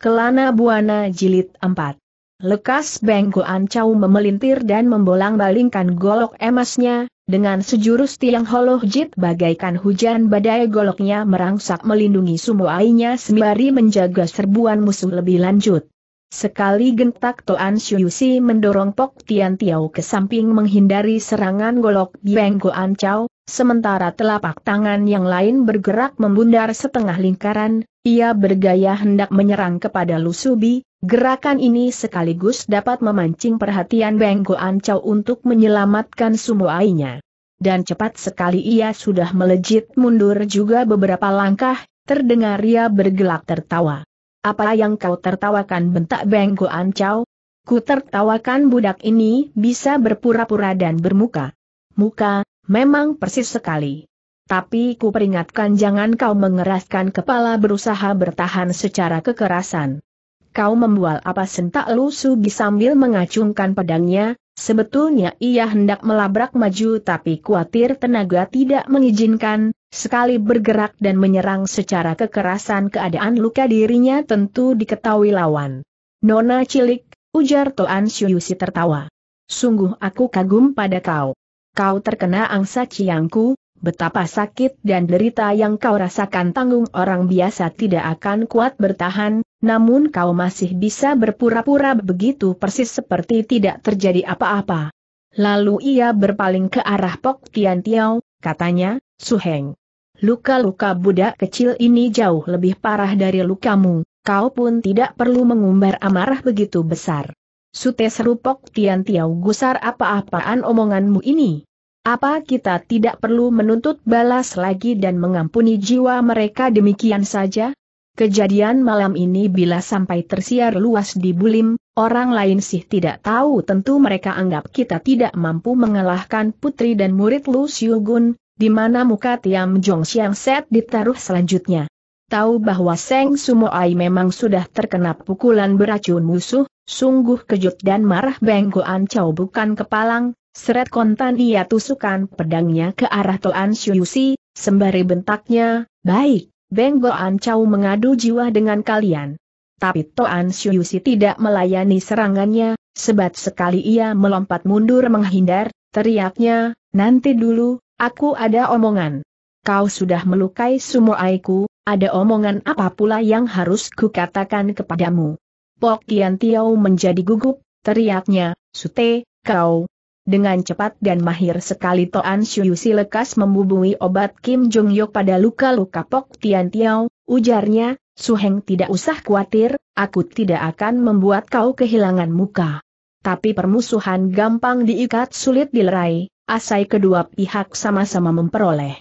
Kelana Buana Jilid 4 Lekas Beng Goan memelintir dan membolang-balingkan golok emasnya, dengan sejurus tiang holoh jid bagaikan hujan badai goloknya merangsak melindungi sumuainya sembari menjaga serbuan musuh lebih lanjut. Sekali gentak Toan Si mendorong Pok Tian Tiao ke samping menghindari serangan golok Beng Goan Sementara telapak tangan yang lain bergerak membundar setengah lingkaran, ia bergaya hendak menyerang kepada Lusubi, gerakan ini sekaligus dapat memancing perhatian Bengko Ancau untuk menyelamatkan sumuainya. Dan cepat sekali ia sudah melejit mundur juga beberapa langkah, terdengar ia bergelak tertawa. Apa yang kau tertawakan bentak Bengko Ancau. Ku tertawakan budak ini bisa berpura-pura dan bermuka muka, memang persis sekali. Tapi ku peringatkan jangan kau mengeraskan kepala berusaha bertahan secara kekerasan. Kau membual apa sentak Lu Sugi sambil mengacungkan pedangnya, sebetulnya ia hendak melabrak maju tapi khawatir tenaga tidak mengizinkan, sekali bergerak dan menyerang secara kekerasan keadaan luka dirinya tentu diketahui lawan. Nona cilik, ujar Toan Syuyusi tertawa. Sungguh aku kagum pada kau kau terkena angsa ciangku, betapa sakit dan derita yang kau rasakan tanggung orang biasa tidak akan kuat bertahan, namun kau masih bisa berpura-pura begitu persis seperti tidak terjadi apa-apa. Lalu ia berpaling ke arah Pok Tian Tiao, katanya, Suheng. Luka-luka budak kecil ini jauh lebih parah dari lukamu, kau pun tidak perlu mengumbar amarah begitu besar. Sute seru Pok Tian Tiao gusar apa-apaan omonganmu ini. Apa kita tidak perlu menuntut balas lagi dan mengampuni jiwa mereka demikian saja? Kejadian malam ini bila sampai tersiar luas di Bulim, orang lain sih tidak tahu tentu mereka anggap kita tidak mampu mengalahkan putri dan murid Lu Xiu di mana muka Tiam Jong Siang Set ditaruh selanjutnya. Tahu bahwa Seng Sumoai memang sudah terkena pukulan beracun musuh, sungguh kejut dan marah Beng Goan Chow bukan kepalang, Seret kontan ia tusukan pedangnya ke arah Toan Syuyusi, sembari bentaknya, baik, Benggoan Chow mengadu jiwa dengan kalian. Tapi Toan Syuyusi tidak melayani serangannya, sebat sekali ia melompat mundur menghindar, teriaknya, nanti dulu, aku ada omongan. Kau sudah melukai aiku, ada omongan apa pula yang harus kukatakan kepadamu. Pok Tian Tiao menjadi gugup, teriaknya, Sute, kau, dengan cepat dan mahir sekali Toan Si lekas membubui obat Kim Jong Yok pada luka-luka Pok Tian Tiao, ujarnya, Su Heng tidak usah khawatir, aku tidak akan membuat kau kehilangan muka. Tapi permusuhan gampang diikat sulit dilerai, asai kedua pihak sama-sama memperoleh.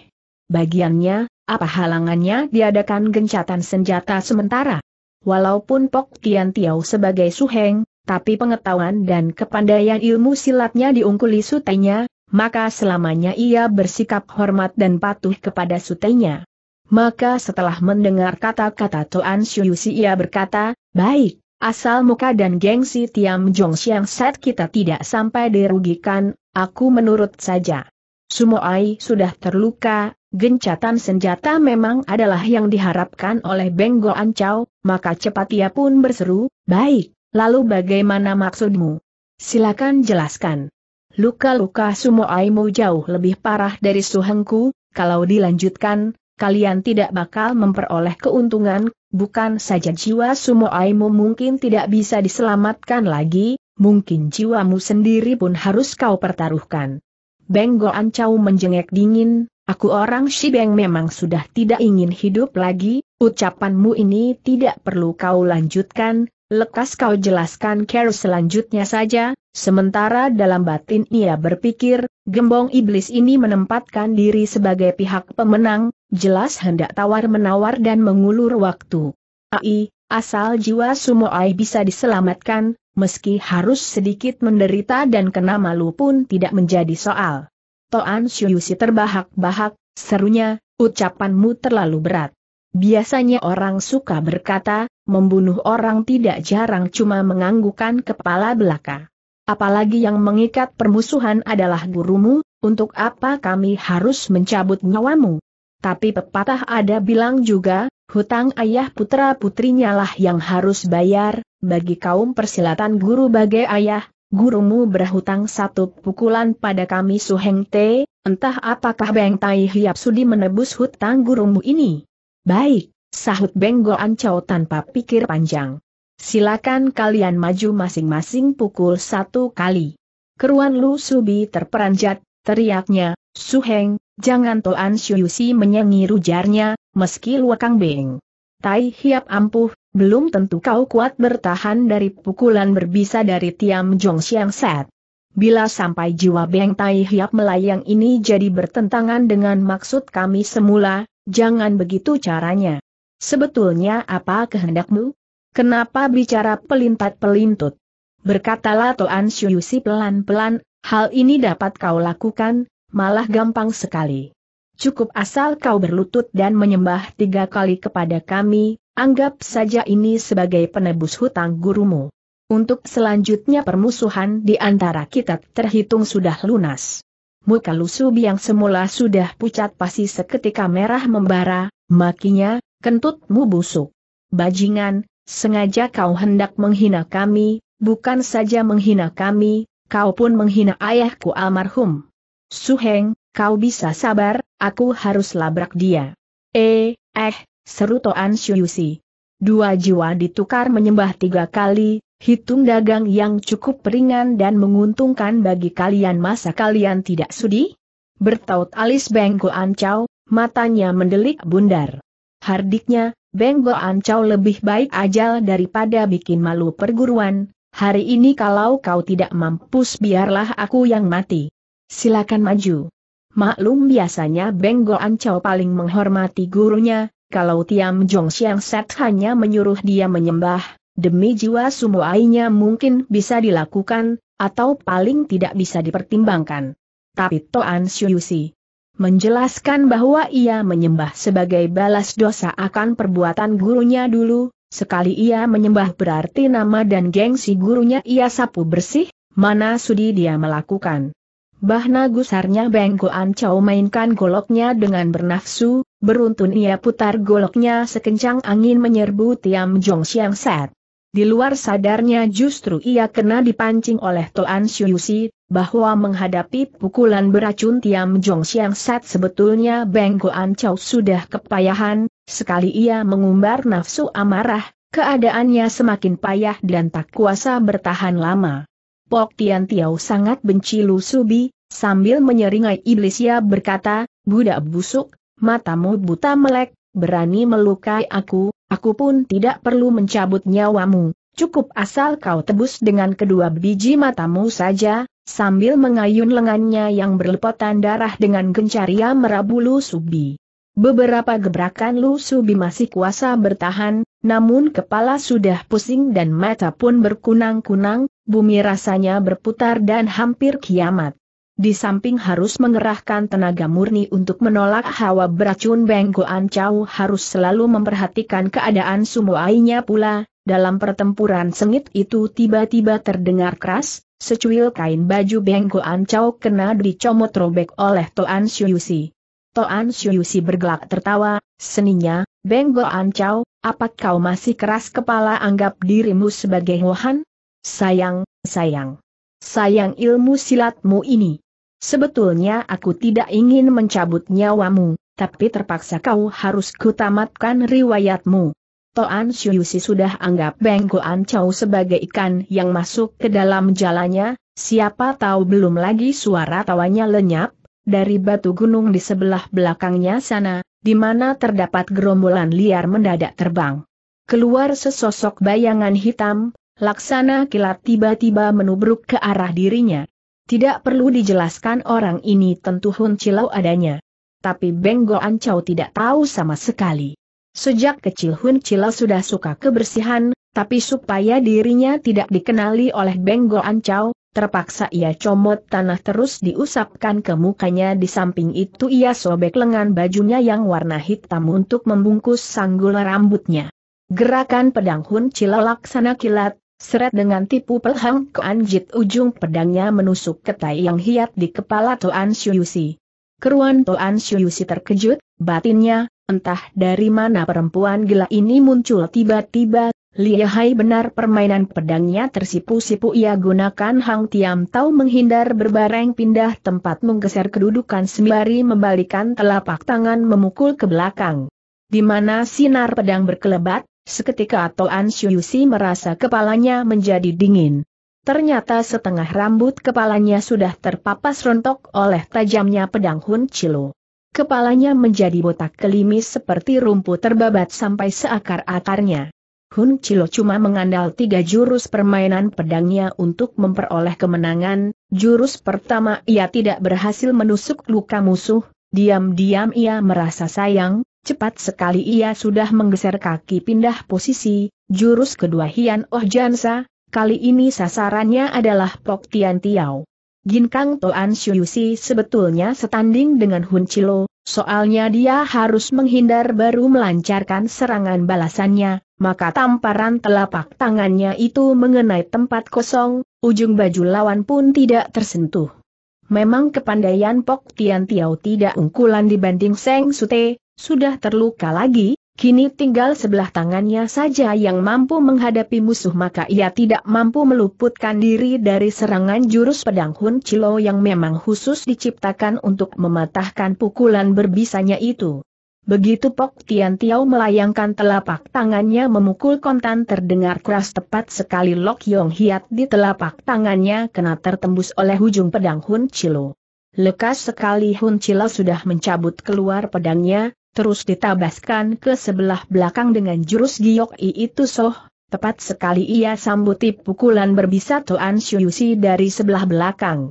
Bagiannya, apa halangannya diadakan gencatan senjata sementara? Walaupun Pok Tian Tiao sebagai Su Heng tapi pengetahuan dan kepandaian ilmu silatnya diungkuli sutenya, maka selamanya ia bersikap hormat dan patuh kepada sutenya. Maka setelah mendengar kata-kata Toan si ia berkata, baik, asal muka dan gengsi Tiam Jong Siang Set kita tidak sampai dirugikan, aku menurut saja. Sumoai sudah terluka, gencatan senjata memang adalah yang diharapkan oleh Benggo Ancau, maka cepat ia pun berseru, baik, Lalu bagaimana maksudmu? Silakan jelaskan. Luka-luka Sumoaimu jauh lebih parah dari Suhengku, kalau dilanjutkan, kalian tidak bakal memperoleh keuntungan, bukan saja jiwa Sumoaimu mungkin tidak bisa diselamatkan lagi, mungkin jiwamu sendiri pun harus kau pertaruhkan. Benggo Ancau menjengek dingin, aku orang Shibeng memang sudah tidak ingin hidup lagi, ucapanmu ini tidak perlu kau lanjutkan, Lekas kau jelaskan care selanjutnya saja, sementara dalam batin ia berpikir, gembong iblis ini menempatkan diri sebagai pihak pemenang, jelas hendak tawar-menawar dan mengulur waktu. Ai, asal jiwa Ai bisa diselamatkan, meski harus sedikit menderita dan kena malu pun tidak menjadi soal. Toan Syuyusi terbahak-bahak, serunya, ucapanmu terlalu berat. Biasanya orang suka berkata, membunuh orang tidak jarang cuma menganggukan kepala belaka. Apalagi yang mengikat permusuhan adalah gurumu, untuk apa kami harus mencabut nyawamu? Tapi pepatah ada bilang juga, hutang ayah putra putrinya lah yang harus bayar, bagi kaum persilatan guru bagai ayah, gurumu berhutang satu pukulan pada kami Suheng Te, entah apakah Beng Tai Hiap Sudi menebus hutang gurumu ini. Baik, sahut Benggo Ancau tanpa pikir panjang. Silakan kalian maju masing-masing pukul satu kali. Keruan Lu Subi terperanjat, teriaknya, Suheng, jangan Toan Syuyusi menyengir rujarnya, meski Luakang Beng. Tai Hiap ampuh, belum tentu kau kuat bertahan dari pukulan berbisa dari Tiam Jong Siang Set. Bila sampai jiwa Beng Tai Hiap melayang ini jadi bertentangan dengan maksud kami semula, jangan begitu caranya. Sebetulnya apa kehendakmu? Kenapa bicara pelintat-pelintut? Berkatalah Toan Syuyusi pelan-pelan, hal ini dapat kau lakukan, malah gampang sekali. Cukup asal kau berlutut dan menyembah tiga kali kepada kami, anggap saja ini sebagai penebus hutang gurumu. Untuk selanjutnya permusuhan di antara kita terhitung sudah lunas. Muka lusub yang semula sudah pucat pasti seketika merah membara, makinya, kentutmu busuk. Bajingan, sengaja kau hendak menghina kami, bukan saja menghina kami, kau pun menghina ayahku almarhum. Suheng, kau bisa sabar, aku harus labrak dia. Eh, eh, seru Toan Syuyusi. Dua jiwa ditukar menyembah tiga kali, Hitung dagang yang cukup ringan dan menguntungkan bagi kalian masa kalian tidak sudi? Bertaut alis Benggo Ancau, matanya mendelik bundar. Hardiknya, Benggo Ancau lebih baik ajal daripada bikin malu perguruan, hari ini kalau kau tidak mampus biarlah aku yang mati. Silakan maju. Maklum biasanya Benggo Ancau paling menghormati gurunya, kalau Tiam Jong Siang Set hanya menyuruh dia menyembah, demi jiwa sumuainya mungkin bisa dilakukan, atau paling tidak bisa dipertimbangkan. Tapi Toan Syuyusi menjelaskan bahwa ia menyembah sebagai balas dosa akan perbuatan gurunya dulu, sekali ia menyembah berarti nama dan gengsi gurunya ia sapu bersih, mana sudi dia melakukan. Bahna gusarnya Benggoan Chow mainkan goloknya dengan bernafsu, beruntun ia putar goloknya sekencang angin menyerbu Tiam Jong Siang Set. Di luar sadarnya justru ia kena dipancing oleh Toan Siusi, bahwa menghadapi pukulan beracun Tiam Jong Siang Sat sebetulnya Beng Goan Chow sudah kepayahan, sekali ia mengumbar nafsu amarah, keadaannya semakin payah dan tak kuasa bertahan lama. Pok Tian Tiao sangat benci Lu Subi, sambil menyeringai iblis ia berkata, budak busuk, matamu buta melek, berani melukai aku, aku pun tidak perlu mencabut nyawamu, cukup asal kau tebus dengan kedua biji matamu saja, sambil mengayun lengannya yang berlepotan darah dengan gencaria merabu Lu Subi. Beberapa gebrakan Lu Subi masih kuasa bertahan, namun kepala sudah pusing dan mata pun berkunang-kunang, bumi rasanya berputar dan hampir kiamat. Di samping harus mengerahkan tenaga murni untuk menolak hawa beracun Beng Goan harus selalu memperhatikan keadaan sumuainya pula, dalam pertempuran sengit itu tiba-tiba terdengar keras, secuil kain baju Beng Goan kena dicomot robek oleh Toan Syuyusi. Toan Syuyusi bergelak tertawa, seninya, Beng Goan apakah apa kau masih keras kepala anggap dirimu sebagai Wuhan? Sayang, sayang. Sayang ilmu silatmu ini. Sebetulnya aku tidak ingin mencabut nyawamu, tapi terpaksa kau harus kutamatkan riwayatmu. Toan Shuyusi sudah anggap Bengkoan Chow sebagai ikan yang masuk ke dalam jalannya, siapa tahu belum lagi suara tawanya lenyap, dari batu gunung di sebelah belakangnya sana, di mana terdapat gerombolan liar mendadak terbang. Keluar sesosok bayangan hitam, laksana kilat tiba-tiba menubruk ke arah dirinya. Tidak perlu dijelaskan orang ini tentu Hun Cilau adanya. Tapi Beng Goan Chow tidak tahu sama sekali. Sejak kecil Hun Cilau sudah suka kebersihan, tapi supaya dirinya tidak dikenali oleh Beng Goan Chow, terpaksa ia comot tanah terus diusapkan ke mukanya di samping itu ia sobek lengan bajunya yang warna hitam untuk membungkus sanggul rambutnya. Gerakan pedang Hun Cilau laksana kilat, Seret dengan tipu pelhang keanjit ujung pedangnya menusuk ke tai yang hiat di kepala Toan Syuyusi. Keruan Toan Syuyusi terkejut, batinnya, entah dari mana perempuan gila ini muncul tiba-tiba, Liahai benar permainan pedangnya tersipu-sipu ia gunakan Hang Tiam Tau menghindar berbareng pindah tempat menggeser kedudukan sembari membalikan telapak tangan memukul ke belakang. Di mana sinar pedang berkelebat, Seketika atau An Shuyusi merasa kepalanya menjadi dingin. Ternyata setengah rambut kepalanya sudah terpapas rontok oleh tajamnya pedang Hun Chilo. Kepalanya menjadi botak kelimis seperti rumput terbabat sampai seakar-akarnya. Hun Chilo cuma mengandal tiga jurus permainan pedangnya untuk memperoleh kemenangan, jurus pertama ia tidak berhasil menusuk luka musuh, diam-diam ia merasa sayang, Cepat sekali ia sudah menggeser kaki pindah posisi, jurus kedua Hian Oh Jansa, kali ini sasarannya adalah Pok Tian Tiao. Ginkang Toan Si sebetulnya setanding dengan Hun Chilo, soalnya dia harus menghindar baru melancarkan serangan balasannya, maka tamparan telapak tangannya itu mengenai tempat kosong, ujung baju lawan pun tidak tersentuh. Memang kepandaian Pok Tian Tiao tidak unggulan dibanding Seng Sute, sudah terluka lagi, kini tinggal sebelah tangannya saja yang mampu menghadapi musuh maka ia tidak mampu meluputkan diri dari serangan jurus pedang Hun Chilo yang memang khusus diciptakan untuk mematahkan pukulan berbisanya itu. Begitu Pok Tian Tiao melayangkan telapak tangannya memukul kontan terdengar keras tepat sekali Lok Yong Hiat di telapak tangannya kena tertembus oleh ujung pedang Hun Chilo. Lekas sekali Hun Chilo sudah mencabut keluar pedangnya, terus ditabaskan ke sebelah belakang dengan jurus giok i itu soh, tepat sekali ia sambuti pukulan berbisa Toan Shuyusi dari sebelah belakang.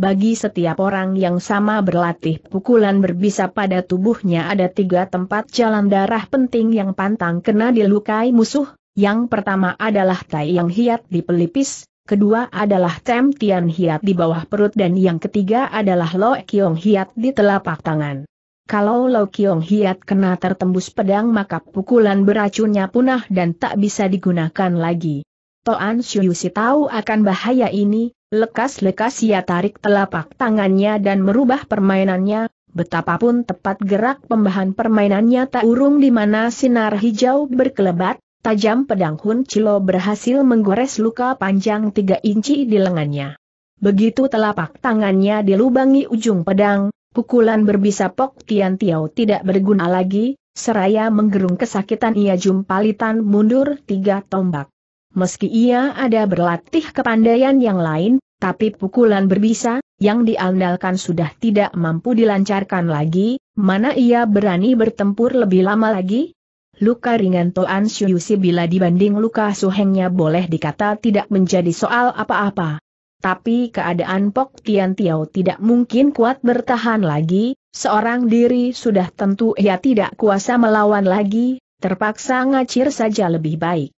Bagi setiap orang yang sama berlatih pukulan berbisa pada tubuhnya ada tiga tempat jalan darah penting yang pantang kena dilukai musuh, yang pertama adalah tai yang hiat di pelipis, kedua adalah tem tian hiat di bawah perut dan yang ketiga adalah lo kiong hiat di telapak tangan. Kalau Lo Kiong Hiat kena tertembus pedang maka pukulan beracunnya punah dan tak bisa digunakan lagi. Toan Si tahu akan bahaya ini, Lekas-lekas ia tarik telapak tangannya dan merubah permainannya, betapapun tepat gerak pembahan permainannya tak urung di mana sinar hijau berkelebat, tajam pedang Hun Cilo berhasil menggores luka panjang tiga inci di lengannya. Begitu telapak tangannya dilubangi ujung pedang, pukulan berbisa Pok Tian Tiao tidak berguna lagi, seraya menggerung kesakitan ia jumpalitan mundur tiga tombak. Meski ia ada berlatih kepandaian yang lain, tapi pukulan berbisa, yang diandalkan sudah tidak mampu dilancarkan lagi, mana ia berani bertempur lebih lama lagi? Luka ringan Toan Shuyusi bila dibanding luka suhengnya boleh dikata tidak menjadi soal apa-apa. Tapi keadaan Pok Tian Tiao tidak mungkin kuat bertahan lagi, seorang diri sudah tentu ia tidak kuasa melawan lagi, terpaksa ngacir saja lebih baik.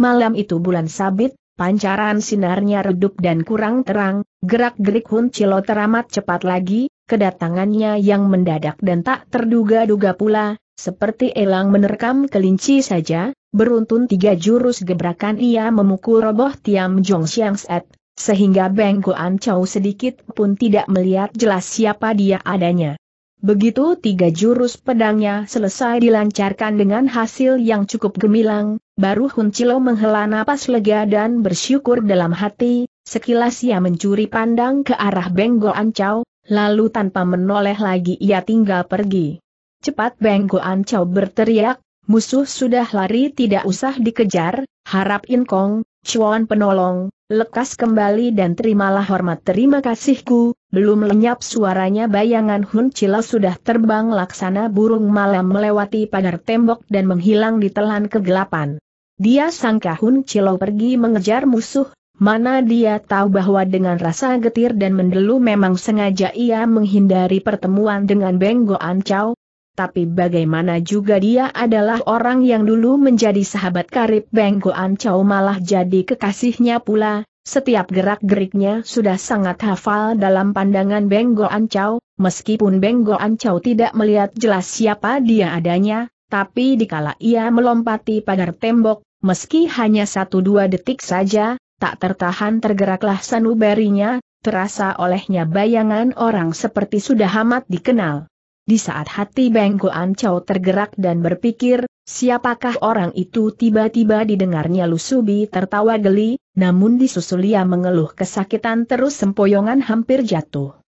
Malam itu bulan sabit, pancaran sinarnya redup dan kurang terang, gerak-gerik Hun Chilo teramat cepat lagi, kedatangannya yang mendadak dan tak terduga-duga pula, seperti elang menerkam kelinci saja, beruntun tiga jurus gebrakan ia memukul roboh Tiam Jong Siang Set, sehingga Beng Goan Chow sedikit pun tidak melihat jelas siapa dia adanya. Begitu tiga jurus pedangnya selesai dilancarkan dengan hasil yang cukup gemilang, Baru Hun Chilo menghela napas lega dan bersyukur dalam hati, sekilas ia mencuri pandang ke arah Benggo Ancau, lalu tanpa menoleh lagi ia tinggal pergi. Cepat Benggo Ancau berteriak, musuh sudah lari tidak usah dikejar, harap Kong, Chuan penolong, lekas kembali dan terimalah hormat terima kasihku, belum lenyap suaranya bayangan Hun Chilo sudah terbang laksana burung malam melewati pagar tembok dan menghilang di telan kegelapan. Dia sangka Hun Chilo pergi mengejar musuh, mana dia tahu bahwa dengan rasa getir dan mendelu memang sengaja ia menghindari pertemuan dengan Beng Ancau. tapi bagaimana juga dia adalah orang yang dulu menjadi sahabat karib Beng Ancau malah jadi kekasihnya pula, setiap gerak-geriknya sudah sangat hafal dalam pandangan Beng Ancau. meskipun Beng Ancau tidak melihat jelas siapa dia adanya, tapi dikala ia melompati pagar tembok, Meski hanya satu dua detik saja, tak tertahan tergeraklah sanubarinya, terasa olehnya bayangan orang seperti sudah amat dikenal. Di saat hati Bengkoan Ancau tergerak dan berpikir, siapakah orang itu tiba-tiba didengarnya Lusubi tertawa geli, namun disusul ia mengeluh kesakitan terus sempoyongan hampir jatuh.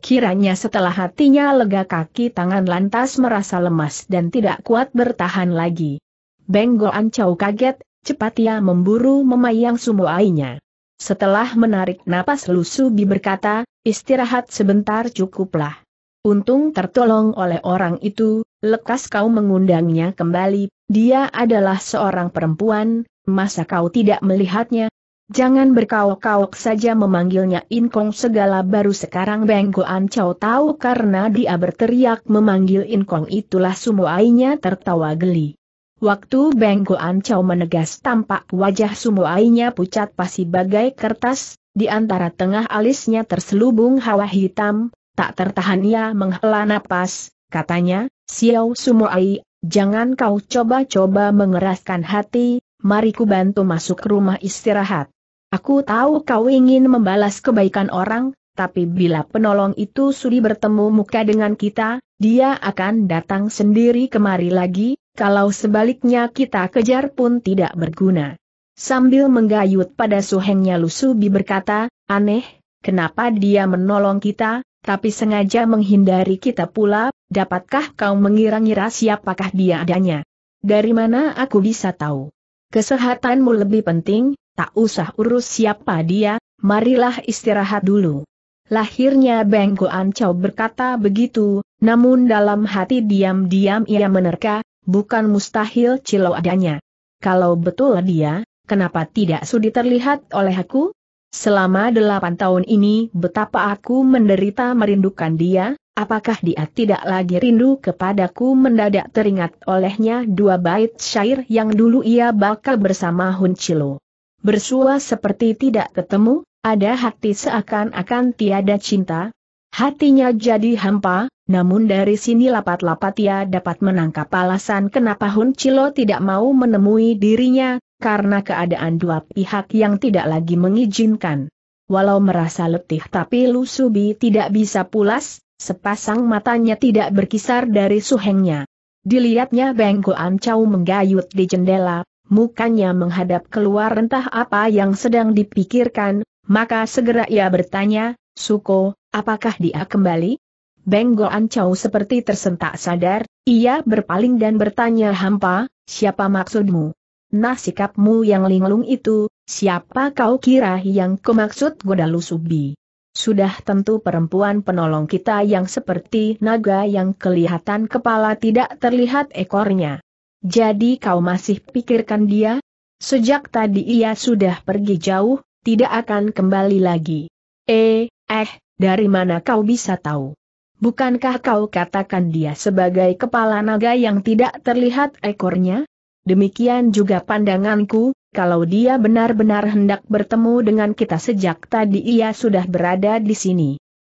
Kiranya setelah hatinya lega kaki tangan lantas merasa lemas dan tidak kuat bertahan lagi. Benggo Ancau kaget, cepat ia memburu memayang sumoainya. Setelah menarik napas bi berkata, istirahat sebentar cukuplah. Untung tertolong oleh orang itu, lekas kau mengundangnya kembali, dia adalah seorang perempuan, masa kau tidak melihatnya? Jangan berkauk-kauk saja memanggilnya Inkong segala baru sekarang Benggo Ancau tahu karena dia berteriak memanggil Inkong itulah sumoainya tertawa geli. Waktu Beng Goan Chow menegas tampak wajah sumuainya pucat pasi bagai kertas, di antara tengah alisnya terselubung hawa hitam, tak tertahan ia menghela napas, katanya, Xiao Sumuai, jangan kau coba-coba mengeraskan hati, mari ku bantu masuk rumah istirahat. Aku tahu kau ingin membalas kebaikan orang, tapi bila penolong itu sudi bertemu muka dengan kita, dia akan datang sendiri kemari lagi, kalau sebaliknya kita kejar pun tidak berguna. Sambil menggayut pada suhengnya Lusubi berkata, aneh, kenapa dia menolong kita, tapi sengaja menghindari kita pula, dapatkah kau mengira-ngira siapakah dia adanya? Dari mana aku bisa tahu? Kesehatanmu lebih penting, tak usah urus siapa dia, marilah istirahat dulu. Lahirnya Goan Chow berkata begitu, namun dalam hati diam-diam ia menerka, bukan mustahil cilau adanya. Kalau betul dia, kenapa tidak sudi terlihat oleh aku? Selama delapan tahun ini betapa aku menderita merindukan dia, apakah dia tidak lagi rindu kepadaku mendadak teringat olehnya dua bait syair yang dulu ia bakal bersama Hun Chilo. Bersua seperti tidak ketemu, ada hati seakan-akan tiada cinta, hatinya jadi hampa, namun dari sini lapat-lapat ia dapat menangkap alasan kenapa Hun Chilo tidak mau menemui dirinya, karena keadaan dua pihak yang tidak lagi mengizinkan. Walau merasa letih tapi Lu Subi tidak bisa pulas, sepasang matanya tidak berkisar dari suhengnya. Dilihatnya Beng Goan menggayut di jendela, mukanya menghadap keluar entah apa yang sedang dipikirkan, maka segera ia bertanya, Suko, apakah dia kembali? Beng Goan seperti tersentak sadar, ia berpaling dan bertanya hampa, siapa maksudmu? Nah sikapmu yang linglung itu, siapa kau kira yang kemaksud goda Lusubi? Sudah tentu perempuan penolong kita yang seperti naga yang kelihatan kepala tidak terlihat ekornya. Jadi kau masih pikirkan dia? Sejak tadi ia sudah pergi jauh, tidak akan kembali lagi. Eh, eh, dari mana kau bisa tahu? Bukankah kau katakan dia sebagai kepala naga yang tidak terlihat ekornya? Demikian juga pandanganku, kalau dia benar-benar hendak bertemu dengan kita sejak tadi ia sudah berada di sini.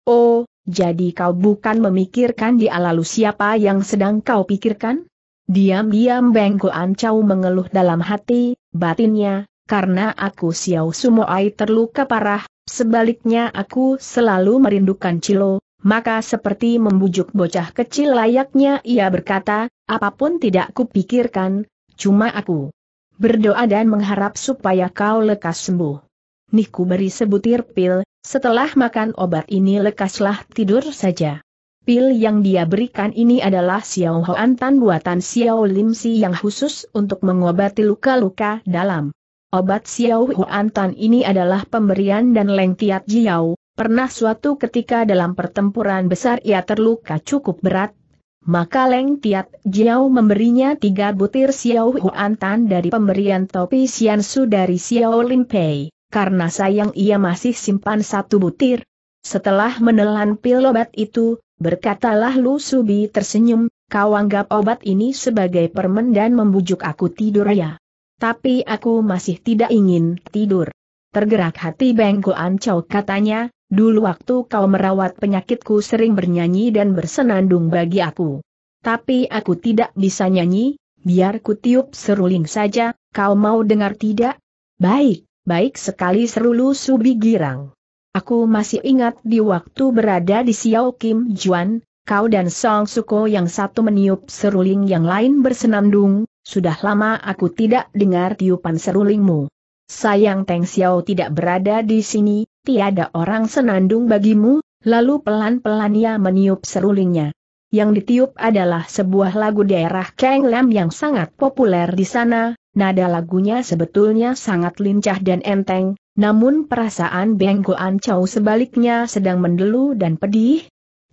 Oh, jadi kau bukan memikirkan dia lalu siapa yang sedang kau pikirkan? Diam-diam Bengko Ancau mengeluh dalam hati, batinnya, karena aku Xiao Sumoai terluka parah, sebaliknya aku selalu merindukan Cilo, maka seperti membujuk bocah kecil layaknya ia berkata, apapun tidak kupikirkan, cuma aku berdoa dan mengharap supaya kau lekas sembuh. Niku beri sebutir pil, setelah makan obat ini lekaslah tidur saja. Pil yang dia berikan ini adalah Xiao Hoan Tan buatan Xiao Lim Si yang khusus untuk mengobati luka-luka dalam. Obat Xiao Hoan Tan ini adalah pemberian dan lengkiat Jiao, Pernah suatu ketika dalam pertempuran besar ia terluka cukup berat, maka Leng Tiat Jiao memberinya tiga butir Xiao Huantan dari pemberian topi Xiansu dari Xiao Limpei, karena sayang ia masih simpan satu butir. Setelah menelan pil obat itu, berkatalah Lu Subi tersenyum, kau anggap obat ini sebagai permen dan membujuk aku tidur ya. Tapi aku masih tidak ingin tidur. Tergerak hati guan Chow katanya, Dulu waktu kau merawat penyakitku sering bernyanyi dan bersenandung bagi aku. Tapi aku tidak bisa nyanyi, biar ku tiup seruling saja, kau mau dengar tidak? Baik, baik sekali serulu Subi Girang. Aku masih ingat di waktu berada di Xiao Kim Juan, kau dan Song Suko yang satu meniup seruling yang lain bersenandung, sudah lama aku tidak dengar tiupan serulingmu. Sayang Teng Xiao tidak berada di sini, tiada orang senandung bagimu, lalu pelan-pelan ia meniup serulingnya. Yang ditiup adalah sebuah lagu daerah Kang Lam yang sangat populer di sana, nada lagunya sebetulnya sangat lincah dan enteng, namun perasaan Beng Goan Chow sebaliknya sedang mendelu dan pedih,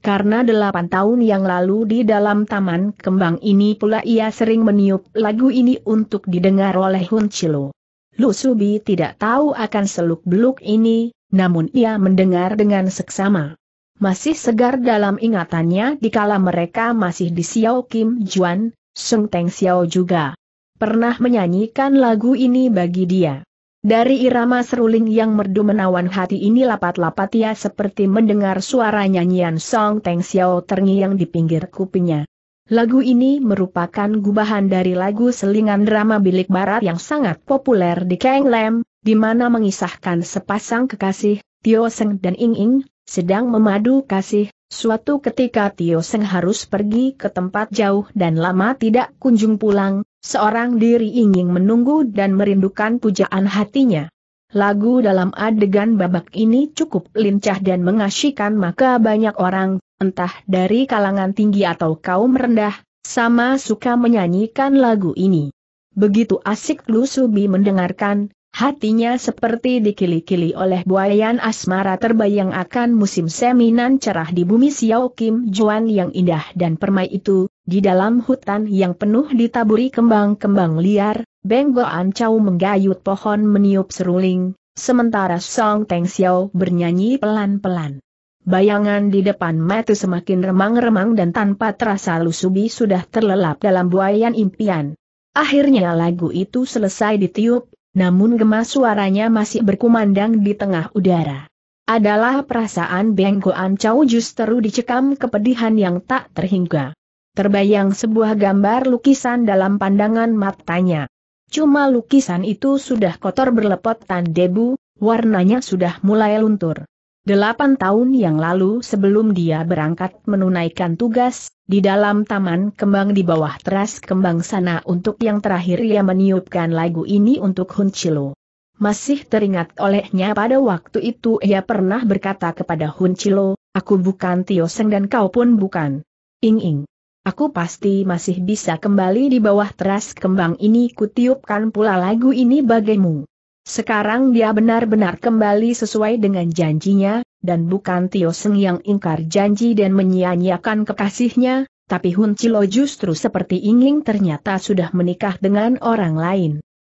karena delapan tahun yang lalu di dalam taman kembang ini pula ia sering meniup lagu ini untuk didengar oleh Hun Chilo. Lu Subi tidak tahu akan seluk-beluk ini, namun ia mendengar dengan seksama. Masih segar dalam ingatannya di kala mereka masih di Xiao Kim Juan, Sung Teng Xiao juga pernah menyanyikan lagu ini bagi dia. Dari irama seruling yang merdu menawan hati ini lapat-lapat ia seperti mendengar suara nyanyian Song Teng Xiao terngiang di pinggir kupingnya. Lagu ini merupakan gubahan dari lagu selingan drama bilik barat yang sangat populer di Kang Lam, di mana mengisahkan sepasang kekasih, Tio Seng dan Ing Ing, sedang memadu kasih, suatu ketika Tio Seng harus pergi ke tempat jauh dan lama tidak kunjung pulang, seorang diri Ing Ing menunggu dan merindukan pujaan hatinya. Lagu dalam adegan babak ini cukup lincah dan mengasyikkan maka banyak orang, entah dari kalangan tinggi atau kaum rendah, sama suka menyanyikan lagu ini. Begitu asik Lusubi mendengarkan, Hatinya seperti dikili-kili oleh buayan asmara terbayang akan musim seminan cerah di bumi Xiao Kim Juan yang indah dan permai itu, di dalam hutan yang penuh ditaburi kembang-kembang liar, Beng Goan menggayut pohon meniup seruling, sementara Song Teng Xiao bernyanyi pelan-pelan. Bayangan di depan mata semakin remang-remang dan tanpa terasa Lusubi sudah terlelap dalam buayan impian. Akhirnya lagu itu selesai ditiup, namun gemas suaranya masih berkumandang di tengah udara. Adalah perasaan Beng Ancau justru dicekam kepedihan yang tak terhingga. Terbayang sebuah gambar lukisan dalam pandangan matanya. Cuma lukisan itu sudah kotor berlepotan debu, warnanya sudah mulai luntur. Delapan tahun yang lalu sebelum dia berangkat menunaikan tugas, di dalam taman kembang di bawah teras kembang sana untuk yang terakhir ia meniupkan lagu ini untuk Hun Chilo. Masih teringat olehnya pada waktu itu ia pernah berkata kepada Hun Chilo, aku bukan Tio Seng dan kau pun bukan. Ing-ing. Aku pasti masih bisa kembali di bawah teras kembang ini kutiupkan pula lagu ini bagimu. Sekarang dia benar-benar kembali sesuai dengan janjinya, dan bukan Tio Seng yang ingkar janji dan menyia-nyiakan kekasihnya, tapi Hun Chilo justru seperti ingin ternyata sudah menikah dengan orang lain.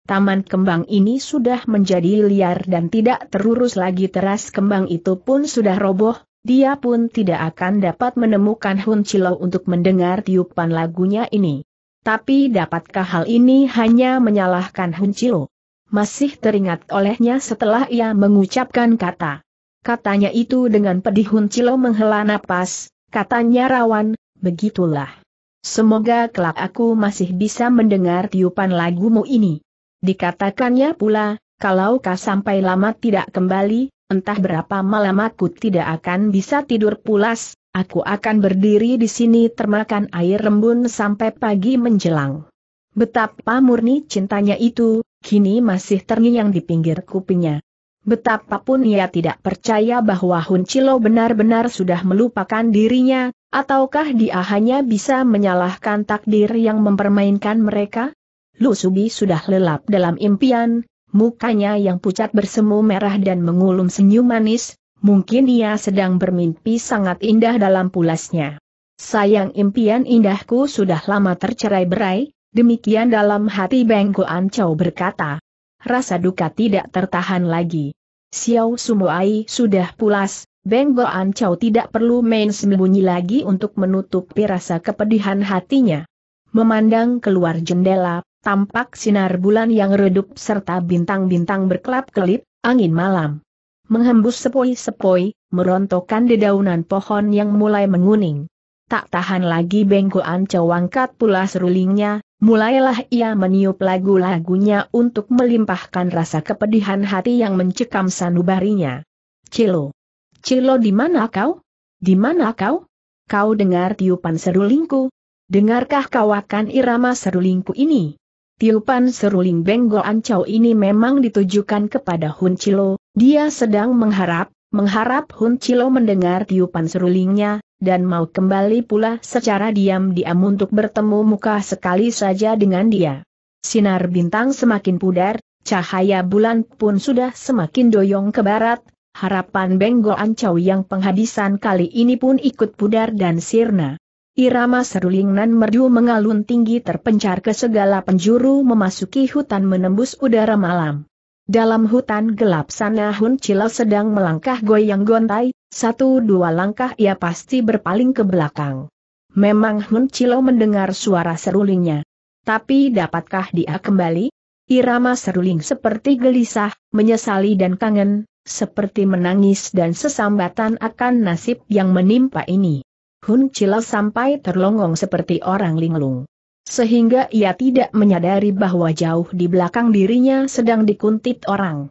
Taman kembang ini sudah menjadi liar dan tidak terurus lagi teras kembang itu pun sudah roboh, dia pun tidak akan dapat menemukan Hun Chilo untuk mendengar tiupan lagunya ini. Tapi dapatkah hal ini hanya menyalahkan Hun Chilo? masih teringat olehnya setelah ia mengucapkan kata. Katanya itu dengan pedih Huncilo menghela napas, katanya rawan, begitulah. Semoga kelak aku masih bisa mendengar tiupan lagumu ini. Dikatakannya pula, kalau kau sampai lama tidak kembali, entah berapa malam aku tidak akan bisa tidur pulas, aku akan berdiri di sini termakan air rembun sampai pagi menjelang. Betapa murni cintanya itu, kini masih terngiang di pinggir kupingnya. Betapapun ia tidak percaya bahwa Hun Chilo benar-benar sudah melupakan dirinya, ataukah dia hanya bisa menyalahkan takdir yang mempermainkan mereka? Lu Subi sudah lelap dalam impian, mukanya yang pucat bersemu merah dan mengulum senyum manis, mungkin ia sedang bermimpi sangat indah dalam pulasnya. Sayang impian indahku sudah lama tercerai berai, Demikian dalam hati Beng Ancau berkata. Rasa duka tidak tertahan lagi. Xiao Sumuai sudah pulas, Beng Ancau tidak perlu main sembunyi lagi untuk menutupi rasa kepedihan hatinya. Memandang keluar jendela, tampak sinar bulan yang redup serta bintang-bintang berkelap-kelip, angin malam. Menghembus sepoi-sepoi, merontokkan dedaunan pohon yang mulai menguning. Tak tahan lagi Goan Ancau angkat pula serulingnya, Mulailah ia meniup lagu-lagunya untuk melimpahkan rasa kepedihan hati yang mencekam sanubarinya. Cilo. Cilo di mana kau? Di mana kau? Kau dengar tiupan serulingku? Dengarkah kau akan irama serulingku ini? Tiupan seruling benggol ancau ini memang ditujukan kepada Hun Cilo, dia sedang mengharap, mengharap Hun Cilo mendengar tiupan serulingnya, dan mau kembali pula secara diam-diam untuk bertemu muka sekali saja dengan dia. Sinar bintang semakin pudar, cahaya bulan pun sudah semakin doyong ke barat, harapan Benggo Ancau yang penghabisan kali ini pun ikut pudar dan sirna. Irama seruling nan merdu mengalun tinggi terpencar ke segala penjuru memasuki hutan menembus udara malam. Dalam hutan gelap sana Hun Cilau sedang melangkah goyang gontai, satu dua langkah ia pasti berpaling ke belakang. Memang Hun Chilo mendengar suara serulingnya. Tapi dapatkah dia kembali? Irama seruling seperti gelisah, menyesali dan kangen, seperti menangis dan sesambatan akan nasib yang menimpa ini. Hun Chilo sampai terlongong seperti orang linglung. Sehingga ia tidak menyadari bahwa jauh di belakang dirinya sedang dikuntit orang.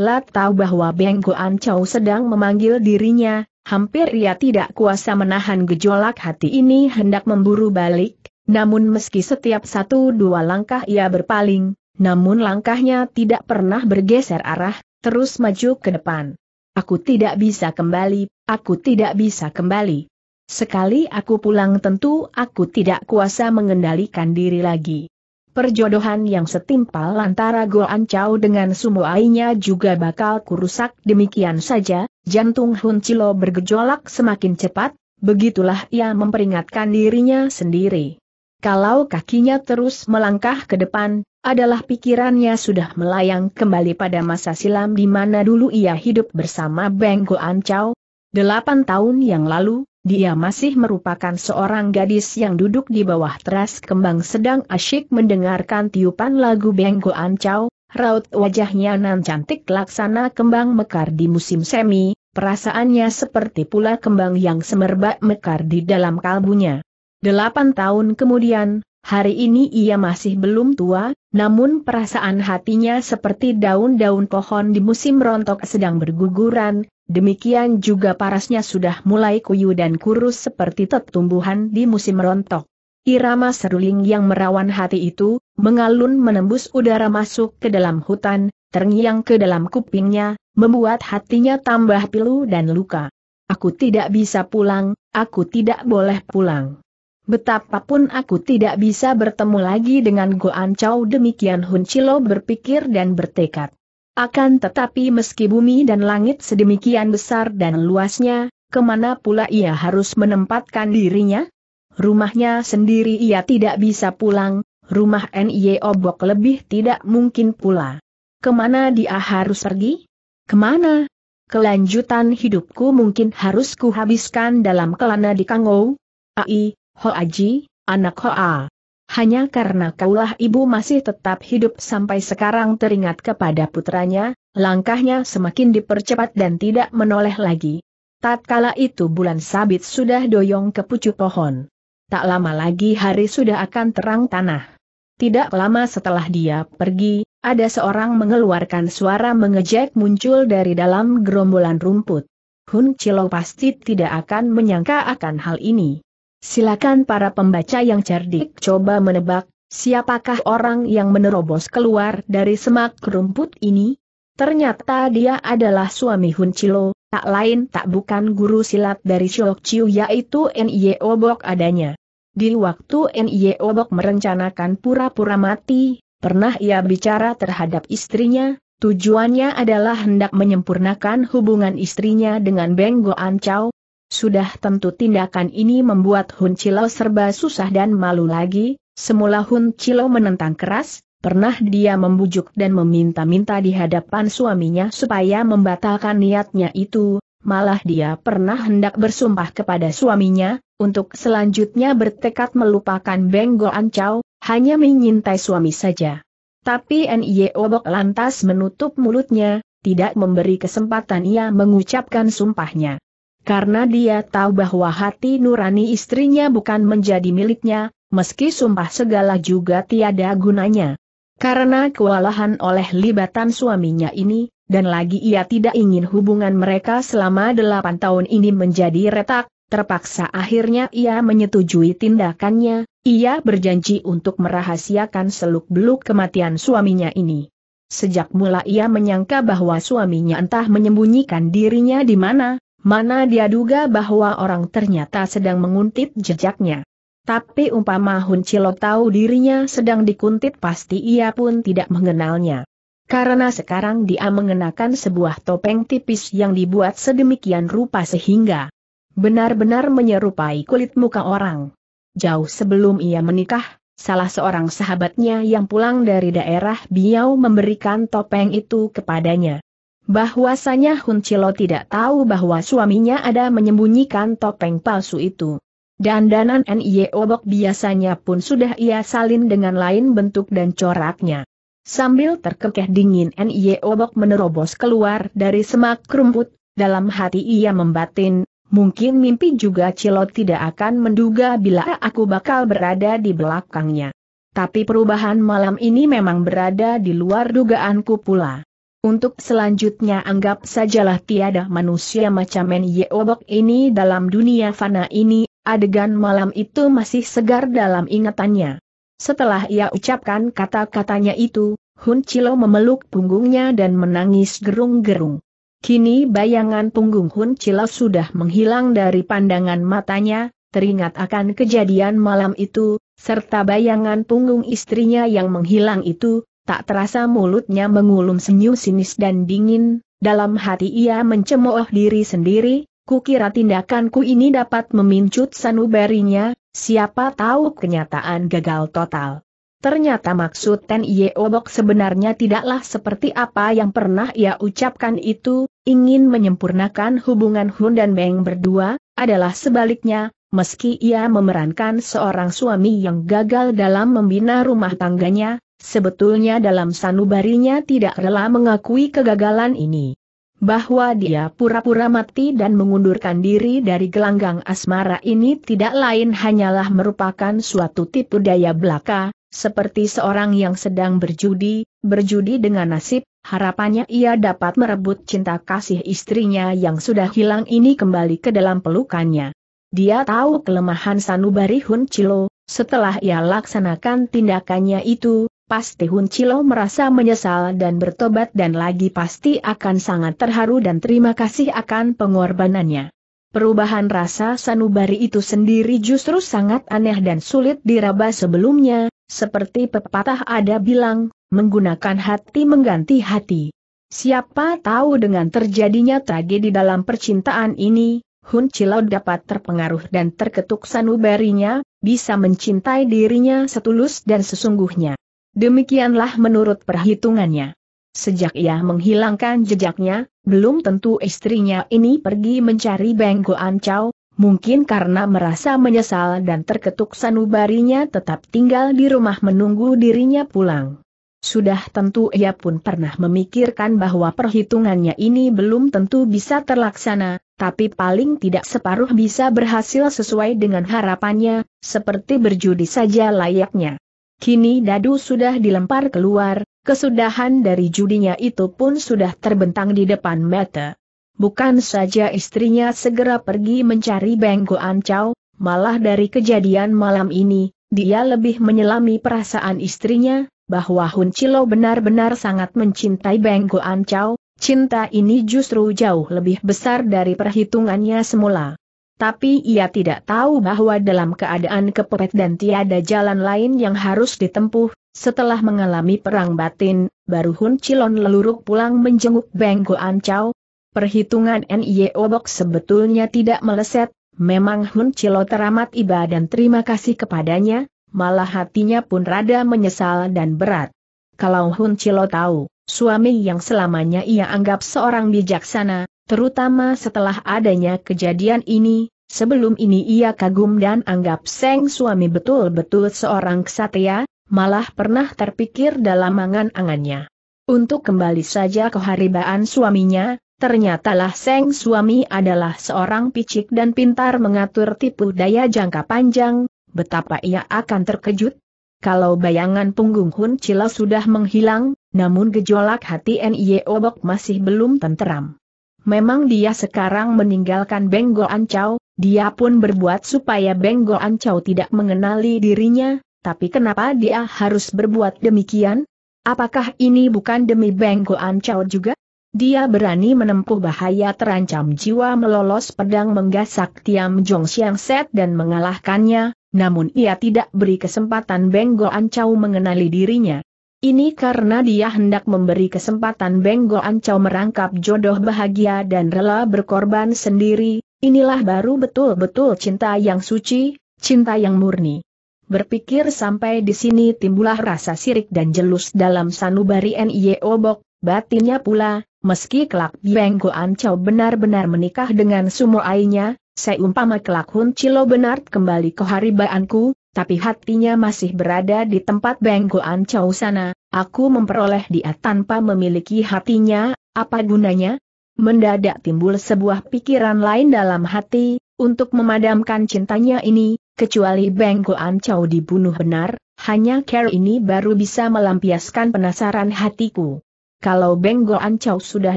Lat tahu bahwa Beng Goan Chow sedang memanggil dirinya, hampir ia tidak kuasa menahan gejolak hati ini hendak memburu balik, namun meski setiap satu dua langkah ia berpaling, namun langkahnya tidak pernah bergeser arah, terus maju ke depan. Aku tidak bisa kembali, aku tidak bisa kembali. Sekali aku pulang tentu aku tidak kuasa mengendalikan diri lagi. Perjodohan yang setimpal antara An Chow dengan sumo ainya juga bakal kurusak demikian saja, jantung Hun Chilo bergejolak semakin cepat, begitulah ia memperingatkan dirinya sendiri. Kalau kakinya terus melangkah ke depan, adalah pikirannya sudah melayang kembali pada masa silam di mana dulu ia hidup bersama Beng An Chow. Delapan tahun yang lalu, dia masih merupakan seorang gadis yang duduk di bawah teras kembang sedang asyik mendengarkan tiupan lagu Benggo Ancau, raut wajahnya nan cantik laksana kembang mekar di musim semi, perasaannya seperti pula kembang yang semerbak mekar di dalam kalbunya. Delapan tahun kemudian, hari ini ia masih belum tua, namun perasaan hatinya seperti daun-daun pohon di musim rontok sedang berguguran, Demikian juga parasnya sudah mulai kuyu dan kurus seperti tetumbuhan di musim rontok. Irama seruling yang merawan hati itu, mengalun menembus udara masuk ke dalam hutan, terngiang ke dalam kupingnya, membuat hatinya tambah pilu dan luka. Aku tidak bisa pulang, aku tidak boleh pulang. Betapapun aku tidak bisa bertemu lagi dengan Goan Chow demikian Hun Chilo berpikir dan bertekad. Akan tetapi meski bumi dan langit sedemikian besar dan luasnya, kemana pula ia harus menempatkan dirinya? Rumahnya sendiri ia tidak bisa pulang, rumah N.I.E. Obok lebih tidak mungkin pula. Kemana dia harus pergi? Kemana? Kelanjutan hidupku mungkin harus kuhabiskan dalam kelana di Kangou. Ai, Ho Aji, anak Ho A hanya karena kaulah ibu masih tetap hidup sampai sekarang teringat kepada putranya, langkahnya semakin dipercepat dan tidak menoleh lagi. Tatkala itu bulan sabit sudah doyong ke pucuk pohon. Tak lama lagi hari sudah akan terang tanah. Tidak lama setelah dia pergi, ada seorang mengeluarkan suara mengejek muncul dari dalam gerombolan rumput. Hun Chilo pasti tidak akan menyangka akan hal ini. Silakan para pembaca yang cerdik coba menebak, siapakah orang yang menerobos keluar dari semak rumput ini? Ternyata dia adalah suami Hun Chilo, tak lain tak bukan guru silat dari Shok Chiu yaitu Nie Obok adanya. Di waktu Nie Obok merencanakan pura-pura mati, pernah ia bicara terhadap istrinya, Tujuannya adalah hendak menyempurnakan hubungan istrinya dengan Beng Goan Chow, sudah tentu tindakan ini membuat Hun Chilo serba susah dan malu lagi, semula Hun Chilo menentang keras, pernah dia membujuk dan meminta-minta di hadapan suaminya supaya membatalkan niatnya itu, malah dia pernah hendak bersumpah kepada suaminya, untuk selanjutnya bertekad melupakan Benggo Ancau, hanya menyintai suami saja. Tapi N.I.O. E Obok lantas menutup mulutnya, tidak memberi kesempatan ia mengucapkan sumpahnya. Karena dia tahu bahwa hati nurani istrinya bukan menjadi miliknya, meski sumpah segala juga tiada gunanya. Karena kewalahan oleh libatan suaminya ini, dan lagi ia tidak ingin hubungan mereka selama delapan tahun ini menjadi retak, terpaksa akhirnya ia menyetujui tindakannya, ia berjanji untuk merahasiakan seluk-beluk kematian suaminya ini. Sejak mula ia menyangka bahwa suaminya entah menyembunyikan dirinya di mana, Mana dia duga bahwa orang ternyata sedang menguntit jejaknya. Tapi umpama Hun Cilok tahu dirinya sedang dikuntit pasti ia pun tidak mengenalnya. Karena sekarang dia mengenakan sebuah topeng tipis yang dibuat sedemikian rupa sehingga benar-benar menyerupai kulit muka orang. Jauh sebelum ia menikah, salah seorang sahabatnya yang pulang dari daerah Biau memberikan topeng itu kepadanya bahwasanya Hun Chilo tidak tahu bahwa suaminya ada menyembunyikan topeng palsu itu. Dandanan NIE Obok biasanya pun sudah ia salin dengan lain bentuk dan coraknya. Sambil terkekeh dingin NIE Obok menerobos keluar dari semak rumput, dalam hati ia membatin, mungkin mimpi juga Cilo tidak akan menduga bila aku bakal berada di belakangnya. Tapi perubahan malam ini memang berada di luar dugaanku pula. Untuk selanjutnya anggap sajalah tiada manusia macam Men Yeobok ini dalam dunia fana ini, adegan malam itu masih segar dalam ingatannya. Setelah ia ucapkan kata-katanya itu, Hun Chilo memeluk punggungnya dan menangis gerung-gerung. Kini bayangan punggung Hun Chilo sudah menghilang dari pandangan matanya, teringat akan kejadian malam itu, serta bayangan punggung istrinya yang menghilang itu, Tak terasa mulutnya mengulum senyum sinis dan dingin, dalam hati ia mencemooh diri sendiri, kukira tindakanku ini dapat memincut sanubarinya, siapa tahu kenyataan gagal total. Ternyata maksud Ten Ye Obok sebenarnya tidaklah seperti apa yang pernah ia ucapkan itu, ingin menyempurnakan hubungan Hun dan Beng berdua, adalah sebaliknya, meski ia memerankan seorang suami yang gagal dalam membina rumah tangganya, Sebetulnya dalam sanubarinya tidak rela mengakui kegagalan ini. Bahwa dia pura-pura mati dan mengundurkan diri dari gelanggang asmara ini tidak lain hanyalah merupakan suatu tipu daya belaka, seperti seorang yang sedang berjudi, berjudi dengan nasib, harapannya ia dapat merebut cinta kasih istrinya yang sudah hilang ini kembali ke dalam pelukannya. Dia tahu kelemahan Sanubari Hun Chilo, setelah ia laksanakan tindakannya itu, Pasti Hun Chilo merasa menyesal dan bertobat dan lagi pasti akan sangat terharu dan terima kasih akan pengorbanannya. Perubahan rasa sanubari itu sendiri justru sangat aneh dan sulit diraba sebelumnya, seperti pepatah ada bilang, menggunakan hati mengganti hati. Siapa tahu dengan terjadinya tragedi dalam percintaan ini, Hun Chilo dapat terpengaruh dan terketuk sanubarinya, bisa mencintai dirinya setulus dan sesungguhnya. Demikianlah menurut perhitungannya. Sejak ia menghilangkan jejaknya, belum tentu istrinya ini pergi mencari Benggo Ancau. mungkin karena merasa menyesal dan terketuk sanubarinya tetap tinggal di rumah menunggu dirinya pulang. Sudah tentu ia pun pernah memikirkan bahwa perhitungannya ini belum tentu bisa terlaksana, tapi paling tidak separuh bisa berhasil sesuai dengan harapannya, seperti berjudi saja layaknya. Kini dadu sudah dilempar keluar, kesudahan dari judinya itu pun sudah terbentang di depan mata. Bukan saja istrinya segera pergi mencari Bengko Ancau, malah dari kejadian malam ini, dia lebih menyelami perasaan istrinya, bahwa Hun Cilo benar-benar sangat mencintai Bengko Ancau, cinta ini justru jauh lebih besar dari perhitungannya semula tapi ia tidak tahu bahwa dalam keadaan kepepet dan tiada jalan lain yang harus ditempuh, setelah mengalami perang batin, baru Hun Cilon leluruk pulang menjenguk Beng Goan Chow. Perhitungan NIO e Box sebetulnya tidak meleset, memang Hun Cilo teramat iba dan terima kasih kepadanya, malah hatinya pun rada menyesal dan berat. Kalau Hun Cilo tahu suami yang selamanya ia anggap seorang bijaksana, terutama setelah adanya kejadian ini, sebelum ini ia kagum dan anggap seng suami betul-betul seorang kesatria, malah pernah terpikir dalam angan-angannya. Untuk kembali saja ke haribaan suaminya, Ternyatalah Seng suami adalah seorang picik dan pintar mengatur tipu daya jangka panjang, betapa ia akan terkejut. Kalau bayangan punggung Hun Cila sudah menghilang, namun gejolak hati N.I.E. Obok masih belum tenteram. Memang dia sekarang meninggalkan Benggo Ancau, dia pun berbuat supaya Benggo Ancau tidak mengenali dirinya, tapi kenapa dia harus berbuat demikian? Apakah ini bukan demi Benggo Ancau juga? Dia berani menempuh bahaya terancam jiwa melolos pedang menggasak Tiam Jong Siang Set dan mengalahkannya, namun ia tidak beri kesempatan Benggo Ancau mengenali dirinya. Ini karena dia hendak memberi kesempatan Benggo Ancau merangkap jodoh bahagia dan rela berkorban sendiri, inilah baru betul-betul cinta yang suci, cinta yang murni. Berpikir sampai di sini timbullah rasa sirik dan jelus dalam sanubari NIE Obok, batinnya pula, meski kelak Benggo Ancau benar-benar menikah dengan Sumo ainya, seumpama kelak Hun Cilo benar kembali ke haribaanku, tapi hatinya masih berada di tempat bengkoan Chow sana, aku memperoleh dia tanpa memiliki hatinya, apa gunanya? Mendadak timbul sebuah pikiran lain dalam hati, untuk memadamkan cintanya ini, kecuali bengkoan Chow dibunuh benar, hanya care ini baru bisa melampiaskan penasaran hatiku. Kalau bengkoan Chow sudah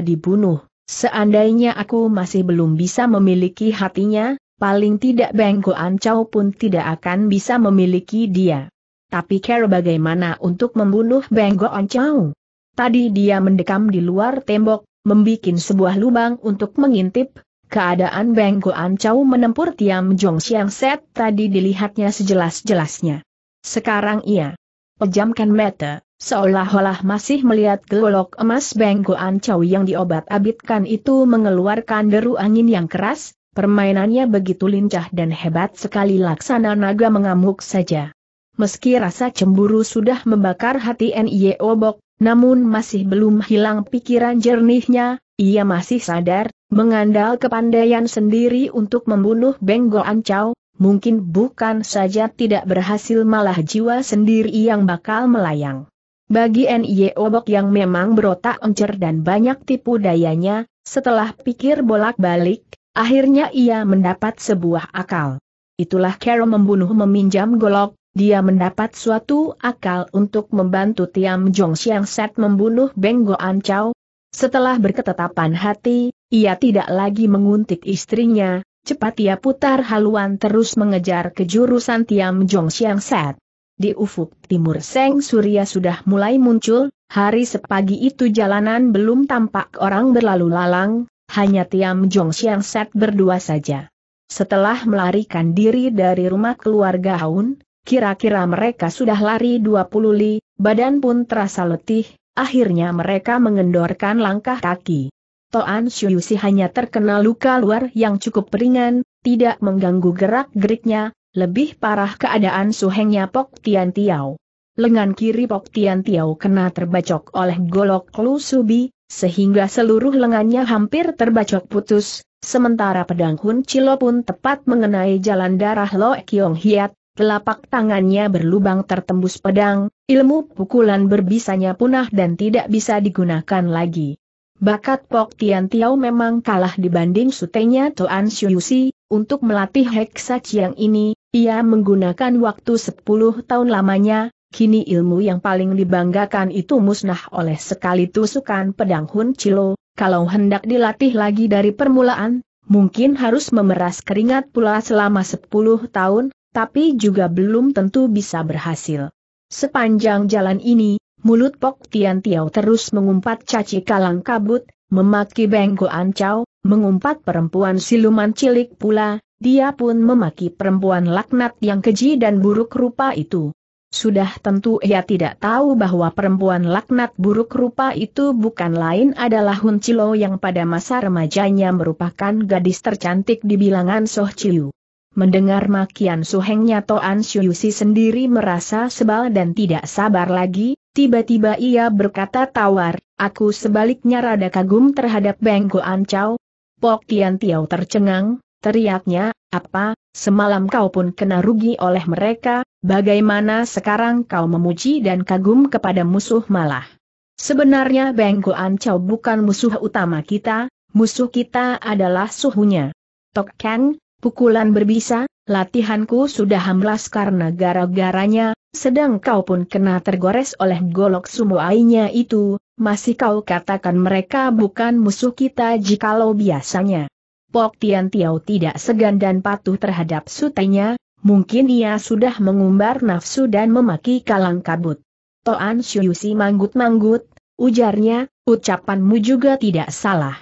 dibunuh, seandainya aku masih belum bisa memiliki hatinya, paling tidak Bengko Ancau pun tidak akan bisa memiliki dia. Tapi care bagaimana untuk membunuh Bengko Ancau? Tadi dia mendekam di luar tembok, membuat sebuah lubang untuk mengintip, keadaan Bengko Ancau menempur Tiam Jong Siang Set tadi dilihatnya sejelas-jelasnya. Sekarang ia pejamkan mata, seolah-olah masih melihat gelolok emas Bengko Ancau yang diobat-abitkan itu mengeluarkan deru angin yang keras, Permainannya begitu lincah dan hebat sekali laksana naga mengamuk saja. Meski rasa cemburu sudah membakar hati N.I.E. Obok, namun masih belum hilang pikiran jernihnya, ia masih sadar, mengandal kepandaian sendiri untuk membunuh Benggo Ancau, mungkin bukan saja tidak berhasil malah jiwa sendiri yang bakal melayang. Bagi N.I.E. Obok yang memang berotak encer dan banyak tipu dayanya, setelah pikir bolak-balik, Akhirnya ia mendapat sebuah akal. Itulah Carol membunuh meminjam golok, dia mendapat suatu akal untuk membantu Tiam Jong Xiang Set membunuh Beng Goan Chow. Setelah berketetapan hati, ia tidak lagi menguntit istrinya, cepat ia putar haluan terus mengejar ke jurusan Tiam Jong Xiang Set. Di ufuk timur Seng Surya sudah mulai muncul, hari sepagi itu jalanan belum tampak orang berlalu lalang, hanya Tiam Jong Xiang Set berdua saja. Setelah melarikan diri dari rumah keluarga Haun, kira-kira mereka sudah lari 20 li, badan pun terasa letih, akhirnya mereka mengendorkan langkah kaki. Toan Shuyusi hanya terkena luka luar yang cukup ringan, tidak mengganggu gerak-geriknya, lebih parah keadaan suhengnya Pok Tian Tiao. Lengan kiri Pok Tian Tiao kena terbacok oleh golok Lu Subi, sehingga seluruh lengannya hampir terbacok putus, sementara pedang Hun Chilo pun tepat mengenai jalan darah Lo Kiong Hiat, telapak tangannya berlubang tertembus pedang, ilmu pukulan berbisanya punah dan tidak bisa digunakan lagi. Bakat Pok Tian Tiao memang kalah dibanding sutenya Toan Shuyusi, untuk melatih Heksa Chiang ini, ia menggunakan waktu 10 tahun lamanya, Kini ilmu yang paling dibanggakan itu musnah oleh sekali tusukan pedang Hun Chilo, kalau hendak dilatih lagi dari permulaan, mungkin harus memeras keringat pula selama 10 tahun, tapi juga belum tentu bisa berhasil. Sepanjang jalan ini, mulut Pok Tian Tiao terus mengumpat caci kalang kabut, memaki Benggo Ancau, mengumpat perempuan siluman cilik pula, dia pun memaki perempuan laknat yang keji dan buruk rupa itu. Sudah tentu ia tidak tahu bahwa perempuan laknat buruk rupa itu bukan lain adalah Hun Chilo yang pada masa remajanya merupakan gadis tercantik di bilangan Soh Chiu. Mendengar makian suhengnya Toan Si sendiri merasa sebal dan tidak sabar lagi, tiba-tiba ia berkata tawar, aku sebaliknya rada kagum terhadap Beng Goan Chow. Pok Tian Tiao tercengang, teriaknya, apa, semalam kau pun kena rugi oleh mereka, Bagaimana sekarang kau memuji dan kagum kepada musuh malah? Sebenarnya Beng Goan bukan musuh utama kita, musuh kita adalah suhunya. Tok Kang, pukulan berbisa, latihanku sudah hamblas karena gara-garanya, sedang kau pun kena tergores oleh golok sumuainya itu, masih kau katakan mereka bukan musuh kita jikalau biasanya. Pok Tian Tiao tidak segan dan patuh terhadap sutenya, Mungkin ia sudah mengumbar nafsu dan memaki kalang kabut. Toan Syuyusi manggut-manggut, ujarnya, ucapanmu juga tidak salah.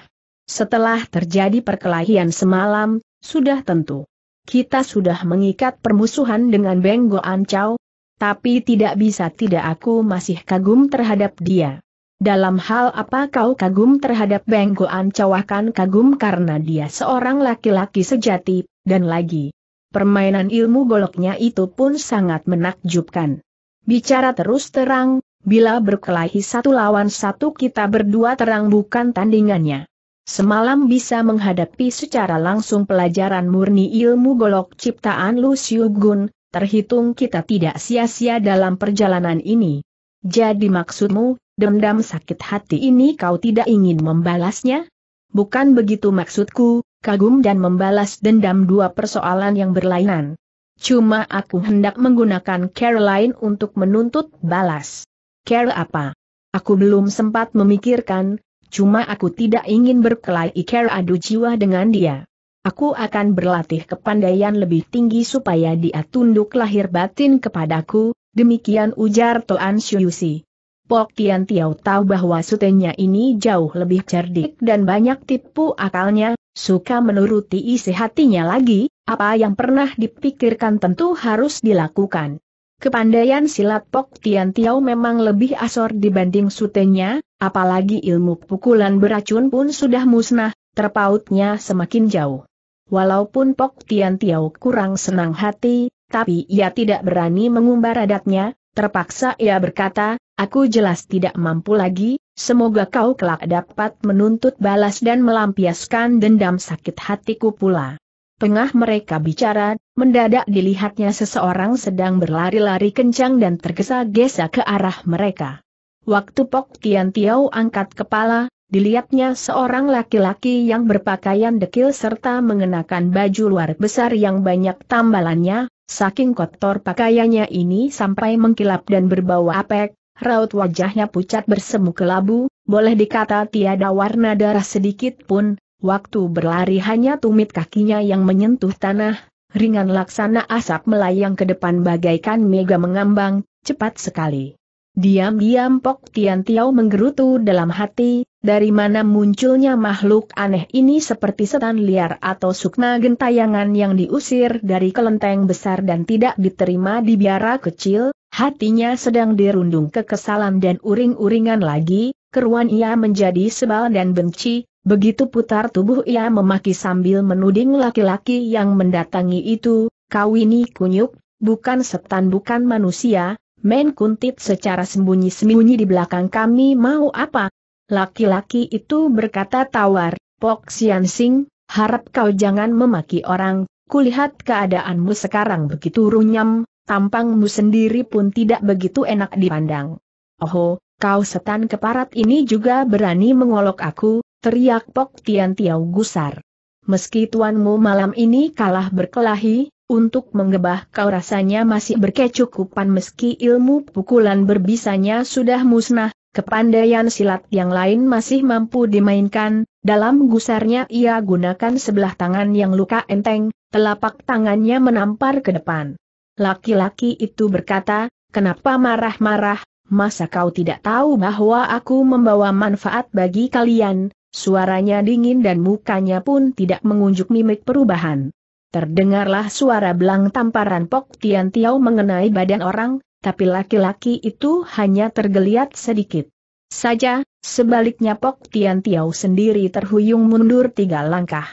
Setelah terjadi perkelahian semalam, sudah tentu. Kita sudah mengikat permusuhan dengan Beng Ancau, Chow, tapi tidak bisa tidak aku masih kagum terhadap dia. Dalam hal apa kau kagum terhadap Beng Ancau akan kagum karena dia seorang laki-laki sejati, dan lagi, permainan ilmu goloknya itu pun sangat menakjubkan. Bicara terus terang, bila berkelahi satu lawan satu kita berdua terang bukan tandingannya. Semalam bisa menghadapi secara langsung pelajaran murni ilmu golok ciptaan Lu Gun, terhitung kita tidak sia-sia dalam perjalanan ini. Jadi maksudmu, dendam sakit hati ini kau tidak ingin membalasnya? Bukan begitu maksudku, kagum dan membalas dendam dua persoalan yang berlainan. Cuma aku hendak menggunakan Caroline untuk menuntut balas. Care apa? Aku belum sempat memikirkan, cuma aku tidak ingin berkelahi care adu jiwa dengan dia. Aku akan berlatih kepandaian lebih tinggi supaya dia tunduk lahir batin kepadaku, demikian ujar Toan Shuyusi. Pok Tian Tiao tahu bahwa sutenya ini jauh lebih cerdik dan banyak tipu akalnya, suka menuruti isi hatinya lagi, apa yang pernah dipikirkan tentu harus dilakukan. Kepandaian silat Pok Tian Tiao memang lebih asor dibanding sutenya, apalagi ilmu pukulan beracun pun sudah musnah, terpautnya semakin jauh. Walaupun Pok Tian Tiao kurang senang hati, tapi ia tidak berani mengumbar adatnya, terpaksa ia berkata, aku jelas tidak mampu lagi, Semoga kau kelak dapat menuntut balas dan melampiaskan dendam sakit hatiku pula. Tengah mereka bicara, mendadak dilihatnya seseorang sedang berlari-lari kencang dan tergesa-gesa ke arah mereka. Waktu Pok Tian Tiao angkat kepala, dilihatnya seorang laki-laki yang berpakaian dekil serta mengenakan baju luar besar yang banyak tambalannya, saking kotor pakaiannya ini sampai mengkilap dan berbau apek, Raut wajahnya pucat bersemu kelabu, boleh dikata tiada warna darah sedikit pun, waktu berlari hanya tumit kakinya yang menyentuh tanah, ringan laksana asap melayang ke depan bagaikan mega mengambang, cepat sekali. Diam-diam Pok Tian Tiao menggerutu dalam hati, dari mana munculnya makhluk aneh ini seperti setan liar atau sukna gentayangan yang diusir dari kelenteng besar dan tidak diterima di biara kecil, hatinya sedang dirundung kekesalan dan uring-uringan lagi, keruan ia menjadi sebal dan benci, begitu putar tubuh ia memaki sambil menuding laki-laki yang mendatangi itu, kau ini kunyuk, bukan setan bukan manusia, Men kuntit secara sembunyi-sembunyi di belakang kami mau apa? Laki-laki itu berkata tawar, Pok Sian Sing, harap kau jangan memaki orang, kulihat keadaanmu sekarang begitu runyam, tampangmu sendiri pun tidak begitu enak dipandang. Oho, kau setan keparat ini juga berani mengolok aku, teriak Pok Tian Tiau gusar. Meski tuanmu malam ini kalah berkelahi, untuk menggebah kau rasanya masih berkecukupan meski ilmu pukulan berbisanya sudah musnah, kepandaian silat yang lain masih mampu dimainkan, dalam gusarnya ia gunakan sebelah tangan yang luka enteng, telapak tangannya menampar ke depan. Laki-laki itu berkata, kenapa marah-marah, masa kau tidak tahu bahwa aku membawa manfaat bagi kalian, suaranya dingin dan mukanya pun tidak mengunjuk mimik perubahan. Terdengarlah suara belang tamparan Pok Tian Tiao mengenai badan orang, tapi laki-laki itu hanya tergeliat sedikit. Saja, sebaliknya Pok Tian Tiao sendiri terhuyung mundur tiga langkah.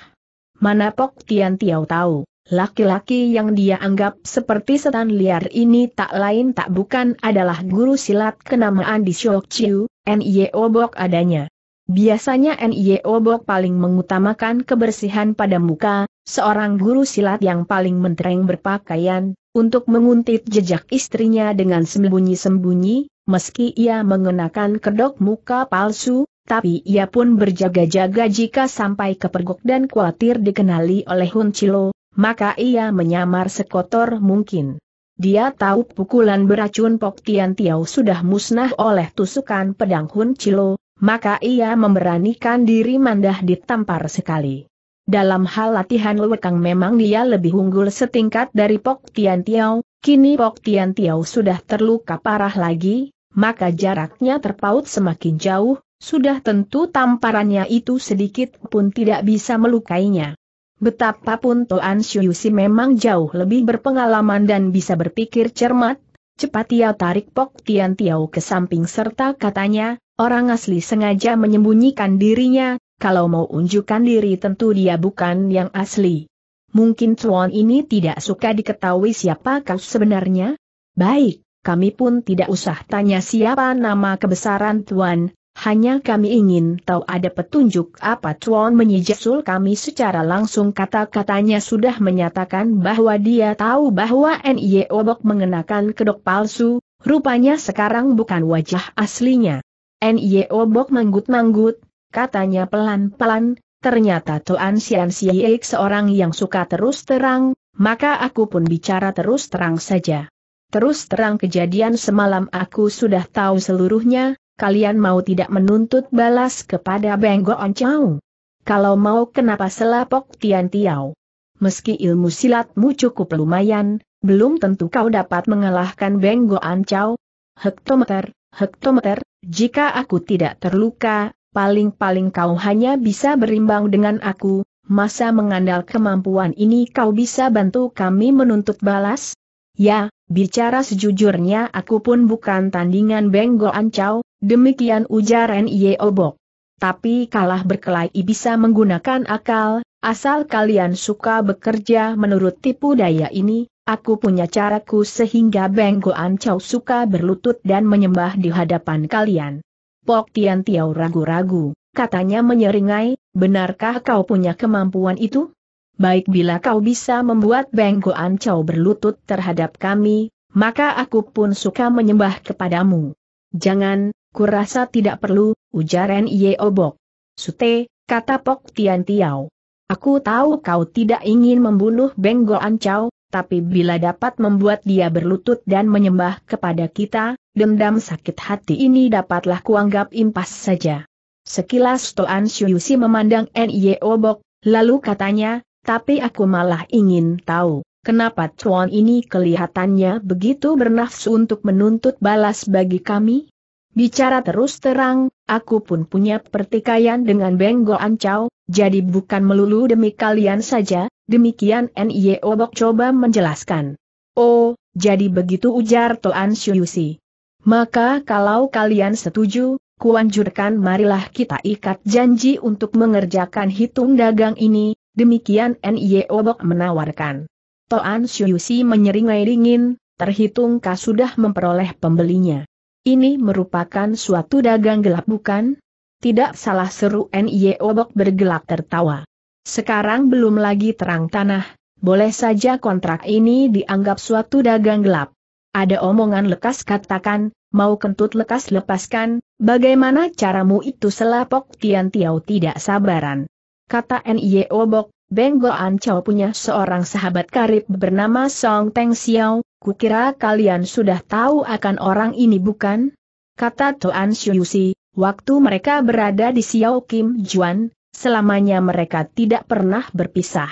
Mana Pok Tian Tiao tahu, laki-laki yang dia anggap seperti setan liar ini tak lain tak bukan adalah guru silat kenamaan di Shok Chiu, N.Y.O. E Bok adanya. Biasanya N.Y.O. E Bok paling mengutamakan kebersihan pada muka, seorang guru silat yang paling mentereng berpakaian, untuk menguntit jejak istrinya dengan sembunyi-sembunyi, meski ia mengenakan kedok muka palsu, tapi ia pun berjaga-jaga jika sampai kepergok dan khawatir dikenali oleh Hun Chilo, maka ia menyamar sekotor mungkin. Dia tahu pukulan beracun Pok Tian Tiao sudah musnah oleh tusukan pedang Hun Chilo, maka ia memberanikan diri mandah ditampar sekali. Dalam hal latihan Lewekang memang dia lebih unggul setingkat dari Pok Tian Tiao, kini Pok Tian Tiao sudah terluka parah lagi, maka jaraknya terpaut semakin jauh, sudah tentu tamparannya itu sedikit pun tidak bisa melukainya. Betapapun Toan Shuyusi memang jauh lebih berpengalaman dan bisa berpikir cermat, cepat ia tarik Pok Tian Tiao ke samping serta katanya, orang asli sengaja menyembunyikan dirinya, kalau mau unjukkan diri tentu dia bukan yang asli. Mungkin Chuan ini tidak suka diketahui siapa kau sebenarnya? Baik, kami pun tidak usah tanya siapa nama kebesaran Tuan, hanya kami ingin tahu ada petunjuk apa Chuan menyijasul kami secara langsung kata-katanya sudah menyatakan bahwa dia tahu bahwa N.I.E. Obok mengenakan kedok palsu, rupanya sekarang bukan wajah aslinya. N.I.E. Obok manggut-manggut, katanya pelan-pelan, ternyata tuan Sian Siik seorang yang suka terus terang, maka aku pun bicara terus terang saja. Terus terang kejadian semalam aku sudah tahu seluruhnya, kalian mau tidak menuntut balas kepada Benggo Goon Kalau mau kenapa selapok Tian Tiao? Meski ilmu silatmu cukup lumayan, belum tentu kau dapat mengalahkan Benggo Goan Hektometer, hektometer, jika aku tidak terluka, paling-paling kau hanya bisa berimbang dengan aku, masa mengandal kemampuan ini kau bisa bantu kami menuntut balas? Ya, bicara sejujurnya aku pun bukan tandingan Benggo Ancau, demikian ujar Yeobok. Obok. Tapi kalah berkelahi bisa menggunakan akal, asal kalian suka bekerja menurut tipu daya ini, aku punya caraku sehingga Benggo Ancau suka berlutut dan menyembah di hadapan kalian. Pok Tian Tiao ragu-ragu, katanya menyeringai, benarkah kau punya kemampuan itu? Baik bila kau bisa membuat Beng Goan berlutut terhadap kami, maka aku pun suka menyembah kepadamu. Jangan, kurasa tidak perlu, ujar Nye Obok. Sute, kata Pok Tian Tiao. Aku tahu kau tidak ingin membunuh Beng Goan tapi bila dapat membuat dia berlutut dan menyembah kepada kita, dendam sakit hati ini dapatlah kuanggap impas saja. Sekilas Toan Syuyusi memandang Nye Obok, lalu katanya, tapi aku malah ingin tahu, kenapa Tuan ini kelihatannya begitu bernafsu untuk menuntut balas bagi kami? Bicara terus terang, aku pun punya pertikaian dengan Benggo Ancau, jadi bukan melulu demi kalian saja, demikian N.I.E. Obok coba menjelaskan. Oh, jadi begitu ujar Toan Syuyusi. Maka kalau kalian setuju, kuanjurkan marilah kita ikat janji untuk mengerjakan hitung dagang ini, demikian N.I.E. Obok menawarkan. Toan Syuyusi menyeringai dingin, terhitung sudah memperoleh pembelinya. Ini merupakan suatu dagang gelap bukan? Tidak salah seru N.I. Obok bergelak tertawa. Sekarang belum lagi terang tanah, boleh saja kontrak ini dianggap suatu dagang gelap. Ada omongan lekas katakan, mau kentut lekas lepaskan, bagaimana caramu itu selapok Tian Tiao tidak sabaran. Kata N.I. Obok, Beng Goan Chow punya seorang sahabat karib bernama Song Teng Xiao, Kukira kalian sudah tahu akan orang ini bukan? Kata Toan Shuyusi, waktu mereka berada di Xiao Kim Juan, selamanya mereka tidak pernah berpisah.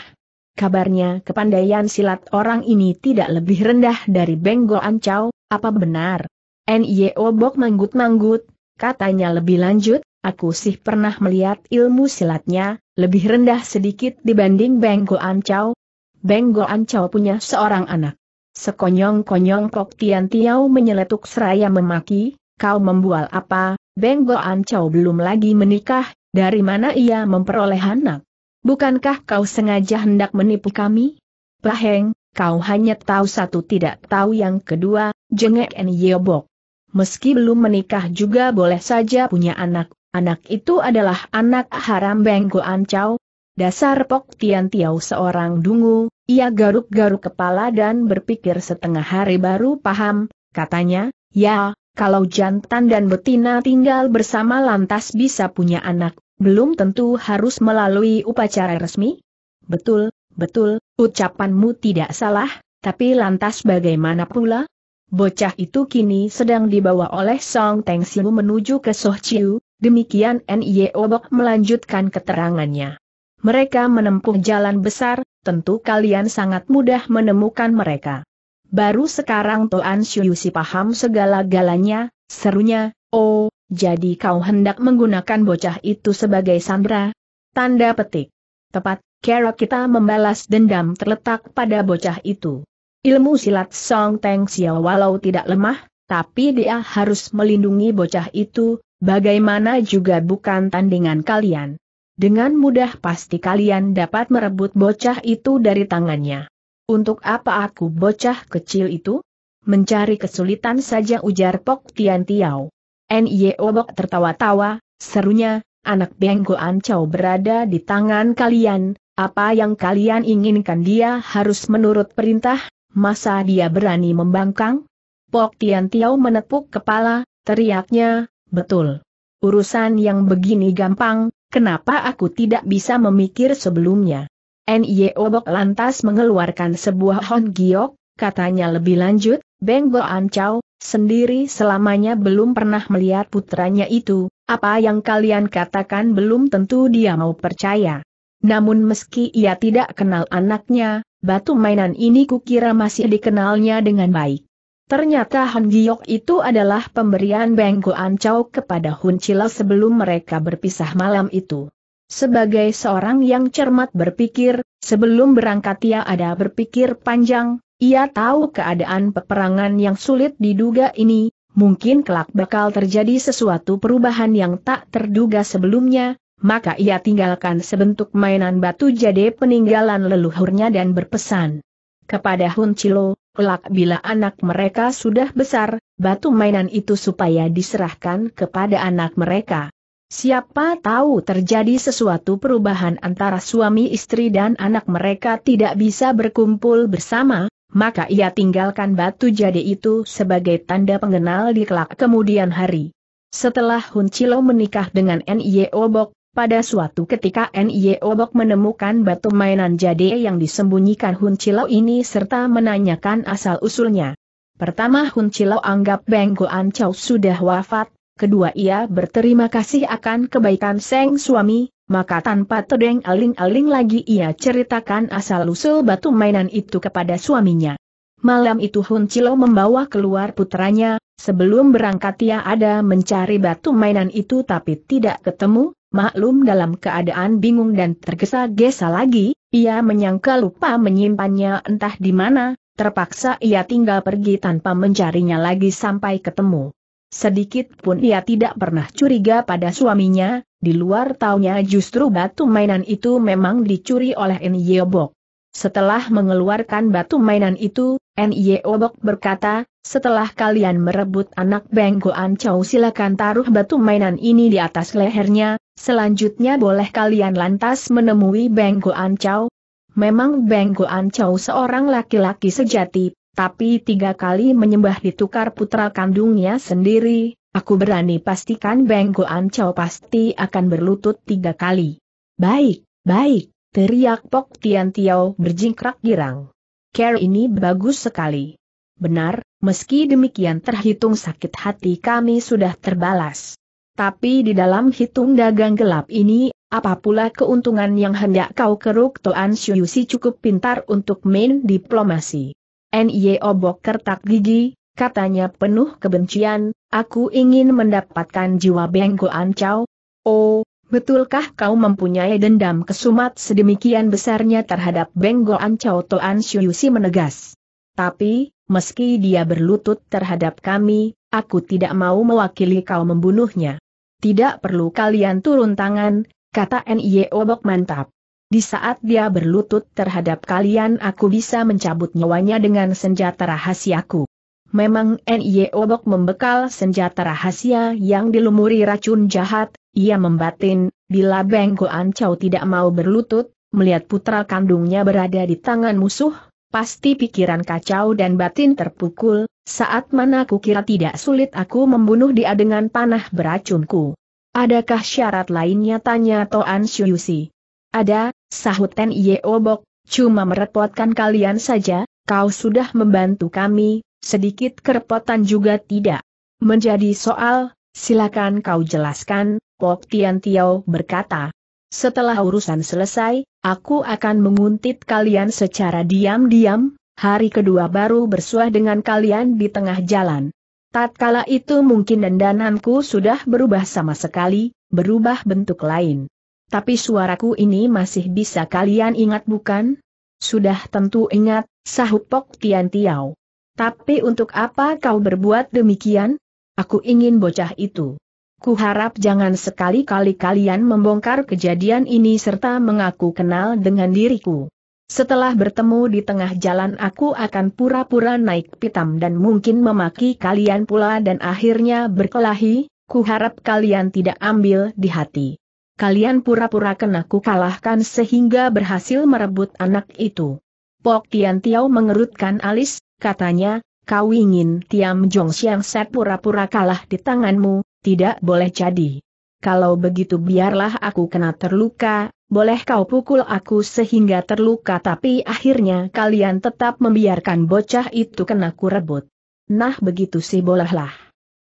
Kabarnya kepandaian silat orang ini tidak lebih rendah dari Benggo Ancau, apa benar? N.Y.O. Bok manggut-manggut, katanya lebih lanjut, aku sih pernah melihat ilmu silatnya, lebih rendah sedikit dibanding Benggo Ancau. Benggo Ancau punya seorang anak Sekonyong-konyong Kok Tian Tiao menyeletuk seraya memaki, kau membual apa, Beng An Ancau belum lagi menikah, dari mana ia memperoleh anak? Bukankah kau sengaja hendak menipu kami? Paheng, kau hanya tahu satu tidak tahu yang kedua, jengek En Yeobok. Meski belum menikah juga boleh saja punya anak, anak itu adalah anak haram Beng Go Ancau. Dasar Pok Tian Tiao seorang dungu, ia garuk-garuk kepala dan berpikir setengah hari baru paham, katanya, ya, kalau jantan dan betina tinggal bersama lantas bisa punya anak, belum tentu harus melalui upacara resmi? Betul, betul, ucapanmu tidak salah, tapi lantas bagaimana pula? Bocah itu kini sedang dibawa oleh Song Teng Siu menuju ke Soh Chiu, demikian N.Y. Obok melanjutkan keterangannya. Mereka menempuh jalan besar, tentu kalian sangat mudah menemukan mereka. Baru sekarang Toan si paham segala-galanya, serunya, oh, jadi kau hendak menggunakan bocah itu sebagai sandra? Tanda petik. Tepat, kera kita membalas dendam terletak pada bocah itu. Ilmu silat Song Teng Xiao walau tidak lemah, tapi dia harus melindungi bocah itu, bagaimana juga bukan tandingan kalian. Dengan mudah pasti kalian dapat merebut bocah itu dari tangannya. Untuk apa aku bocah kecil itu? Mencari kesulitan saja ujar Pok Tian Tiao. Nye Obok tertawa-tawa, serunya, anak bengkoan Chow berada di tangan kalian, apa yang kalian inginkan dia harus menurut perintah, masa dia berani membangkang? Pok Tian Tiao menepuk kepala, teriaknya, betul. Urusan yang begini gampang, Kenapa aku tidak bisa memikir sebelumnya? Nye Obok lantas mengeluarkan sebuah hon giok, katanya lebih lanjut, Beng Go Chow, sendiri selamanya belum pernah melihat putranya itu, apa yang kalian katakan belum tentu dia mau percaya. Namun meski ia tidak kenal anaknya, batu mainan ini kukira masih dikenalnya dengan baik. Ternyata Han Giok itu adalah pemberian Beng Ancau kepada Hun Chila sebelum mereka berpisah malam itu. Sebagai seorang yang cermat berpikir, sebelum berangkat ia ada berpikir panjang, ia tahu keadaan peperangan yang sulit diduga ini, mungkin kelak bakal terjadi sesuatu perubahan yang tak terduga sebelumnya, maka ia tinggalkan sebentuk mainan batu jadi peninggalan leluhurnya dan berpesan. Kepada Hun Chilo, kelak bila anak mereka sudah besar, batu mainan itu supaya diserahkan kepada anak mereka. Siapa tahu terjadi sesuatu perubahan antara suami istri dan anak mereka tidak bisa berkumpul bersama, maka ia tinggalkan batu jade itu sebagai tanda pengenal di kelak kemudian hari. Setelah Hun Chilo menikah dengan Nye Obok, pada suatu ketika N.I.E. Obok menemukan batu mainan jade yang disembunyikan Hun Chilo ini serta menanyakan asal-usulnya. Pertama Hun Chilo anggap Beng Goan Chow sudah wafat, kedua ia berterima kasih akan kebaikan Seng suami, maka tanpa tedeng aling-aling lagi ia ceritakan asal-usul batu mainan itu kepada suaminya. Malam itu Hun Chilo membawa keluar putranya, sebelum berangkat ia ada mencari batu mainan itu tapi tidak ketemu, Maklum dalam keadaan bingung dan tergesa-gesa lagi, ia menyangka lupa menyimpannya entah di mana, terpaksa ia tinggal pergi tanpa mencarinya lagi sampai ketemu. Sedikit pun ia tidak pernah curiga pada suaminya, di luar taunya justru batu mainan itu memang dicuri oleh Nyeobok. Setelah mengeluarkan batu mainan itu, Nyeobok berkata, setelah kalian merebut anak Benggoan Chow silakan taruh batu mainan ini di atas lehernya, Selanjutnya boleh kalian lantas menemui Beng Ancau. Memang Beng Ancau seorang laki-laki sejati, tapi tiga kali menyembah ditukar putra kandungnya sendiri, aku berani pastikan Beng Ancau pasti akan berlutut tiga kali. Baik, baik, teriak Pok Tian Tiao berjingkrak girang. Care ini bagus sekali. Benar, meski demikian terhitung sakit hati kami sudah terbalas. Tapi di dalam hitung dagang gelap ini, apa pula keuntungan yang hendak kau keruk Toan Si cukup pintar untuk main diplomasi. N.Y. E obok kertak gigi, katanya penuh kebencian, aku ingin mendapatkan jiwa An Ancau. Oh, betulkah kau mempunyai dendam kesumat sedemikian besarnya terhadap Benggoan Tuan Toan Si menegas. Tapi, meski dia berlutut terhadap kami, aku tidak mau mewakili kau membunuhnya. Tidak perlu kalian turun tangan, kata N.I.O. Bok mantap. Di saat dia berlutut terhadap kalian aku bisa mencabut nyawanya dengan senjata rahasiaku. Memang N.I.O. Bok membekal senjata rahasia yang dilumuri racun jahat, ia membatin, bila Bengko Ancau tidak mau berlutut, melihat putra kandungnya berada di tangan musuh, Pasti pikiran kacau dan batin terpukul, saat mana kukira tidak sulit aku membunuh dia dengan panah beracunku. Adakah syarat lainnya tanya Toan Shuyusi? Ada, sahut Ten Yeobok, cuma merepotkan kalian saja, kau sudah membantu kami, sedikit kerepotan juga tidak. Menjadi soal, silakan kau jelaskan, Pok Tian Tiao berkata. Setelah urusan selesai, aku akan menguntit kalian secara diam-diam, hari kedua baru bersuah dengan kalian di tengah jalan. Tatkala itu mungkin dendananku sudah berubah sama sekali, berubah bentuk lain. Tapi suaraku ini masih bisa kalian ingat bukan? Sudah tentu ingat, sahut Pok Tian Tiao. Tapi untuk apa kau berbuat demikian? Aku ingin bocah itu. Kuharap jangan sekali-kali kalian membongkar kejadian ini serta mengaku kenal dengan diriku. Setelah bertemu di tengah jalan aku akan pura-pura naik pitam dan mungkin memaki kalian pula dan akhirnya berkelahi, kuharap kalian tidak ambil di hati. Kalian pura-pura kena ku kalahkan sehingga berhasil merebut anak itu. Pok Tian Tiao mengerutkan alis, katanya, kau ingin Tiam Jong Siang Set pura-pura kalah di tanganmu, tidak boleh jadi. Kalau begitu biarlah aku kena terluka, boleh kau pukul aku sehingga terluka tapi akhirnya kalian tetap membiarkan bocah itu kena kurebut. Nah begitu sih bolehlah.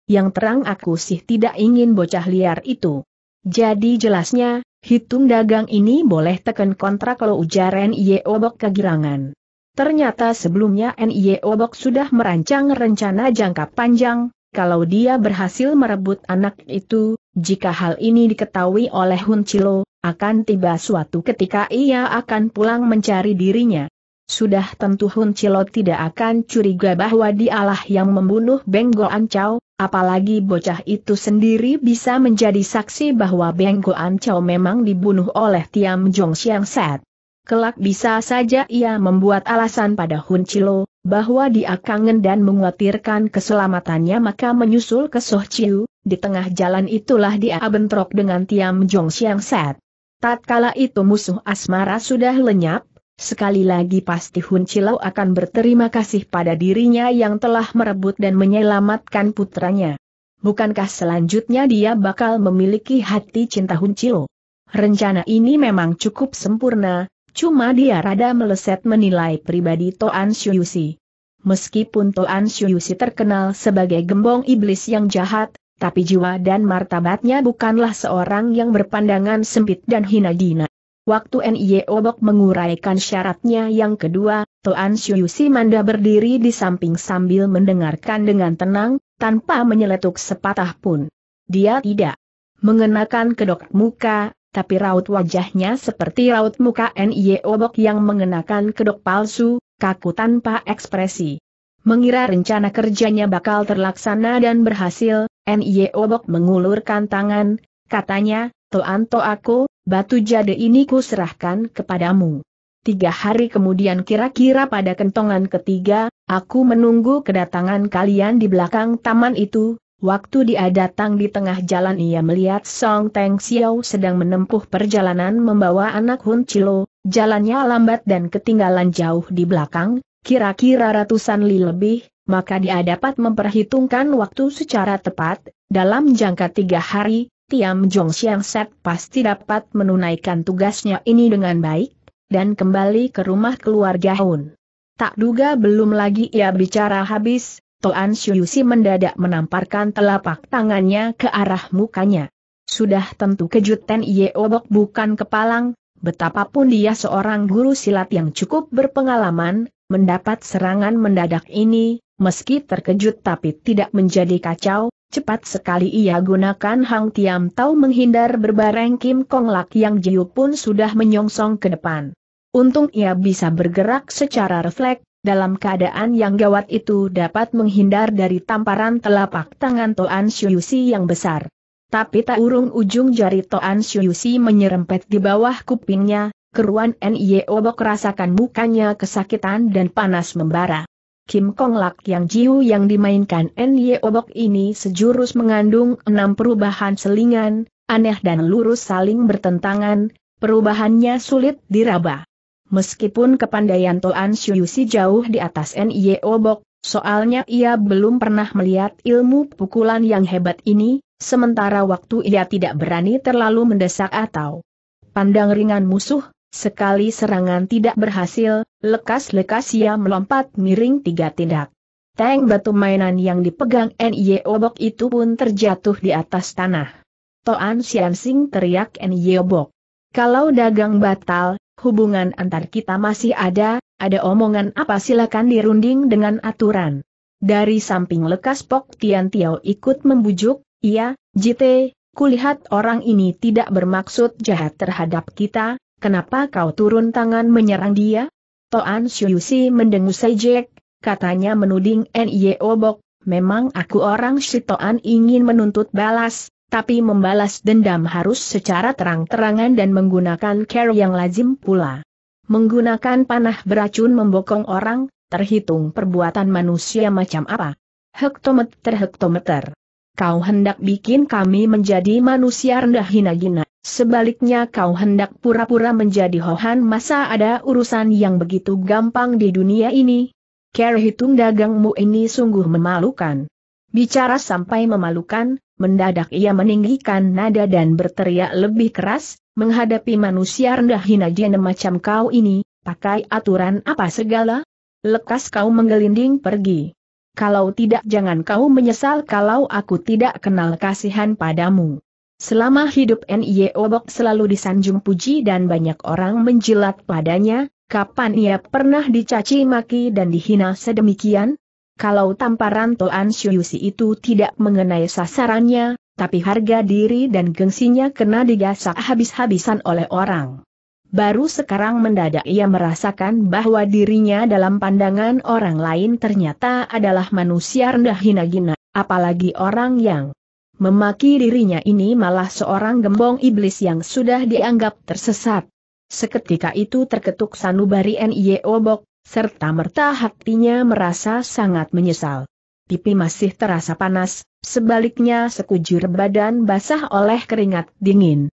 Yang terang aku sih tidak ingin bocah liar itu. Jadi jelasnya, hitung dagang ini boleh tekan kontrak kalau ujar N.I.E. Obok kegirangan. Ternyata sebelumnya N.I.E. Obok sudah merancang rencana jangka panjang, kalau dia berhasil merebut anak itu, jika hal ini diketahui oleh Hun Chilo, akan tiba suatu ketika ia akan pulang mencari dirinya. Sudah tentu Hun Chilo tidak akan curiga bahwa dialah yang membunuh Beng Goan Chow, apalagi bocah itu sendiri bisa menjadi saksi bahwa Beng Goan Chow memang dibunuh oleh Tiam Jong Siang Set. Kelak bisa saja ia membuat alasan pada Hun Chilo, bahwa dia kangen dan mengkhawatirkan keselamatannya maka menyusul ke Soh Chiu, di tengah jalan itulah dia bentrok dengan Tiam Jong Siang Set. Tatkala itu musuh asmara sudah lenyap, sekali lagi pasti Hun Chilau akan berterima kasih pada dirinya yang telah merebut dan menyelamatkan putranya. Bukankah selanjutnya dia bakal memiliki hati cinta Hun Chilau? Rencana ini memang cukup sempurna, Cuma dia rada meleset menilai pribadi Toan Shuyusi. Meskipun Toan Shuyusi terkenal sebagai gembong iblis yang jahat, tapi jiwa dan martabatnya bukanlah seorang yang berpandangan sempit dan hina dina. Waktu NIE Obok menguraikan syaratnya yang kedua, Toan Shuyusi Manda berdiri di samping sambil mendengarkan dengan tenang, tanpa menyeletuk sepatah pun. Dia tidak mengenakan kedok muka, tapi raut wajahnya seperti raut muka Nye Obok yang mengenakan kedok palsu, kaku tanpa ekspresi. Mengira rencana kerjanya bakal terlaksana dan berhasil, Nye Obok mengulurkan tangan, katanya, to aku, batu jade ini ku serahkan kepadamu. Tiga hari kemudian kira-kira pada kentongan ketiga, aku menunggu kedatangan kalian di belakang taman itu, Waktu dia datang di tengah jalan ia melihat Song Teng Xiao sedang menempuh perjalanan membawa anak Hun Chilo, jalannya lambat dan ketinggalan jauh di belakang, kira-kira ratusan li lebih, maka dia dapat memperhitungkan waktu secara tepat, dalam jangka tiga hari, Tiam Jong Siang Set pasti dapat menunaikan tugasnya ini dengan baik, dan kembali ke rumah keluarga Hun. Tak duga belum lagi ia bicara habis, Toan Shuyusi mendadak menamparkan telapak tangannya ke arah mukanya. Sudah tentu kejutan Ten Obok bukan kepalang, betapapun dia seorang guru silat yang cukup berpengalaman, mendapat serangan mendadak ini, meski terkejut tapi tidak menjadi kacau, Cepat sekali ia gunakan Hang Tiam Tau menghindar berbareng Kim Kong Lak yang Jiu pun sudah menyongsong ke depan. Untung ia bisa bergerak secara refleks, dalam keadaan yang gawat itu dapat menghindar dari tamparan telapak tangan Toan Shuyusi yang besar. Tapi tak urung ujung jari Toan Shuyusi menyerempet di bawah kupingnya, keruan Nye Obok rasakan mukanya kesakitan dan panas membara. Kim Kong Lak yang Jiu yang dimainkan Nye Obok ini sejurus mengandung enam perubahan selingan, aneh dan lurus saling bertentangan, perubahannya sulit diraba. Meskipun kepandaian Toan si jauh di atas Nye Obok, soalnya ia belum pernah melihat ilmu pukulan yang hebat ini, sementara waktu ia tidak berani terlalu mendesak atau pandang ringan musuh, sekali serangan tidak berhasil, lekas-lekas ia melompat miring tiga tindak. Tank batu mainan yang dipegang Nye Obok itu pun terjatuh di atas tanah. Toan Siansing teriak Nye Obok, Kalau dagang batal, hubungan antar kita masih ada, ada omongan apa silakan dirunding dengan aturan. Dari samping lekas Pok Tian Tiao ikut membujuk, iya, Jite, kulihat orang ini tidak bermaksud jahat terhadap kita, kenapa kau turun tangan menyerang dia? Toan Shuyusi mendengus Jack, katanya menuding Nye Obok, memang aku orang si Toan ingin menuntut balas, tapi membalas dendam harus secara terang-terangan dan menggunakan care yang lazim pula. Menggunakan panah beracun membokong orang, terhitung perbuatan manusia macam apa. Hektometer-hektometer. Kau hendak bikin kami menjadi manusia rendah hina-gina, sebaliknya kau hendak pura-pura menjadi hohan masa ada urusan yang begitu gampang di dunia ini. Care hitung dagangmu ini sungguh memalukan. Bicara sampai memalukan, mendadak ia meninggikan nada dan berteriak lebih keras, menghadapi manusia rendah hina jenem macam kau ini, pakai aturan apa segala? Lekas kau menggelinding pergi. Kalau tidak jangan kau menyesal kalau aku tidak kenal kasihan padamu. Selama hidup N.I.E. Obok selalu disanjung puji dan banyak orang menjilat padanya, kapan ia pernah dicaci maki dan dihina sedemikian? kalau tamparan Toan Shuyusi itu tidak mengenai sasarannya, tapi harga diri dan gengsinya kena digasak habis-habisan oleh orang. Baru sekarang mendadak ia merasakan bahwa dirinya dalam pandangan orang lain ternyata adalah manusia rendah hina-gina, apalagi orang yang memaki dirinya ini malah seorang gembong iblis yang sudah dianggap tersesat. Seketika itu terketuk sanubari N.I.O. Bok, serta-merta hatinya merasa sangat menyesal. Pipi masih terasa panas, sebaliknya sekujur badan basah oleh keringat dingin.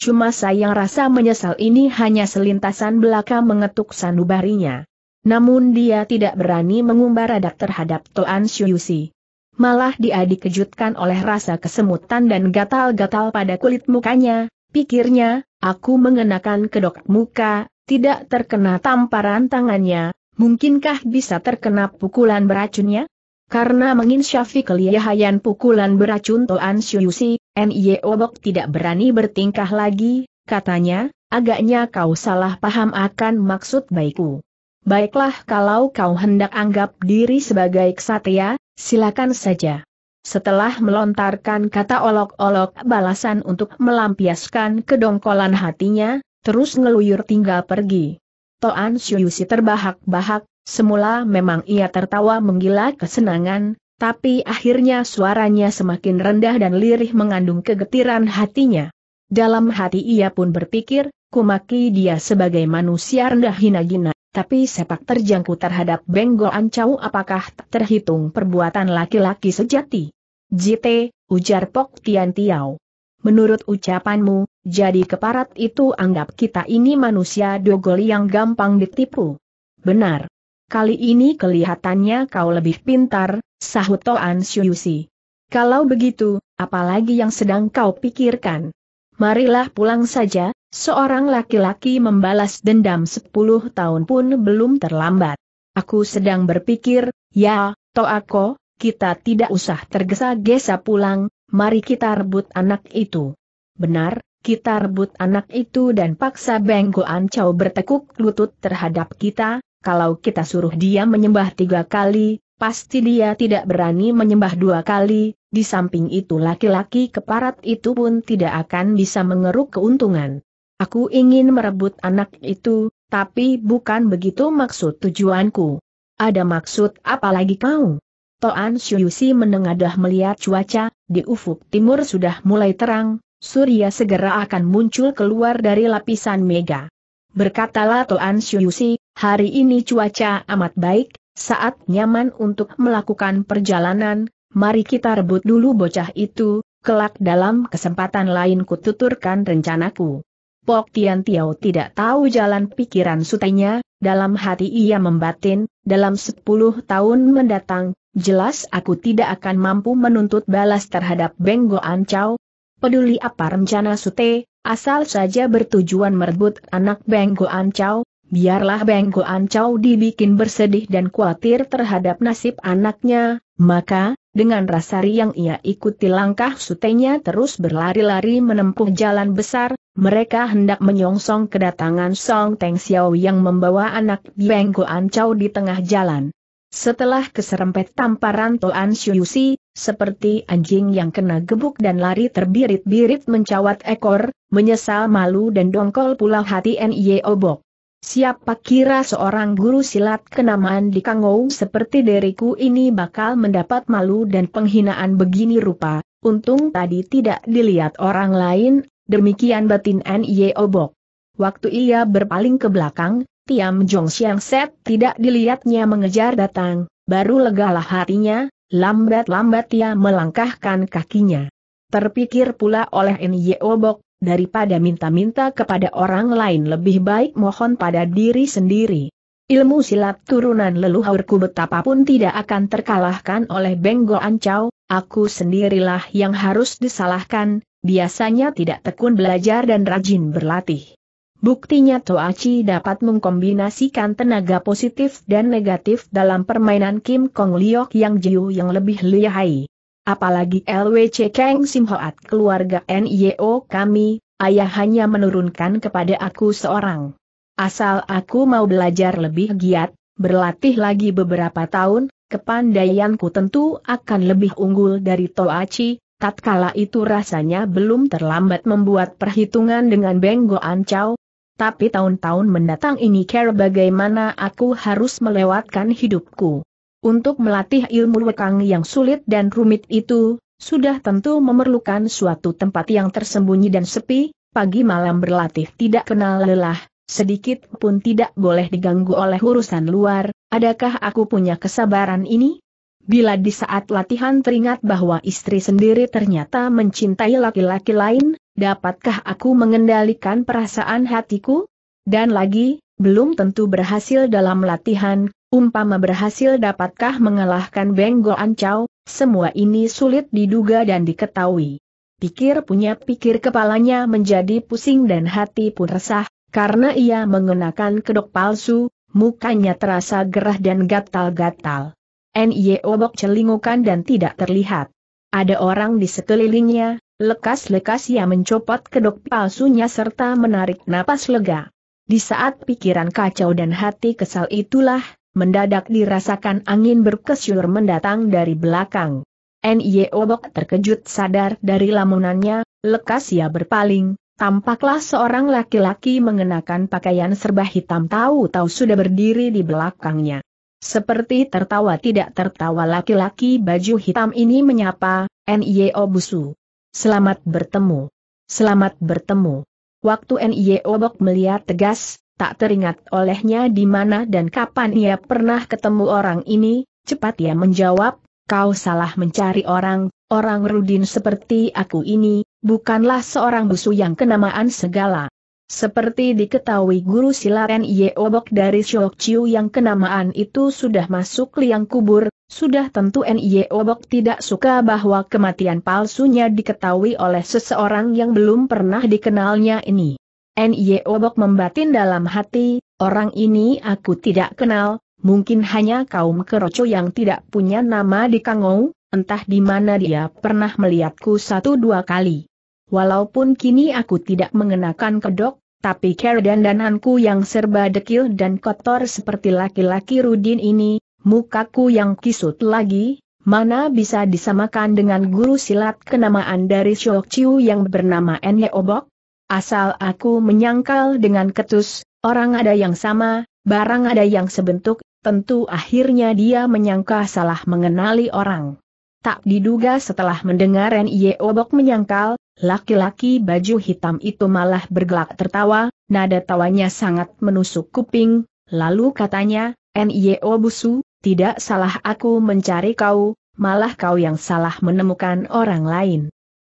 Cuma sayang rasa menyesal ini hanya selintasan belaka mengetuk sanubarinya. Namun dia tidak berani mengumbar adat terhadap Toan Shuyusi. Malah dia dikejutkan oleh rasa kesemutan dan gatal-gatal pada kulit mukanya, pikirnya, aku mengenakan kedok muka, tidak terkena tamparan tangannya, mungkinkah bisa terkena pukulan beracunnya? Karena menginsyafi kelihayan pukulan beracun Toan Shuyusi, Nie Obok tidak berani bertingkah lagi, katanya, agaknya kau salah paham akan maksud baikku. Baiklah kalau kau hendak anggap diri sebagai ksatria, silakan saja. Setelah melontarkan kata olok-olok balasan untuk melampiaskan kedongkolan hatinya, terus ngeluyur tinggal pergi. Toan Syuyusi terbahak-bahak, semula memang ia tertawa menggila kesenangan, tapi akhirnya suaranya semakin rendah dan lirih mengandung kegetiran hatinya. Dalam hati ia pun berpikir, kumaki dia sebagai manusia rendah hina gina, tapi sepak terjangku terhadap Benggol Ancau apakah terhitung perbuatan laki-laki sejati? Jite, ujar Pok Tian Tiao. Menurut ucapanmu, jadi keparat itu anggap kita ini manusia dogol yang gampang ditipu. Benar. Kali ini kelihatannya kau lebih pintar, sahut Toan Syuyusi. Kalau begitu, apalagi yang sedang kau pikirkan? Marilah pulang saja, seorang laki-laki membalas dendam sepuluh tahun pun belum terlambat. Aku sedang berpikir, ya, Toako, kita tidak usah tergesa-gesa pulang, mari kita rebut anak itu. Benar, kita rebut anak itu dan paksa Benggo Ancau bertekuk lutut terhadap kita, kalau kita suruh dia menyembah tiga kali, pasti dia tidak berani menyembah dua kali, di samping itu laki-laki keparat itu pun tidak akan bisa mengeruk keuntungan. Aku ingin merebut anak itu, tapi bukan begitu maksud tujuanku. Ada maksud apalagi kau? Toan Shuyusi menengadah melihat cuaca, di ufuk timur sudah mulai terang, surya segera akan muncul keluar dari lapisan mega. Berkatalah Toan Shuyusi, hari ini cuaca amat baik, saat nyaman untuk melakukan perjalanan, mari kita rebut dulu bocah itu, kelak dalam kesempatan lain kututurkan rencanaku. Pok Tian Tiao tidak tahu jalan pikiran sutenya, dalam hati ia membatin, dalam sepuluh tahun mendatang, jelas aku tidak akan mampu menuntut balas terhadap Benggo Ancau. Chow. Peduli apa rencana sute, asal saja bertujuan merebut anak Benggo Ancau, Chow, biarlah Benggo Ancau Chow dibikin bersedih dan khawatir terhadap nasib anaknya, maka, dengan rasa riang ia ikuti langkah sutenya terus berlari-lari menempuh jalan besar, mereka hendak menyongsong kedatangan Song Teng Xiao yang membawa anak Bieng An di tengah jalan. Setelah keserempet tamparan Toan si seperti anjing yang kena gebuk dan lari terbirit-birit mencawat ekor, menyesal malu dan dongkol pula hati N.I.E. Obok. Siapa kira seorang guru silat kenamaan di Kangou seperti deriku ini bakal mendapat malu dan penghinaan begini rupa, untung tadi tidak dilihat orang lain, Demikian batin N.I. Obok. Waktu ia berpaling ke belakang, Tiam Jong Siang Set tidak dilihatnya mengejar datang, baru legalah hatinya, lambat-lambat ia melangkahkan kakinya. Terpikir pula oleh N.Y. Obok, daripada minta-minta kepada orang lain lebih baik mohon pada diri sendiri. Ilmu silat turunan leluhurku betapapun tidak akan terkalahkan oleh Benggo Ancau, aku sendirilah yang harus disalahkan, biasanya tidak tekun belajar dan rajin berlatih. Buktinya Toachi dapat mengkombinasikan tenaga positif dan negatif dalam permainan Kim Kong Liok yang Jiu yang lebih lihai. Apalagi LWC Kang Simhoat keluarga NIO kami, ayah hanya menurunkan kepada aku seorang. Asal aku mau belajar lebih giat, berlatih lagi beberapa tahun, kepandaianku tentu akan lebih unggul dari Toachi, Tatkala itu rasanya belum terlambat membuat perhitungan dengan Benggo Ancau. tapi tahun-tahun mendatang ini care bagaimana aku harus melewatkan hidupku. Untuk melatih ilmu wekang yang sulit dan rumit itu, sudah tentu memerlukan suatu tempat yang tersembunyi dan sepi, pagi malam berlatih tidak kenal lelah, sedikit pun tidak boleh diganggu oleh urusan luar, adakah aku punya kesabaran ini? Bila di saat latihan teringat bahwa istri sendiri ternyata mencintai laki-laki lain, dapatkah aku mengendalikan perasaan hatiku? Dan lagi, belum tentu berhasil dalam latihan, umpama berhasil dapatkah mengalahkan Benggo Ancau, semua ini sulit diduga dan diketahui. Pikir punya pikir kepalanya menjadi pusing dan hati pun resah, karena ia mengenakan kedok palsu, mukanya terasa gerah dan gatal-gatal. NIE obok celingukan dan tidak terlihat. Ada orang di sekelilingnya, lekas-lekas ia mencopot kedok palsunya serta menarik napas lega. Di saat pikiran kacau dan hati kesal itulah, mendadak dirasakan angin berkesyur mendatang dari belakang. NIE obok terkejut sadar dari lamunannya, lekas ia berpaling, tampaklah seorang laki-laki mengenakan pakaian serba hitam tahu-tahu sudah berdiri di belakangnya. Seperti tertawa tidak tertawa laki-laki baju hitam ini menyapa, N.I.O. Busu. Selamat bertemu. Selamat bertemu. Waktu N.I.O. Bok melihat tegas, tak teringat olehnya di mana dan kapan ia pernah ketemu orang ini, cepat ia menjawab, kau salah mencari orang, orang Rudin seperti aku ini, bukanlah seorang busu yang kenamaan segala. Seperti diketahui guru silaren Nye Obok dari Shok Chiu yang kenamaan itu sudah masuk liang kubur, sudah tentu Nye Obok tidak suka bahwa kematian palsunya diketahui oleh seseorang yang belum pernah dikenalnya ini. Nye Obok membatin dalam hati, orang ini aku tidak kenal, mungkin hanya kaum keroco yang tidak punya nama di Kangou, entah di mana dia pernah melihatku satu dua kali. Walaupun kini aku tidak mengenakan kedok, tapi care dan dananku yang serba dekil dan kotor seperti laki-laki Rudin ini, mukaku yang kisut lagi, mana bisa disamakan dengan guru silat kenamaan dari Shok Chiu yang bernama Enye Obok? Asal aku menyangkal dengan ketus, orang ada yang sama, barang ada yang sebentuk, tentu akhirnya dia menyangka salah mengenali orang. Tak diduga setelah mendengar Enye Obok menyangkal, Laki-laki baju hitam itu malah bergelak tertawa, nada tawanya sangat menusuk kuping, lalu katanya, N.I.O. E Busu, tidak salah aku mencari kau, malah kau yang salah menemukan orang lain.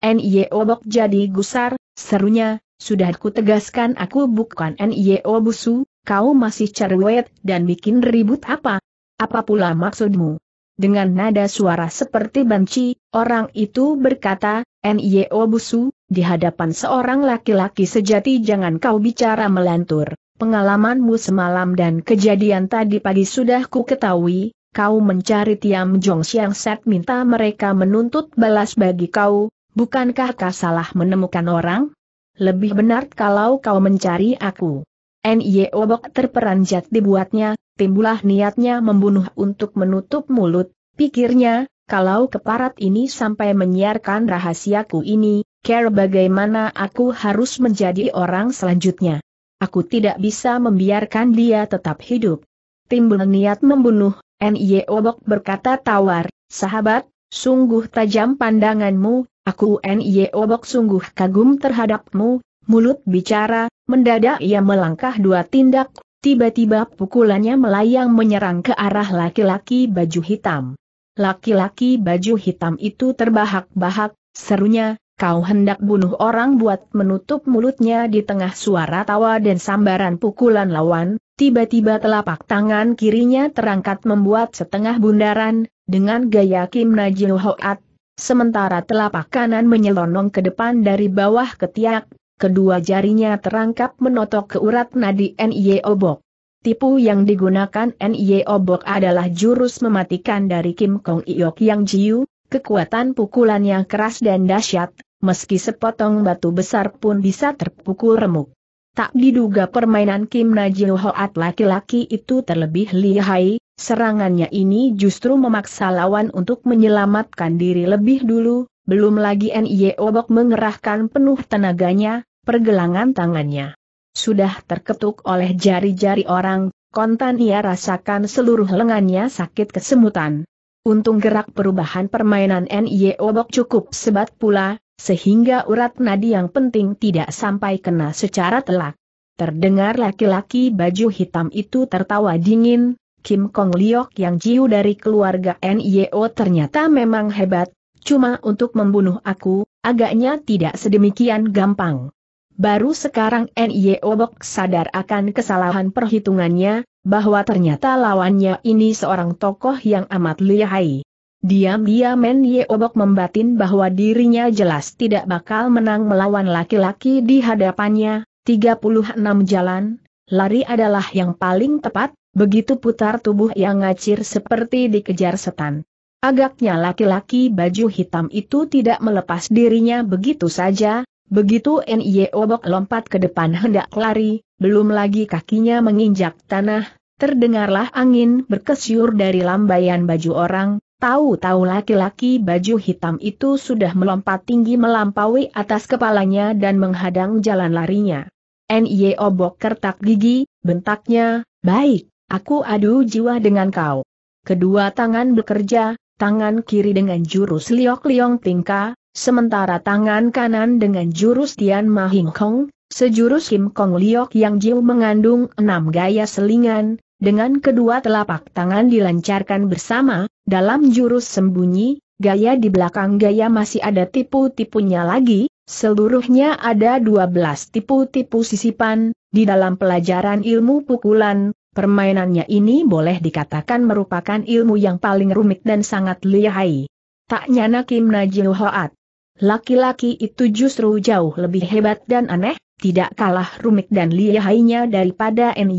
N.I.O. E Bok jadi gusar, serunya, sudah ku tegaskan aku bukan N.I.O. E Busu, kau masih cerewet dan bikin ribut apa? Apa pula maksudmu? dengan nada suara seperti banci, orang itu berkata, N.Y.O. Busu, di hadapan seorang laki-laki sejati jangan kau bicara melantur, pengalamanmu semalam dan kejadian tadi pagi sudah ku ketahui, kau mencari Tiam Jong Siang Set minta mereka menuntut balas bagi kau, bukankah kau salah menemukan orang? Lebih benar kalau kau mencari aku. N.Y.O. Bok terperanjat dibuatnya, timbulah niatnya membunuh untuk menutup mulut, pikirnya, kalau keparat ini sampai menyiarkan rahasiaku ini, care bagaimana aku harus menjadi orang selanjutnya. Aku tidak bisa membiarkan dia tetap hidup. Timbul niat membunuh, Nye Obok berkata tawar, sahabat, sungguh tajam pandanganmu, aku Nye Obok sungguh kagum terhadapmu, mulut bicara, mendadak ia melangkah dua tindak, Tiba-tiba pukulannya melayang menyerang ke arah laki-laki baju hitam. Laki-laki baju hitam itu terbahak-bahak, serunya, kau hendak bunuh orang buat menutup mulutnya di tengah suara tawa dan sambaran pukulan lawan, tiba-tiba telapak tangan kirinya terangkat membuat setengah bundaran, dengan gaya Kim Najil Hoat, sementara telapak kanan menyelonong ke depan dari bawah ketiak kedua jarinya terangkap menotok ke urat nadi NIE Obok. Tipu yang digunakan NIE Obok adalah jurus mematikan dari Kim Kong Iok Yang Jiu, kekuatan pukulan yang keras dan dahsyat, meski sepotong batu besar pun bisa terpukul remuk. Tak diduga permainan Kim Najil Hoat laki-laki itu terlebih lihai, serangannya ini justru memaksa lawan untuk menyelamatkan diri lebih dulu, belum lagi NIE Obok mengerahkan penuh tenaganya, pergelangan tangannya. Sudah terketuk oleh jari-jari orang, kontan ia rasakan seluruh lengannya sakit kesemutan. Untung gerak perubahan permainan NIE Obok cukup sebat pula, sehingga urat nadi yang penting tidak sampai kena secara telak. Terdengar laki-laki baju hitam itu tertawa dingin, Kim Kong Liok yang jiu dari keluarga NIO ternyata memang hebat, Cuma untuk membunuh aku, agaknya tidak sedemikian gampang. Baru sekarang N.I.E. Obok sadar akan kesalahan perhitungannya, bahwa ternyata lawannya ini seorang tokoh yang amat lihai. Diam-diam N.I.E. Obok membatin bahwa dirinya jelas tidak bakal menang melawan laki-laki di hadapannya, 36 jalan, lari adalah yang paling tepat, begitu putar tubuh yang ngacir seperti dikejar setan. Agaknya laki-laki baju hitam itu tidak melepas dirinya begitu saja, begitu Nye Obok lompat ke depan hendak lari, belum lagi kakinya menginjak tanah, terdengarlah angin berkesyur dari lambaian baju orang, tahu-tahu laki-laki baju hitam itu sudah melompat tinggi melampaui atas kepalanya dan menghadang jalan larinya. Nye Obok kertak gigi, bentaknya, baik, aku adu jiwa dengan kau. Kedua tangan bekerja, tangan kiri dengan jurus Liok Liong Tingka, sementara tangan kanan dengan jurus Tian Ma Hing Kong, sejurus Kim Kong Liok yang Jiu mengandung enam gaya selingan, dengan kedua telapak tangan dilancarkan bersama, dalam jurus sembunyi, gaya di belakang gaya masih ada tipu-tipunya lagi, seluruhnya ada dua belas tipu-tipu sisipan, di dalam pelajaran ilmu pukulan, Permainannya ini boleh dikatakan merupakan ilmu yang paling rumit dan sangat lihai. Tak nyana Kim Najil Hoat. Laki-laki itu justru jauh lebih hebat dan aneh, tidak kalah rumit dan lihainya daripada N.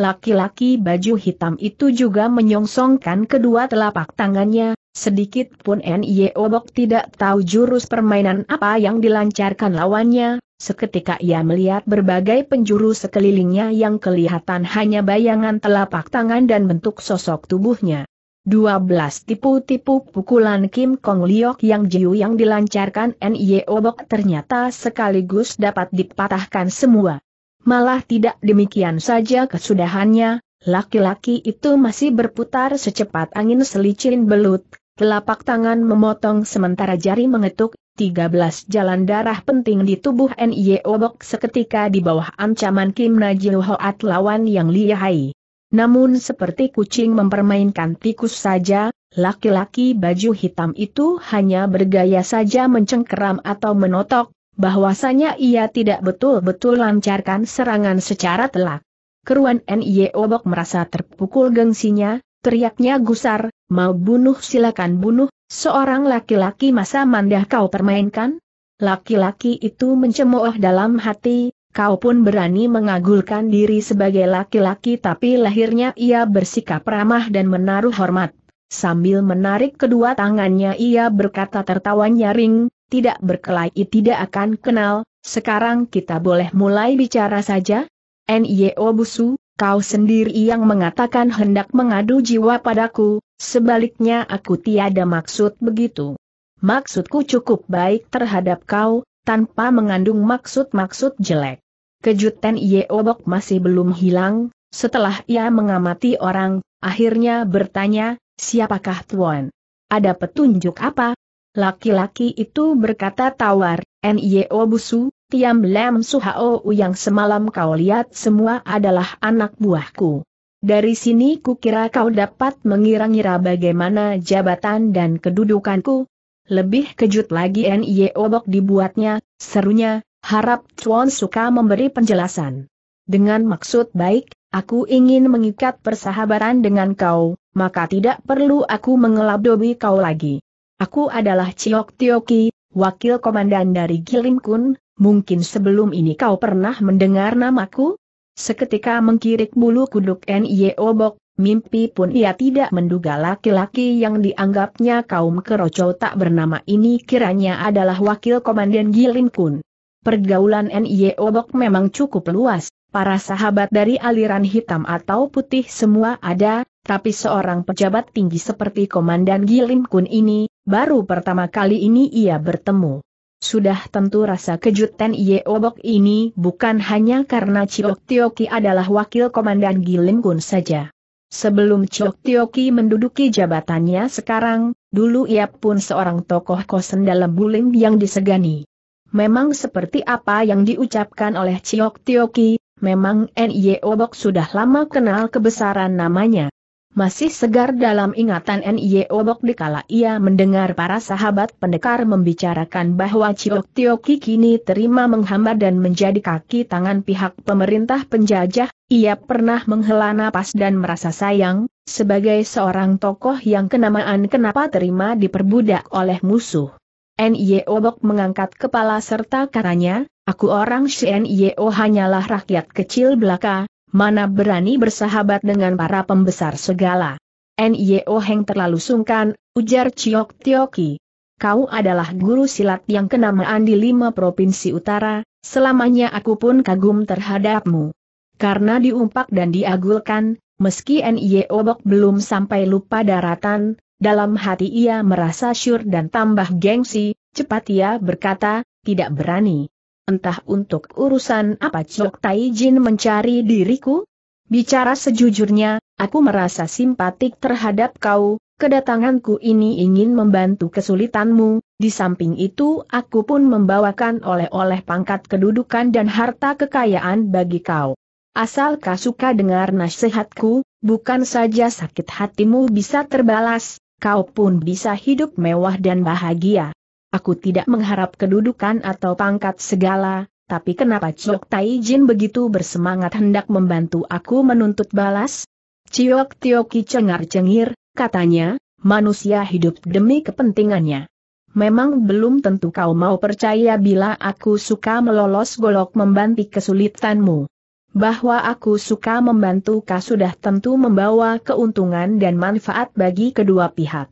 Laki-laki baju hitam itu juga menyongsongkan kedua telapak tangannya, Sedikit pun Nye Obok tidak tahu jurus permainan apa yang dilancarkan lawannya, seketika ia melihat berbagai penjuru sekelilingnya yang kelihatan hanya bayangan telapak tangan dan bentuk sosok tubuhnya. 12 tipu-tipu pukulan Kim Kong Liok yang jiu yang dilancarkan Nye Obok ternyata sekaligus dapat dipatahkan semua. Malah tidak demikian saja kesudahannya, laki-laki itu masih berputar secepat angin selicin belut, Telapak tangan memotong sementara jari mengetuk, 13 jalan darah penting di tubuh Nye Obok seketika di bawah ancaman Kim Najil Hoat lawan yang lihai. Namun seperti kucing mempermainkan tikus saja, laki-laki baju hitam itu hanya bergaya saja mencengkeram atau menotok, bahwasanya ia tidak betul-betul lancarkan serangan secara telak. Keruan Nye Obok merasa terpukul gengsinya, teriaknya gusar, mau bunuh silakan bunuh, seorang laki-laki masa mandah kau permainkan? Laki-laki itu mencemooh dalam hati, kau pun berani mengagulkan diri sebagai laki-laki tapi lahirnya ia bersikap ramah dan menaruh hormat. Sambil menarik kedua tangannya ia berkata tertawa nyaring, tidak berkelahi tidak akan kenal, sekarang kita boleh mulai bicara saja? NIO Busu, Kau sendiri yang mengatakan hendak mengadu jiwa padaku, sebaliknya aku tiada maksud begitu. Maksudku cukup baik terhadap kau, tanpa mengandung maksud-maksud jelek. Kejutan Ye Obok masih belum hilang, setelah ia mengamati orang, akhirnya bertanya, siapakah Tuan? Ada petunjuk apa? Laki-laki itu berkata tawar, N.Y.O. Busu, Tiam Lam Suhao yang semalam kau lihat semua adalah anak buahku. Dari sini kukira kau dapat mengira-ngira bagaimana jabatan dan kedudukanku. Lebih kejut lagi Nye Obok dibuatnya, serunya, harap Chuan suka memberi penjelasan. Dengan maksud baik, aku ingin mengikat persahabatan dengan kau, maka tidak perlu aku mengelabdobi kau lagi. Aku adalah Chiok Tioki, wakil komandan dari Gilim Kun, mungkin sebelum ini kau pernah mendengar namaku? Seketika mengkirik bulu kuduk N.I.O. Bok, mimpi pun ia tidak menduga laki-laki yang dianggapnya kaum keroco tak bernama ini kiranya adalah wakil komandan Gilin Kun. Pergaulan N.I.O. Bok memang cukup luas, para sahabat dari aliran hitam atau putih semua ada, tapi seorang pejabat tinggi seperti komandan Gilin Kun ini, baru pertama kali ini ia bertemu. Sudah tentu rasa kejut Ten Ye Obok ini bukan hanya karena Chiok Tioki adalah wakil komandan Gilim Kun saja. Sebelum Chiok Tioki menduduki jabatannya sekarang, dulu ia pun seorang tokoh kosen dalam bulim yang disegani. Memang seperti apa yang diucapkan oleh Chiok Tioki, memang N.Y. Obok sudah lama kenal kebesaran namanya. Masih segar dalam ingatan Nye Obok dikala ia mendengar para sahabat pendekar membicarakan bahwa Ciok Tioki kini terima menghambat dan menjadi kaki tangan pihak pemerintah penjajah, ia pernah menghela napas dan merasa sayang, sebagai seorang tokoh yang kenamaan kenapa terima diperbudak oleh musuh. Nye Obok mengangkat kepala serta katanya, aku orang si hanyalah rakyat kecil belaka, mana berani bersahabat dengan para pembesar segala. N.Y.O. Heng terlalu sungkan, ujar Chiok Tioki. Kau adalah guru silat yang kenamaan di lima provinsi utara, selamanya aku pun kagum terhadapmu. Karena diumpak dan diagulkan, meski N.Y.O. Bok belum sampai lupa daratan, dalam hati ia merasa syur dan tambah gengsi, cepat ia berkata, tidak berani. Entah untuk urusan apa Cok Taijin mencari diriku? Bicara sejujurnya, aku merasa simpatik terhadap kau, kedatanganku ini ingin membantu kesulitanmu, di samping itu aku pun membawakan oleh-oleh pangkat kedudukan dan harta kekayaan bagi kau. Asal kau suka dengar nasihatku, bukan saja sakit hatimu bisa terbalas, kau pun bisa hidup mewah dan bahagia. Aku tidak mengharap kedudukan atau pangkat segala, tapi kenapa Tai Taijin begitu bersemangat hendak membantu aku menuntut balas? Ciok Tioki cengar-cengir, katanya, manusia hidup demi kepentingannya. Memang belum tentu kau mau percaya bila aku suka melolos golok membanti kesulitanmu. Bahwa aku suka membantu kau sudah tentu membawa keuntungan dan manfaat bagi kedua pihak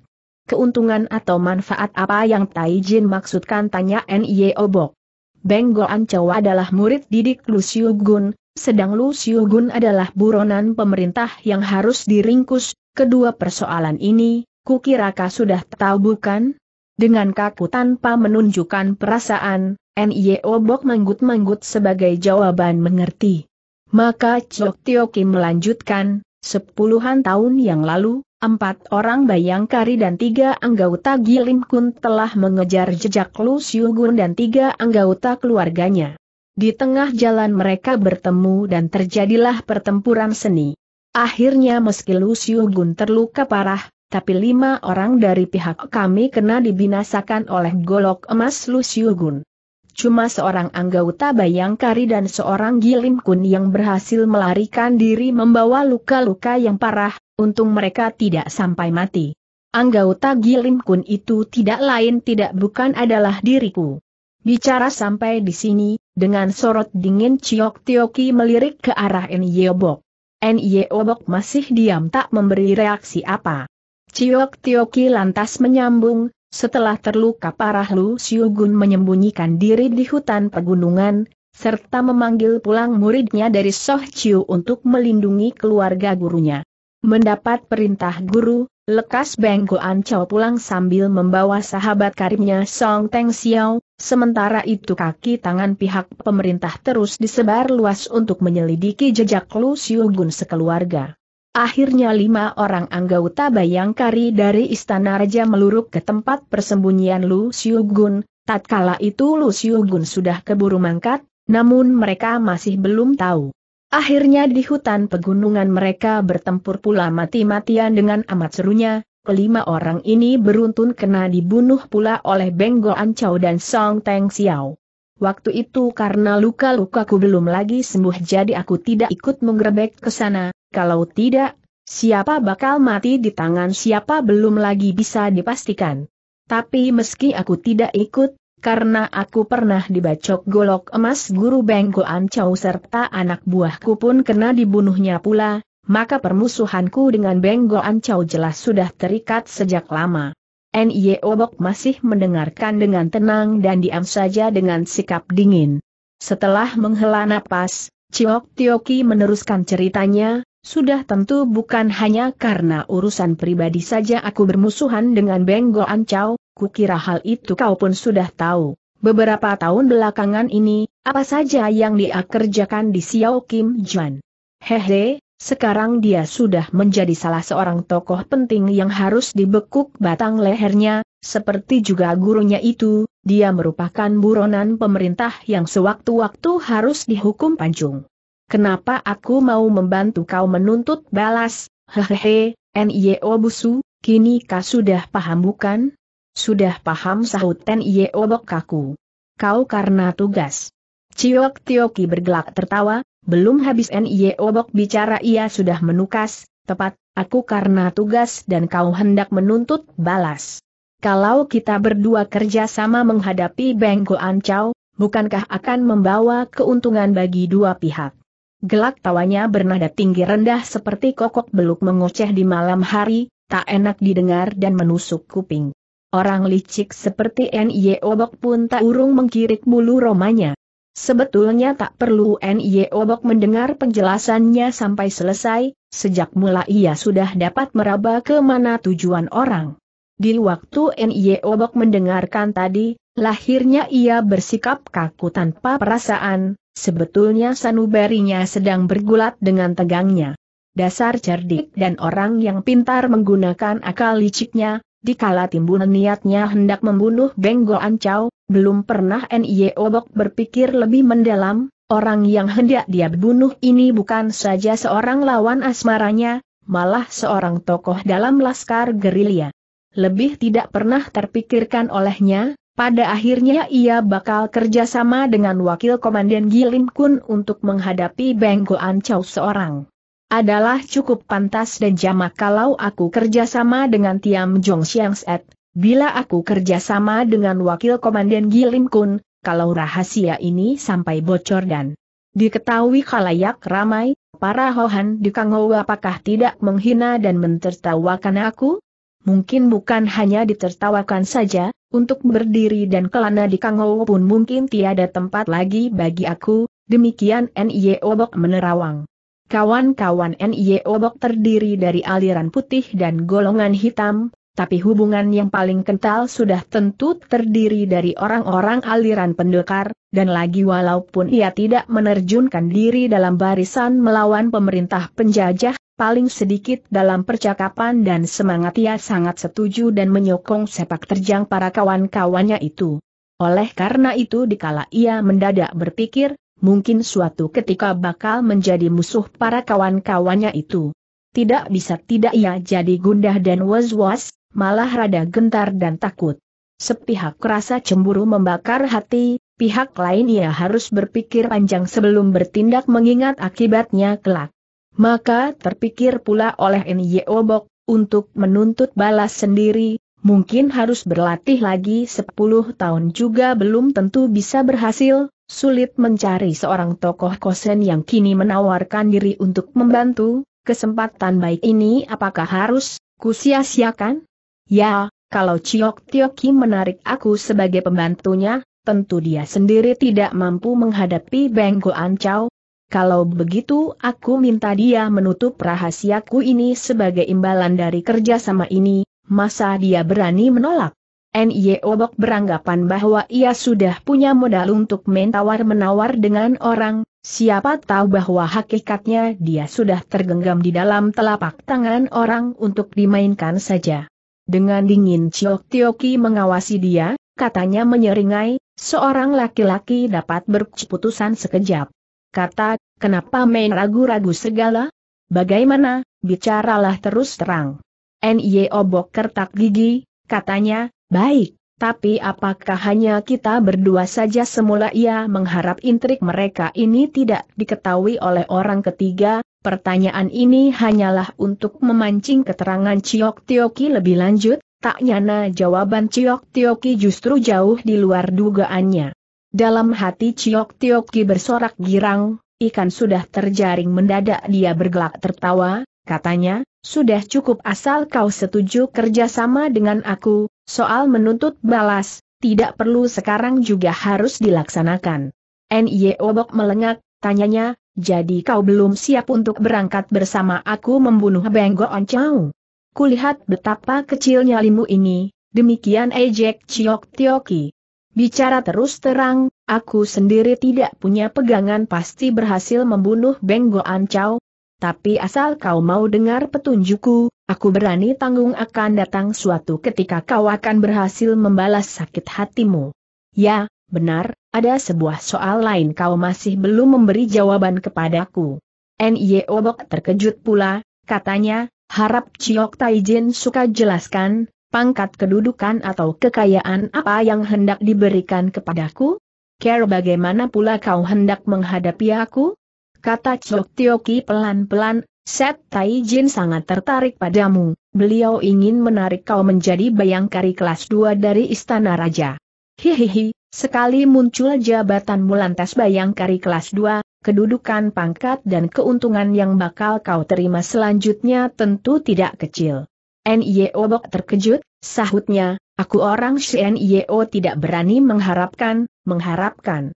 keuntungan atau manfaat apa yang Tai Jin maksudkan tanya N.I.E. Obok. Beng Goan Chow adalah murid didik Lu Siu Gun, sedang Lu Siu Gun adalah buronan pemerintah yang harus diringkus, kedua persoalan ini, kukira kau sudah tahu bukan? Dengan kaku tanpa menunjukkan perasaan, N.I.E. Obok menggut-menggut sebagai jawaban mengerti. Maka Chok Tio Kim melanjutkan, sepuluhan tahun yang lalu, Empat orang Bayangkari dan tiga anggota Gilim Kun telah mengejar jejak Lu Xiugun dan tiga anggota keluarganya. Di tengah jalan mereka bertemu dan terjadilah pertempuran seni. Akhirnya meski Lu Xiugun terluka parah, tapi lima orang dari pihak kami kena dibinasakan oleh golok emas Lu Xiugun. Cuma seorang anggota Bayangkari dan seorang Gilim Kun yang berhasil melarikan diri membawa luka-luka yang parah, untung mereka tidak sampai mati. Anggota Gilim Kun itu tidak lain tidak bukan adalah diriku. Bicara sampai di sini, dengan sorot dingin Ciok Tioki melirik ke arah Nyeobok. Nyeobok masih diam tak memberi reaksi apa. Ciok Tioki lantas menyambung, setelah terluka parah Lu Siugun menyembunyikan diri di hutan pegunungan, serta memanggil pulang muridnya dari Soh Chiu untuk melindungi keluarga gurunya. Mendapat perintah guru, lekas Beng Goan Chow pulang sambil membawa sahabat karibnya Song Teng Xiao, sementara itu kaki tangan pihak pemerintah terus disebar luas untuk menyelidiki jejak Lu Xiu Gun sekeluarga. Akhirnya lima orang anggota bayangkari dari Istana Raja meluruk ke tempat persembunyian Lu Xiu Gun, tatkala itu Lu Xiu Gun sudah keburu mangkat, namun mereka masih belum tahu. Akhirnya di hutan pegunungan mereka bertempur pula mati-matian dengan amat serunya, kelima orang ini beruntun kena dibunuh pula oleh Benggo Ancau dan Song Teng Xiao. Waktu itu karena luka-lukaku belum lagi sembuh jadi aku tidak ikut menggerebek ke sana, kalau tidak, siapa bakal mati di tangan siapa belum lagi bisa dipastikan. Tapi meski aku tidak ikut, karena aku pernah dibacok golok emas guru Bengkoan Chow serta anak buahku pun kena dibunuhnya pula, maka permusuhanku dengan Bengkoan Chow jelas sudah terikat sejak lama. N.I.E. Obok masih mendengarkan dengan tenang dan diam saja dengan sikap dingin. Setelah menghela napas, Ciok Tioki meneruskan ceritanya, sudah tentu bukan hanya karena urusan pribadi saja aku bermusuhan dengan Bengkoan Chow, Kukira hal itu kau pun sudah tahu. Beberapa tahun belakangan ini, apa saja yang dia kerjakan di Xiao Kim Juan. Hehe, sekarang dia sudah menjadi salah seorang tokoh penting yang harus dibekuk batang lehernya, seperti juga gurunya itu, dia merupakan buronan pemerintah yang sewaktu-waktu harus dihukum pancung. Kenapa aku mau membantu kau menuntut balas, hehehe, NIO Busu, kini kau sudah paham bukan? Sudah paham sahut Ten Ye obok kaku. Kau karena tugas. Ciok Tioki bergelak tertawa, belum habis Ye obok bicara ia sudah menukas, tepat, aku karena tugas dan kau hendak menuntut balas. Kalau kita berdua kerja sama menghadapi Bengko Ancau, bukankah akan membawa keuntungan bagi dua pihak? Gelak tawanya bernada tinggi rendah seperti kokok beluk mengoceh di malam hari, tak enak didengar dan menusuk kuping. Orang licik seperti N.Y. Obok pun tak urung mengkirik bulu romanya. Sebetulnya tak perlu N.Y. Obok mendengar penjelasannya sampai selesai, sejak mula ia sudah dapat meraba ke mana tujuan orang. Di waktu N.Y. Obok mendengarkan tadi, lahirnya ia bersikap kaku tanpa perasaan, sebetulnya sanubarinya sedang bergulat dengan tegangnya. Dasar cerdik dan orang yang pintar menggunakan akal liciknya, dikala timbunan niatnya hendak membunuh Benggo Ancau, belum pernah N.I.O. Obok berpikir lebih mendalam, orang yang hendak dia bunuh ini bukan saja seorang lawan asmaranya, malah seorang tokoh dalam laskar gerilya. Lebih tidak pernah terpikirkan olehnya, pada akhirnya ia bakal kerjasama dengan wakil komandan Gilim Kun untuk menghadapi Benggo Ancau seorang adalah cukup pantas dan jamak kalau aku kerjasama dengan Tiam Jong Siang Set, bila aku kerjasama dengan Wakil Komandan Gilim Kun, kalau rahasia ini sampai bocor dan diketahui kalayak ramai, para Hohan di Kangou apakah tidak menghina dan mentertawakan aku? Mungkin bukan hanya ditertawakan saja, untuk berdiri dan kelana di Kangou pun mungkin tiada tempat lagi bagi aku, demikian N.Y. E Obok menerawang. Kawan-kawan NIO e Bok terdiri dari aliran putih dan golongan hitam, tapi hubungan yang paling kental sudah tentu terdiri dari orang-orang aliran pendekar, dan lagi walaupun ia tidak menerjunkan diri dalam barisan melawan pemerintah penjajah, paling sedikit dalam percakapan dan semangat ia sangat setuju dan menyokong sepak terjang para kawan-kawannya itu. Oleh karena itu dikala ia mendadak berpikir, mungkin suatu ketika bakal menjadi musuh para kawan-kawannya itu. Tidak bisa tidak ia jadi gundah dan was-was, malah rada gentar dan takut. Sepihak rasa cemburu membakar hati, pihak lain ia harus berpikir panjang sebelum bertindak mengingat akibatnya kelak. Maka terpikir pula oleh N.Y.O. Bok, untuk menuntut balas sendiri, mungkin harus berlatih lagi 10 tahun juga belum tentu bisa berhasil, sulit mencari seorang tokoh kosen yang kini menawarkan diri untuk membantu, kesempatan baik ini apakah harus kusia-siakan? Ya, kalau Ciok Tioki menarik aku sebagai pembantunya, tentu dia sendiri tidak mampu menghadapi Benggo Ancau. Kalau begitu aku minta dia menutup rahasiaku ini sebagai imbalan dari kerjasama ini, masa dia berani menolak? NY Obok beranggapan bahwa ia sudah punya modal untuk mentawar menawar dengan orang, siapa tahu bahwa hakikatnya dia sudah tergenggam di dalam telapak tangan orang untuk dimainkan saja. Dengan dingin Chiok Tioki mengawasi dia, katanya menyeringai, seorang laki-laki dapat berkeputusan sekejap. Kata, kenapa main ragu-ragu segala? Bagaimana, bicaralah terus terang. NY Obok kertak gigi, katanya, Baik, tapi apakah hanya kita berdua saja semula ia mengharap intrik mereka ini tidak diketahui oleh orang ketiga? Pertanyaan ini hanyalah untuk memancing keterangan Ciok Tioki lebih lanjut, tak nyana jawaban Ciok Tioki justru jauh di luar dugaannya. Dalam hati Ciok Tioki bersorak girang, ikan sudah terjaring mendadak dia bergelak tertawa, katanya, sudah cukup asal kau setuju kerjasama dengan aku, Soal menuntut balas, tidak perlu sekarang juga harus dilaksanakan. N.Y. Obok melengak, tanyanya, jadi kau belum siap untuk berangkat bersama aku membunuh Benggo Oncau? Kulihat betapa kecilnya limu ini, demikian ejek Ciok Tioki. Bicara terus terang, aku sendiri tidak punya pegangan pasti berhasil membunuh Benggo Ancau. Tapi asal kau mau dengar petunjukku, aku berani tanggung akan datang suatu ketika kau akan berhasil membalas sakit hatimu. Ya, benar, ada sebuah soal lain kau masih belum memberi jawaban kepadaku. N.Y. Obok terkejut pula, katanya, harap Ciok Taijin suka jelaskan, pangkat kedudukan atau kekayaan apa yang hendak diberikan kepadaku? Care bagaimana pula kau hendak menghadapi aku? kata Chok Tioki pelan-pelan, Set Taijin sangat tertarik padamu, beliau ingin menarik kau menjadi bayangkari kelas 2 dari Istana Raja. Hihihi, sekali muncul jabatanmu lantas bayangkari kelas 2, kedudukan pangkat dan keuntungan yang bakal kau terima selanjutnya tentu tidak kecil. N.I.O. Bok terkejut, sahutnya, aku orang si N.I.O. tidak berani mengharapkan, mengharapkan.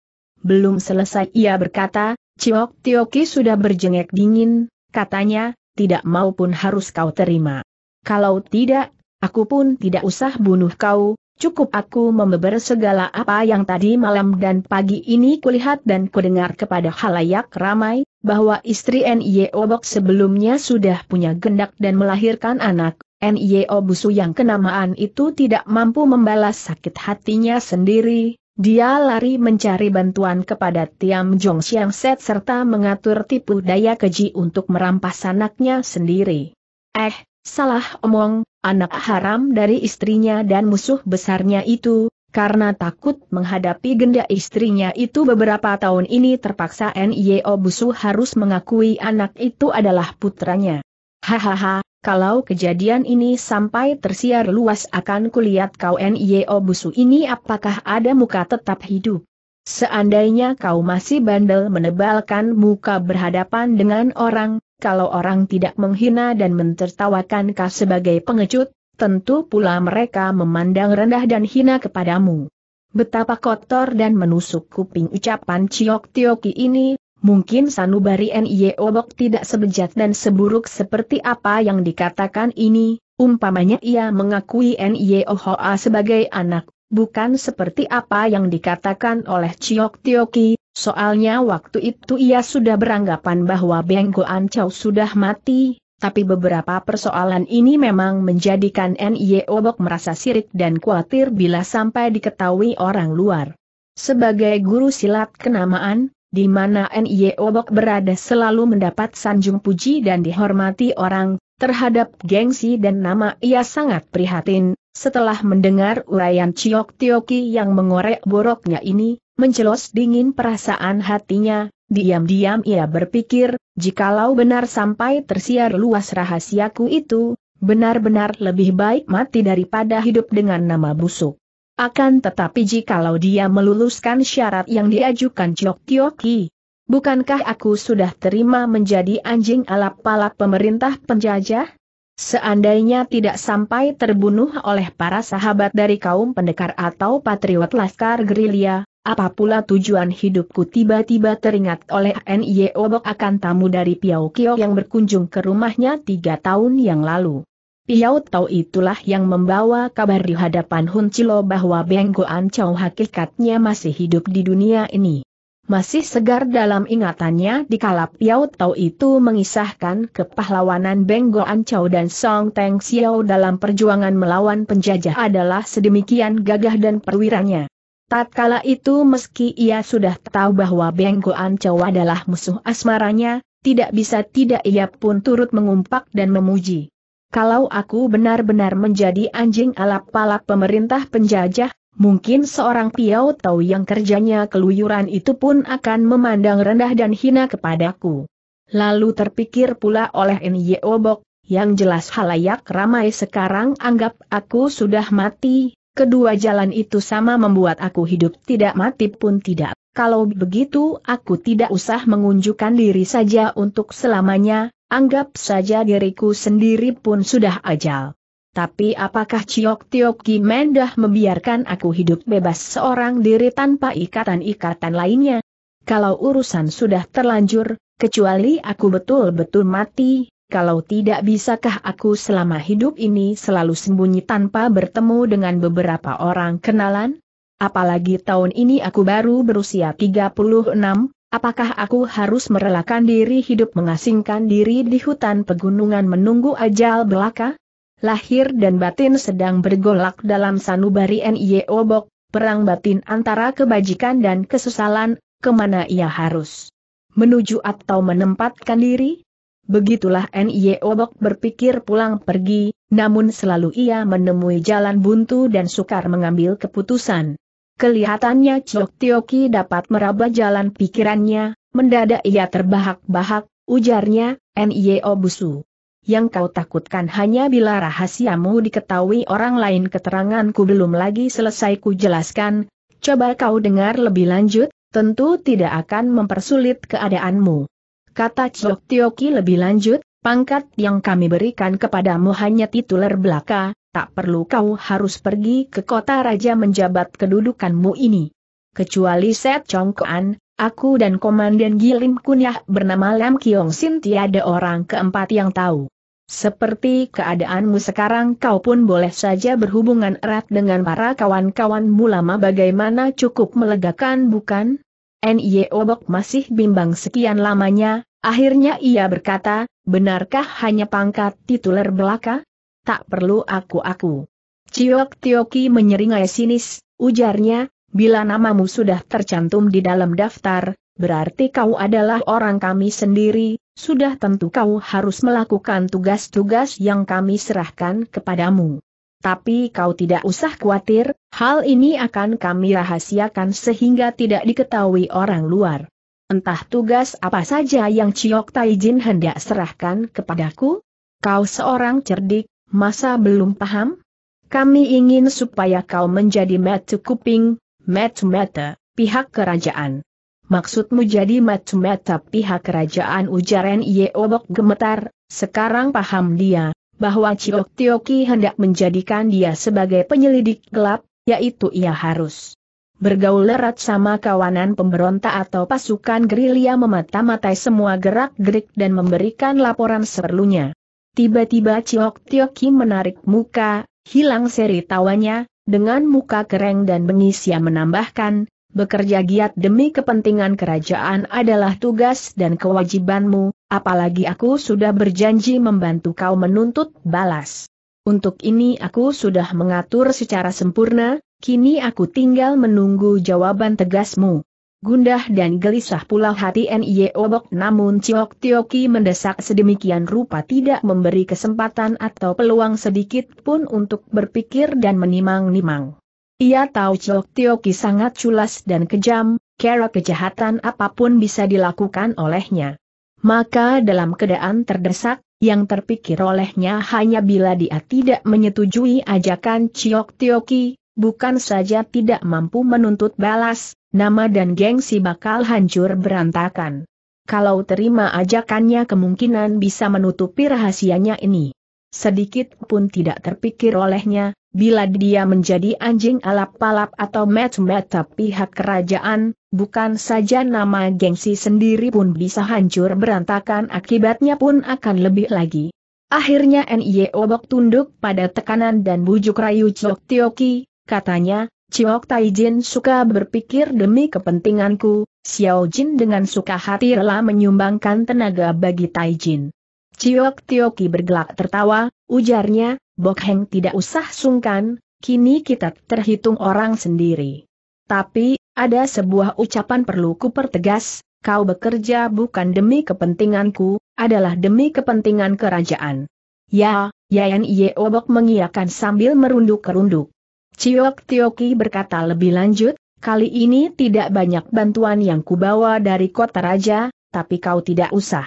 Belum selesai ia berkata, Ciok Tioki sudah berjengek dingin, katanya, tidak maupun harus kau terima. Kalau tidak, aku pun tidak usah bunuh kau, cukup aku membeber segala apa yang tadi malam dan pagi ini kulihat dan kudengar kepada halayak ramai, bahwa istri N.Y. Obok sebelumnya sudah punya gendak dan melahirkan anak, N.Y. Obusu yang kenamaan itu tidak mampu membalas sakit hatinya sendiri, dia lari mencari bantuan kepada Tiam Jong Xiang Set serta mengatur tipu daya keji untuk merampas anaknya sendiri. Eh, salah omong, anak haram dari istrinya dan musuh besarnya itu, karena takut menghadapi genda istrinya itu beberapa tahun ini terpaksa NIO Busu harus mengakui anak itu adalah putranya. Hahaha, kalau kejadian ini sampai tersiar luas akan kulihat kau N.I.O. busu ini apakah ada muka tetap hidup. Seandainya kau masih bandel menebalkan muka berhadapan dengan orang, kalau orang tidak menghina dan mentertawakan kau sebagai pengecut, tentu pula mereka memandang rendah dan hina kepadamu. Betapa kotor dan menusuk kuping ucapan Ciok Tioki ini, Mungkin Sanubari Niobok tidak sebejat dan seburuk seperti apa yang dikatakan ini, umpamanya ia mengakui Niohoa sebagai anak, bukan seperti apa yang dikatakan oleh Chiok Tioki, soalnya waktu itu ia sudah beranggapan bahwa Benggo Ancau sudah mati, tapi beberapa persoalan ini memang menjadikan Niobok merasa sirik dan khawatir bila sampai diketahui orang luar. Sebagai guru silat kenamaan, di mana N.Y.E. Obok berada selalu mendapat sanjung puji dan dihormati orang, terhadap gengsi dan nama ia sangat prihatin, setelah mendengar uraian Ciok Tioki yang mengorek boroknya ini, mencelos dingin perasaan hatinya, diam-diam ia berpikir, jikalau benar sampai tersiar luas rahasiaku itu, benar-benar lebih baik mati daripada hidup dengan nama busuk. Akan tetapi jikalau dia meluluskan syarat yang diajukan Jok Tioki, bukankah aku sudah terima menjadi anjing alap-alap pemerintah penjajah? Seandainya tidak sampai terbunuh oleh para sahabat dari kaum pendekar atau patriot laskar gerilya, apa pula tujuan hidupku tiba-tiba teringat oleh N.Y. Obok akan tamu dari Kio yang berkunjung ke rumahnya tiga tahun yang lalu. Piau Tau itulah yang membawa kabar di hadapan Hun Cilo bahwa Beng Goan Chow hakikatnya masih hidup di dunia ini. Masih segar dalam ingatannya di kalap Piau Tau itu mengisahkan kepahlawanan Beng Goan Chow dan Song Teng Xiao dalam perjuangan melawan penjajah adalah sedemikian gagah dan perwiranya. Tatkala itu meski ia sudah tahu bahwa Beng Goan Chow adalah musuh asmaranya, tidak bisa tidak ia pun turut mengumpak dan memuji. Kalau aku benar-benar menjadi anjing alap palap pemerintah penjajah, mungkin seorang piau tahu yang kerjanya keluyuran itu pun akan memandang rendah dan hina kepadaku. Lalu terpikir pula oleh Nye Obok, yang jelas halayak ramai sekarang anggap aku sudah mati, kedua jalan itu sama membuat aku hidup tidak mati pun tidak. Kalau begitu aku tidak usah mengunjukkan diri saja untuk selamanya, Anggap saja diriku sendiri pun sudah ajal. Tapi apakah Ciok Tiok Mendah membiarkan aku hidup bebas seorang diri tanpa ikatan-ikatan lainnya? Kalau urusan sudah terlanjur, kecuali aku betul-betul mati, kalau tidak bisakah aku selama hidup ini selalu sembunyi tanpa bertemu dengan beberapa orang kenalan? Apalagi tahun ini aku baru berusia 36, Apakah aku harus merelakan diri hidup mengasingkan diri di hutan pegunungan menunggu ajal belaka? Lahir dan batin sedang bergolak dalam sanubari NIE Obok, perang batin antara kebajikan dan kesesalan, kemana ia harus? Menuju atau menempatkan diri? Begitulah NIE Obok berpikir pulang pergi, namun selalu ia menemui jalan buntu dan sukar mengambil keputusan. Kelihatannya Chok Tioki dapat meraba jalan pikirannya, mendadak ia terbahak-bahak, ujarnya, N.I.O. Busu. Yang kau takutkan hanya bila rahasiamu diketahui orang lain keteranganku belum lagi selesai ku jelaskan, coba kau dengar lebih lanjut, tentu tidak akan mempersulit keadaanmu. Kata Chok Tioki lebih lanjut, pangkat yang kami berikan kepadamu hanya tituler belaka, tak perlu kau harus pergi ke kota raja menjabat kedudukanmu ini. Kecuali Set Chongkoan, aku dan Komandan Gilim Kunyah bernama Lam Kiong Sin tiada orang keempat yang tahu. Seperti keadaanmu sekarang kau pun boleh saja berhubungan erat dengan para kawan-kawanmu lama bagaimana cukup melegakan bukan? N.I.E. Obok masih bimbang sekian lamanya, akhirnya ia berkata, benarkah hanya pangkat tituler belaka? tak perlu aku-aku. Ciok Tioki menyeringai sinis, ujarnya, bila namamu sudah tercantum di dalam daftar, berarti kau adalah orang kami sendiri, sudah tentu kau harus melakukan tugas-tugas yang kami serahkan kepadamu. Tapi kau tidak usah khawatir, hal ini akan kami rahasiakan sehingga tidak diketahui orang luar. Entah tugas apa saja yang Ciok Taijin hendak serahkan kepadaku? Kau seorang cerdik, Masa belum paham? Kami ingin supaya kau menjadi metu kuping, metu meta, pihak kerajaan. Maksudmu jadi metu meta pihak kerajaan ujaran Yeobok Obok gemetar, sekarang paham dia, bahwa Ciok Tioki hendak menjadikan dia sebagai penyelidik gelap, yaitu ia harus bergaul erat sama kawanan pemberontak atau pasukan gerilya memata-matai semua gerak-gerik dan memberikan laporan seperlunya. Tiba-tiba Ciok Tioki menarik muka, hilang seri tawanya, dengan muka kereng dan bengis ia menambahkan, bekerja giat demi kepentingan kerajaan adalah tugas dan kewajibanmu, apalagi aku sudah berjanji membantu kau menuntut balas. Untuk ini aku sudah mengatur secara sempurna, kini aku tinggal menunggu jawaban tegasmu. Gundah dan gelisah pula hati Nie Obok namun Ciok Tioki mendesak sedemikian rupa tidak memberi kesempatan atau peluang sedikit pun untuk berpikir dan menimang-nimang. Ia tahu Ciok Tioki sangat culas dan kejam, kera kejahatan apapun bisa dilakukan olehnya. Maka dalam keadaan terdesak, yang terpikir olehnya hanya bila dia tidak menyetujui ajakan Ciok Tioki, bukan saja tidak mampu menuntut balas, nama dan gengsi bakal hancur berantakan. Kalau terima ajakannya kemungkinan bisa menutupi rahasianya ini. Sedikit pun tidak terpikir olehnya, bila dia menjadi anjing alap-alap atau meta pihak kerajaan, bukan saja nama gengsi sendiri pun bisa hancur berantakan akibatnya pun akan lebih lagi. Akhirnya NIE Obok tunduk pada tekanan dan bujuk rayu Chok Tioki, katanya, Ciok Taijin suka berpikir demi kepentinganku, Xiao Jin dengan suka hati rela menyumbangkan tenaga bagi Taijin. Ciok Tioki bergelak tertawa, ujarnya, Bok Heng tidak usah sungkan, kini kita terhitung orang sendiri. Tapi, ada sebuah ucapan perlu kupertegas, kau bekerja bukan demi kepentinganku, adalah demi kepentingan kerajaan. Ya, Yayan Ye Obok mengiakan sambil merunduk-kerunduk. Ciok Tioki berkata lebih lanjut, kali ini tidak banyak bantuan yang kubawa dari kota raja, tapi kau tidak usah.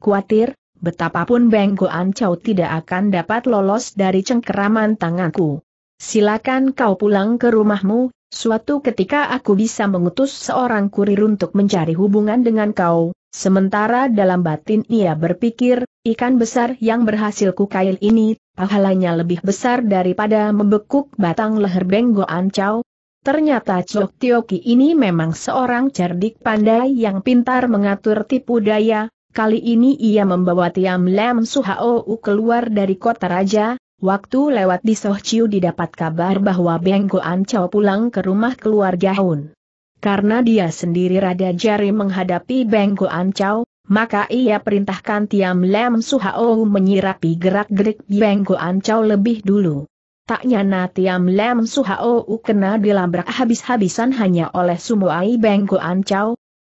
Kuatir, betapapun Benggo kau tidak akan dapat lolos dari cengkeraman tanganku. Silakan kau pulang ke rumahmu, suatu ketika aku bisa mengutus seorang kurir untuk mencari hubungan dengan kau, sementara dalam batin ia berpikir, Ikan besar yang berhasil kukail ini, pahalanya lebih besar daripada membekuk batang leher Benggo Ancau. Ternyata Chok Tioki ini memang seorang cerdik pandai yang pintar mengatur tipu daya, kali ini ia membawa Tiam Lam Suhao keluar dari kota raja, waktu lewat di Sohciu didapat kabar bahwa Benggo Ancau pulang ke rumah keluarga Hun. Karena dia sendiri rada jari menghadapi Benggo Ancau maka ia perintahkan Tiam Lam Suhao menyirapi gerak-gerik Bieng Goan lebih dulu. Tak nyana Tiam Su Suhao kena dilabrak habis-habisan hanya oleh Sumuai Beng Goan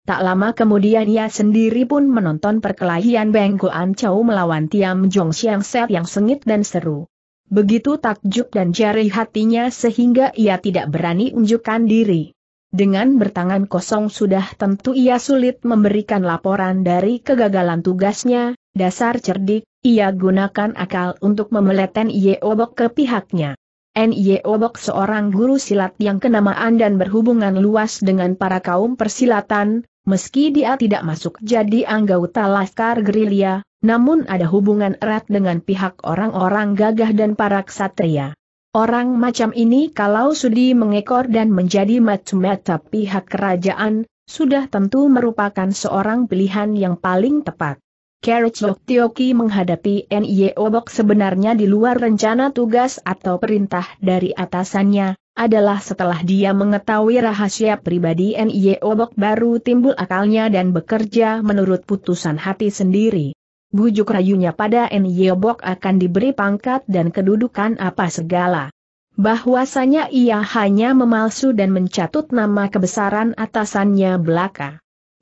Tak lama kemudian ia sendiri pun menonton perkelahian Beng Goan melawan Tiam Jong Siang Set yang sengit dan seru. Begitu takjub dan jari hatinya sehingga ia tidak berani unjukkan diri. Dengan bertangan kosong sudah tentu ia sulit memberikan laporan dari kegagalan tugasnya, dasar cerdik, ia gunakan akal untuk memeleten Yeobok ke pihaknya. N.Y. seorang guru silat yang kenamaan dan berhubungan luas dengan para kaum persilatan, meski dia tidak masuk jadi anggota Laskar Gerilya, namun ada hubungan erat dengan pihak orang-orang gagah dan para ksatria. Orang macam ini kalau sudi mengekor dan menjadi mata-mata pihak kerajaan, sudah tentu merupakan seorang pilihan yang paling tepat. Carriage Tioki menghadapi N.Y. Obok sebenarnya di luar rencana tugas atau perintah dari atasannya, adalah setelah dia mengetahui rahasia pribadi N.Y. Obok baru timbul akalnya dan bekerja menurut putusan hati sendiri bujuk rayunya pada Nyebok akan diberi pangkat dan kedudukan apa segala. Bahwasanya ia hanya memalsu dan mencatut nama kebesaran atasannya belaka.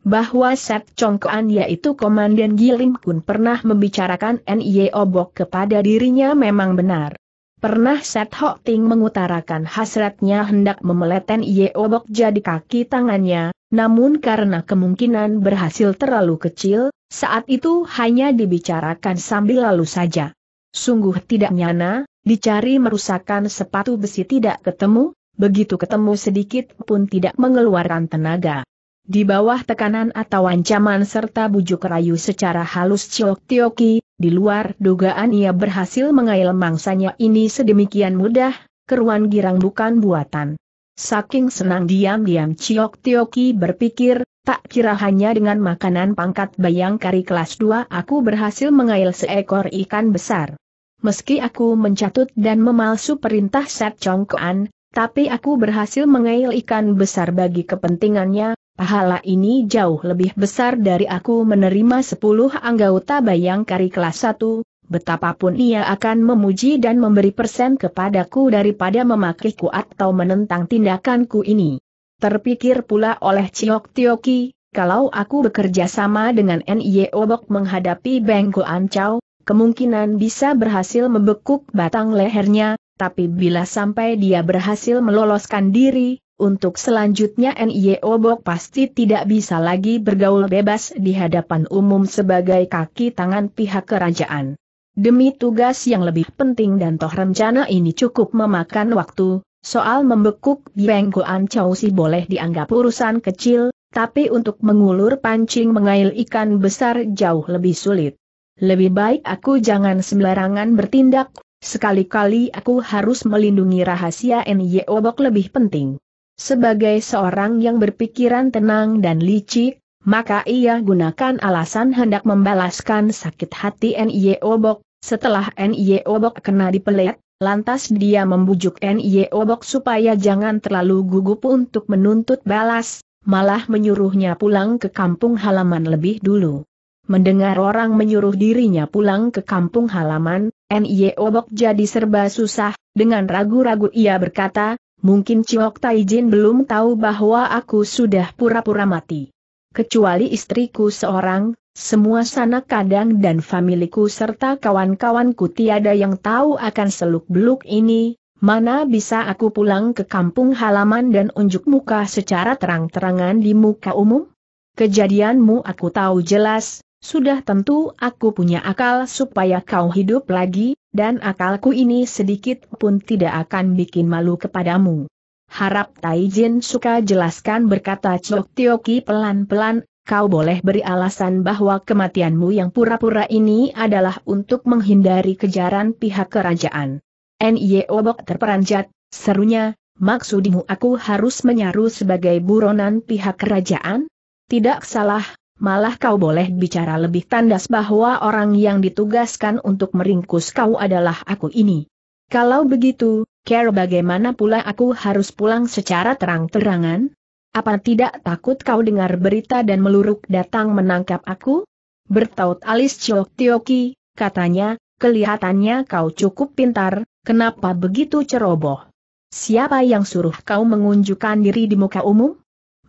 Bahwa Set Chongkuan yaitu Komandan Gilim Kun pernah membicarakan Nyebok kepada dirinya memang benar. Pernah Set Ho Ting mengutarakan hasratnya hendak memeleten Ye jadi kaki tangannya, namun karena kemungkinan berhasil terlalu kecil, saat itu hanya dibicarakan sambil lalu saja. Sungguh tidak nyana, dicari merusakkan sepatu besi tidak ketemu, begitu ketemu sedikit pun tidak mengeluarkan tenaga. Di bawah tekanan atau ancaman serta bujuk rayu secara halus Ciok Tioki, di luar dugaan ia berhasil mengail mangsanya ini sedemikian mudah, keruan girang bukan buatan. Saking senang diam-diam Ciok Tioki berpikir, tak kira hanya dengan makanan pangkat bayang kari kelas 2 aku berhasil mengail seekor ikan besar. Meski aku mencatut dan memalsu perintah Set Kuan, tapi aku berhasil mengail ikan besar bagi kepentingannya, pahala ini jauh lebih besar dari aku menerima 10 anggota bayang kari kelas 1, Betapapun ia akan memuji dan memberi persen kepadaku daripada memakiku atau menentang tindakanku ini. Terpikir pula oleh Ciok Tioki, kalau aku bekerja sama dengan NIE Obok menghadapi Bengko Ancau, kemungkinan bisa berhasil membekuk batang lehernya, tapi bila sampai dia berhasil meloloskan diri, untuk selanjutnya NIE Obok pasti tidak bisa lagi bergaul bebas di hadapan umum sebagai kaki tangan pihak kerajaan. Demi tugas yang lebih penting dan toh rencana ini cukup memakan waktu, soal membekuk Biang Goan Chow Si boleh dianggap urusan kecil, tapi untuk mengulur pancing mengail ikan besar jauh lebih sulit. Lebih baik aku jangan sembarangan bertindak, sekali-kali aku harus melindungi rahasia Nye Obok lebih penting. Sebagai seorang yang berpikiran tenang dan licik, maka ia gunakan alasan hendak membalaskan sakit hati Nye Obok, setelah NIE Obok kena dipelet, lantas dia membujuk NIE Obok supaya jangan terlalu gugup untuk menuntut balas, malah menyuruhnya pulang ke kampung halaman lebih dulu. Mendengar orang menyuruh dirinya pulang ke kampung halaman, NIE Obok jadi serba susah, dengan ragu-ragu ia berkata, mungkin Ciok Taijin belum tahu bahwa aku sudah pura-pura mati. Kecuali istriku seorang, semua sanak kadang dan familiku serta kawan-kawanku tiada yang tahu akan seluk-beluk ini, mana bisa aku pulang ke kampung halaman dan unjuk muka secara terang-terangan di muka umum? Kejadianmu aku tahu jelas, sudah tentu aku punya akal supaya kau hidup lagi, dan akalku ini sedikit pun tidak akan bikin malu kepadamu. Harap Taijin suka jelaskan berkata Chok Tioki pelan-pelan, kau boleh beri alasan bahwa kematianmu yang pura-pura ini adalah untuk menghindari kejaran pihak kerajaan. N.Y. Obok terperanjat, serunya, maksudmu aku harus menyaru sebagai buronan pihak kerajaan? Tidak salah, malah kau boleh bicara lebih tandas bahwa orang yang ditugaskan untuk meringkus kau adalah aku ini. Kalau begitu, care bagaimana pula aku harus pulang secara terang-terangan? Apa tidak takut kau dengar berita dan meluruk datang menangkap aku? Bertaut alis Chok Tioki, katanya, kelihatannya kau cukup pintar, kenapa begitu ceroboh? Siapa yang suruh kau mengunjukkan diri di muka umum?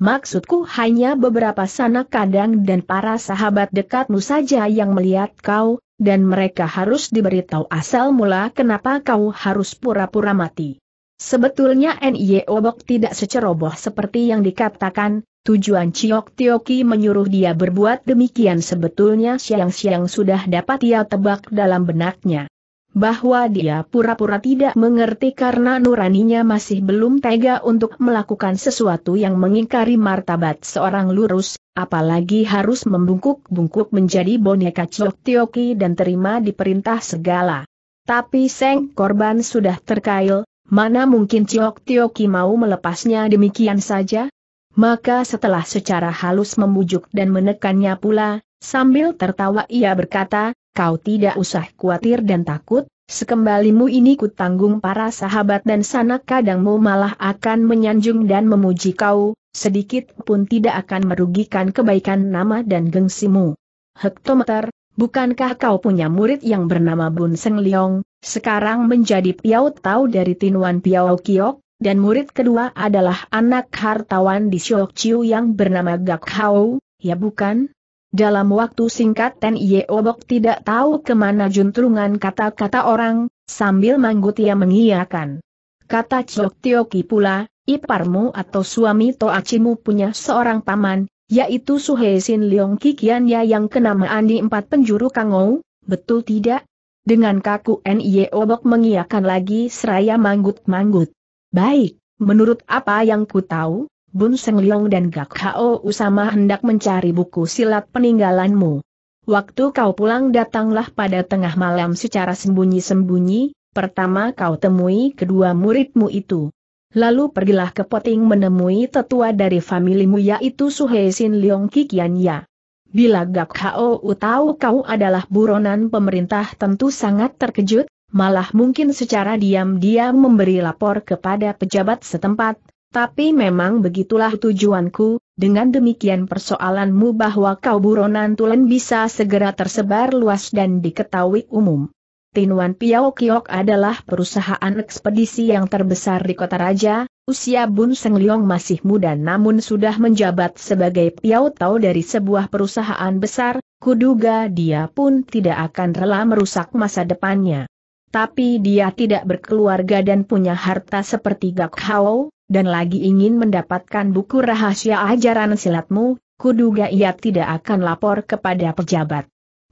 Maksudku hanya beberapa sanak kadang dan para sahabat dekatmu saja yang melihat kau, dan mereka harus diberitahu asal mula kenapa kau harus pura-pura mati. Sebetulnya NIE Obok tidak seceroboh seperti yang dikatakan, tujuan Ciok Tioki menyuruh dia berbuat demikian sebetulnya siang-siang sudah dapat ia tebak dalam benaknya. Bahwa dia pura-pura tidak mengerti karena nuraninya masih belum tega untuk melakukan sesuatu yang mengingkari martabat seorang lurus, apalagi harus membungkuk-bungkuk menjadi boneka Ciok Tioki dan terima diperintah segala. Tapi Seng korban sudah terkail, Mana mungkin Ciok Tioki mau melepasnya demikian saja? Maka setelah secara halus membujuk dan menekannya pula, sambil tertawa ia berkata, kau tidak usah khawatir dan takut, sekembalimu ini kutanggung para sahabat dan sanak kadangmu malah akan menyanjung dan memuji kau, sedikit pun tidak akan merugikan kebaikan nama dan gengsimu. Hektometer, bukankah kau punya murid yang bernama Bun Seng Leong, sekarang menjadi Piao Tau dari Tinuan piau Kiok, dan murid kedua adalah anak hartawan di Siok Chiu yang bernama Gak Hao, ya bukan? Dalam waktu singkat Ten Ye Obok tidak tahu kemana juntrungan kata-kata orang, sambil manggut ia mengiyakan. Kata Chok Tioki pula, iparmu atau suami Acimu punya seorang paman, yaitu Sin Leong Kikian Ya yang kenamaan di empat penjuru Kangou, betul tidak? Dengan kaku N.I.E. Obok mengiakan lagi seraya manggut-manggut. Baik, menurut apa yang ku tahu, Bun Seng Leong dan Gak Hao Usama hendak mencari buku silat peninggalanmu. Waktu kau pulang datanglah pada tengah malam secara sembunyi-sembunyi, pertama kau temui kedua muridmu itu. Lalu pergilah ke Poting menemui tetua dari familimu yaitu Sin Leong Kikian Ya. Bila Gak Hao tahu kau adalah buronan pemerintah tentu sangat terkejut, malah mungkin secara diam-diam memberi lapor kepada pejabat setempat, tapi memang begitulah tujuanku, dengan demikian persoalanmu bahwa kau buronan tulen bisa segera tersebar luas dan diketahui umum. Tinuan Piao Kiok adalah perusahaan ekspedisi yang terbesar di kota raja, usia Bun Seng Leong masih muda namun sudah menjabat sebagai Piao Tau dari sebuah perusahaan besar, kuduga dia pun tidak akan rela merusak masa depannya. Tapi dia tidak berkeluarga dan punya harta seperti Gak Hao, dan lagi ingin mendapatkan buku rahasia ajaran silatmu, kuduga ia tidak akan lapor kepada pejabat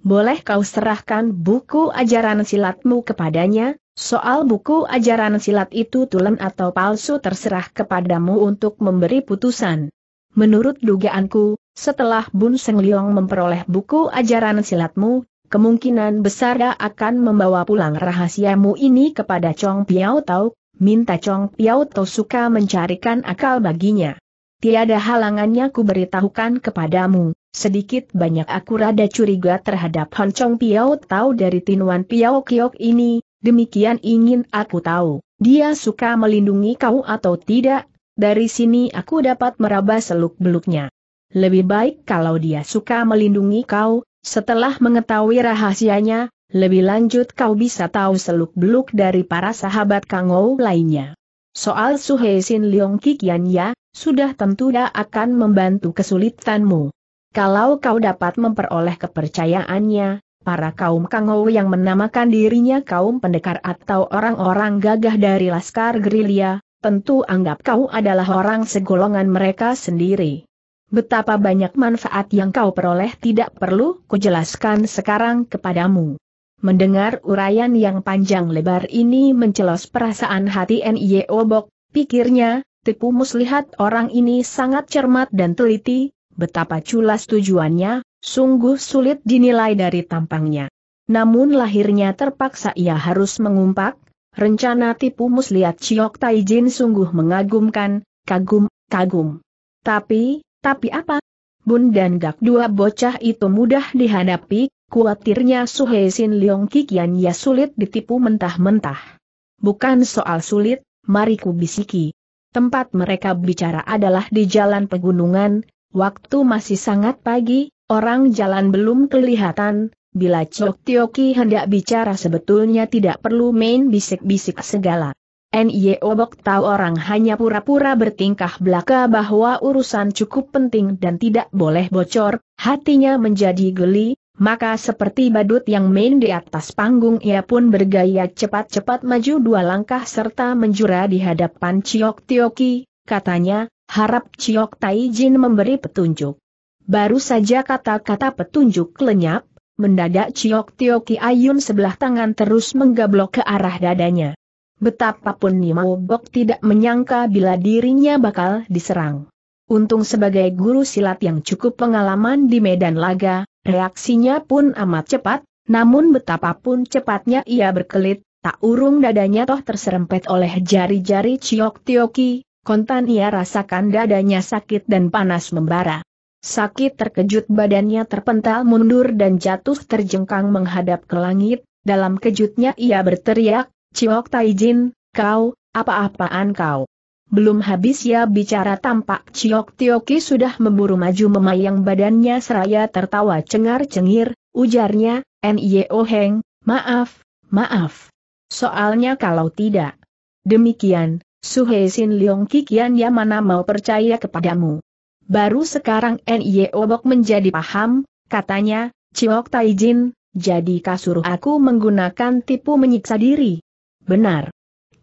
boleh kau serahkan buku ajaran silatmu kepadanya, soal buku ajaran silat itu tulen atau palsu terserah kepadamu untuk memberi putusan. Menurut dugaanku, setelah Bun Seng Liong memperoleh buku ajaran silatmu, kemungkinan besar dia akan membawa pulang rahasiamu ini kepada Chong Piao Tau, minta Chong Piao Tau suka mencarikan akal baginya. Tiada halangannya ku beritahukan kepadamu, Sedikit banyak aku rada curiga terhadap Chong Piao tahu dari tinuan Piao Kiok ini, demikian ingin aku tahu, dia suka melindungi kau atau tidak, dari sini aku dapat meraba seluk-beluknya. Lebih baik kalau dia suka melindungi kau, setelah mengetahui rahasianya, lebih lanjut kau bisa tahu seluk-beluk dari para sahabat Kangou lainnya. Soal Sin Leong Kikian ya, sudah tentu dia akan membantu kesulitanmu. Kalau kau dapat memperoleh kepercayaannya, para kaum Kangou yang menamakan dirinya kaum pendekar atau orang-orang gagah dari Laskar Gerilya, tentu anggap kau adalah orang segolongan mereka sendiri. Betapa banyak manfaat yang kau peroleh tidak perlu kujelaskan sekarang kepadamu. Mendengar uraian yang panjang lebar ini mencelos perasaan hati N.I.O. Bok, pikirnya, tipu muslihat orang ini sangat cermat dan teliti, Betapa culas tujuannya, sungguh sulit dinilai dari tampangnya. Namun lahirnya terpaksa ia harus mengumpak, rencana tipu muslihat Chiok Taijin sungguh mengagumkan, kagum, kagum. Tapi, tapi apa? Bun dan Gak dua bocah itu mudah dihadapi, kuatirnya Suhe Sin Leong Kikian ya sulit ditipu mentah-mentah. Bukan soal sulit, mari ku bisiki. Tempat mereka bicara adalah di jalan pegunungan, Waktu masih sangat pagi, orang jalan belum kelihatan, bila Chok Tioki hendak bicara sebetulnya tidak perlu main bisik-bisik segala. N.Y. Obok tahu orang hanya pura-pura bertingkah belaka bahwa urusan cukup penting dan tidak boleh bocor, hatinya menjadi geli, maka seperti badut yang main di atas panggung ia pun bergaya cepat-cepat maju dua langkah serta menjura di hadapan Ciok Tioki, katanya, Harap Ciok Taijin memberi petunjuk. Baru saja kata-kata petunjuk lenyap, mendadak Ciok Tioki Ayun sebelah tangan terus menggablok ke arah dadanya. Betapapun Nimo Bok tidak menyangka bila dirinya bakal diserang. Untung sebagai guru silat yang cukup pengalaman di medan laga, reaksinya pun amat cepat, namun betapapun cepatnya ia berkelit, tak urung dadanya toh terserempet oleh jari-jari Ciok Tioki, Kontan ia rasakan dadanya sakit dan panas membara. Sakit terkejut badannya terpental mundur dan jatuh terjengkang menghadap ke langit, dalam kejutnya ia berteriak, Ciok Taijin, kau, apa-apaan kau? Belum habis ia bicara tampak Ciok Tioki sudah memburu maju memayang badannya seraya tertawa cengar-cengir, ujarnya, N.I.O. Heng, maaf, maaf. Soalnya kalau tidak. Demikian, Suhe Sin Leong Kikian ya mana mau percaya kepadamu. Baru sekarang Nye Obok menjadi paham, katanya, Ciok Taijin, jadi kasur aku menggunakan tipu menyiksa diri. Benar.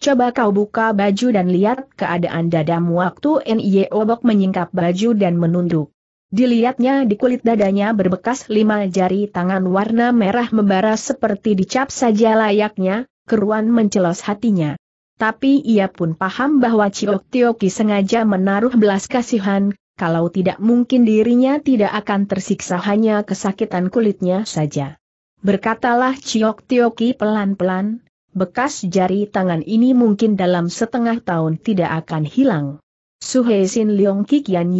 Coba kau buka baju dan lihat keadaan dadamu waktu Nye Obok menyingkap baju dan menunduk. Dilihatnya di kulit dadanya berbekas lima jari tangan warna merah membara seperti dicap saja layaknya, keruan mencelos hatinya. Tapi ia pun paham bahwa Ciok Tioki sengaja menaruh belas kasihan, kalau tidak mungkin dirinya tidak akan tersiksa hanya kesakitan kulitnya saja. Berkatalah Ciok Tioki pelan-pelan, bekas jari tangan ini mungkin dalam setengah tahun tidak akan hilang. Suhei Sin Leong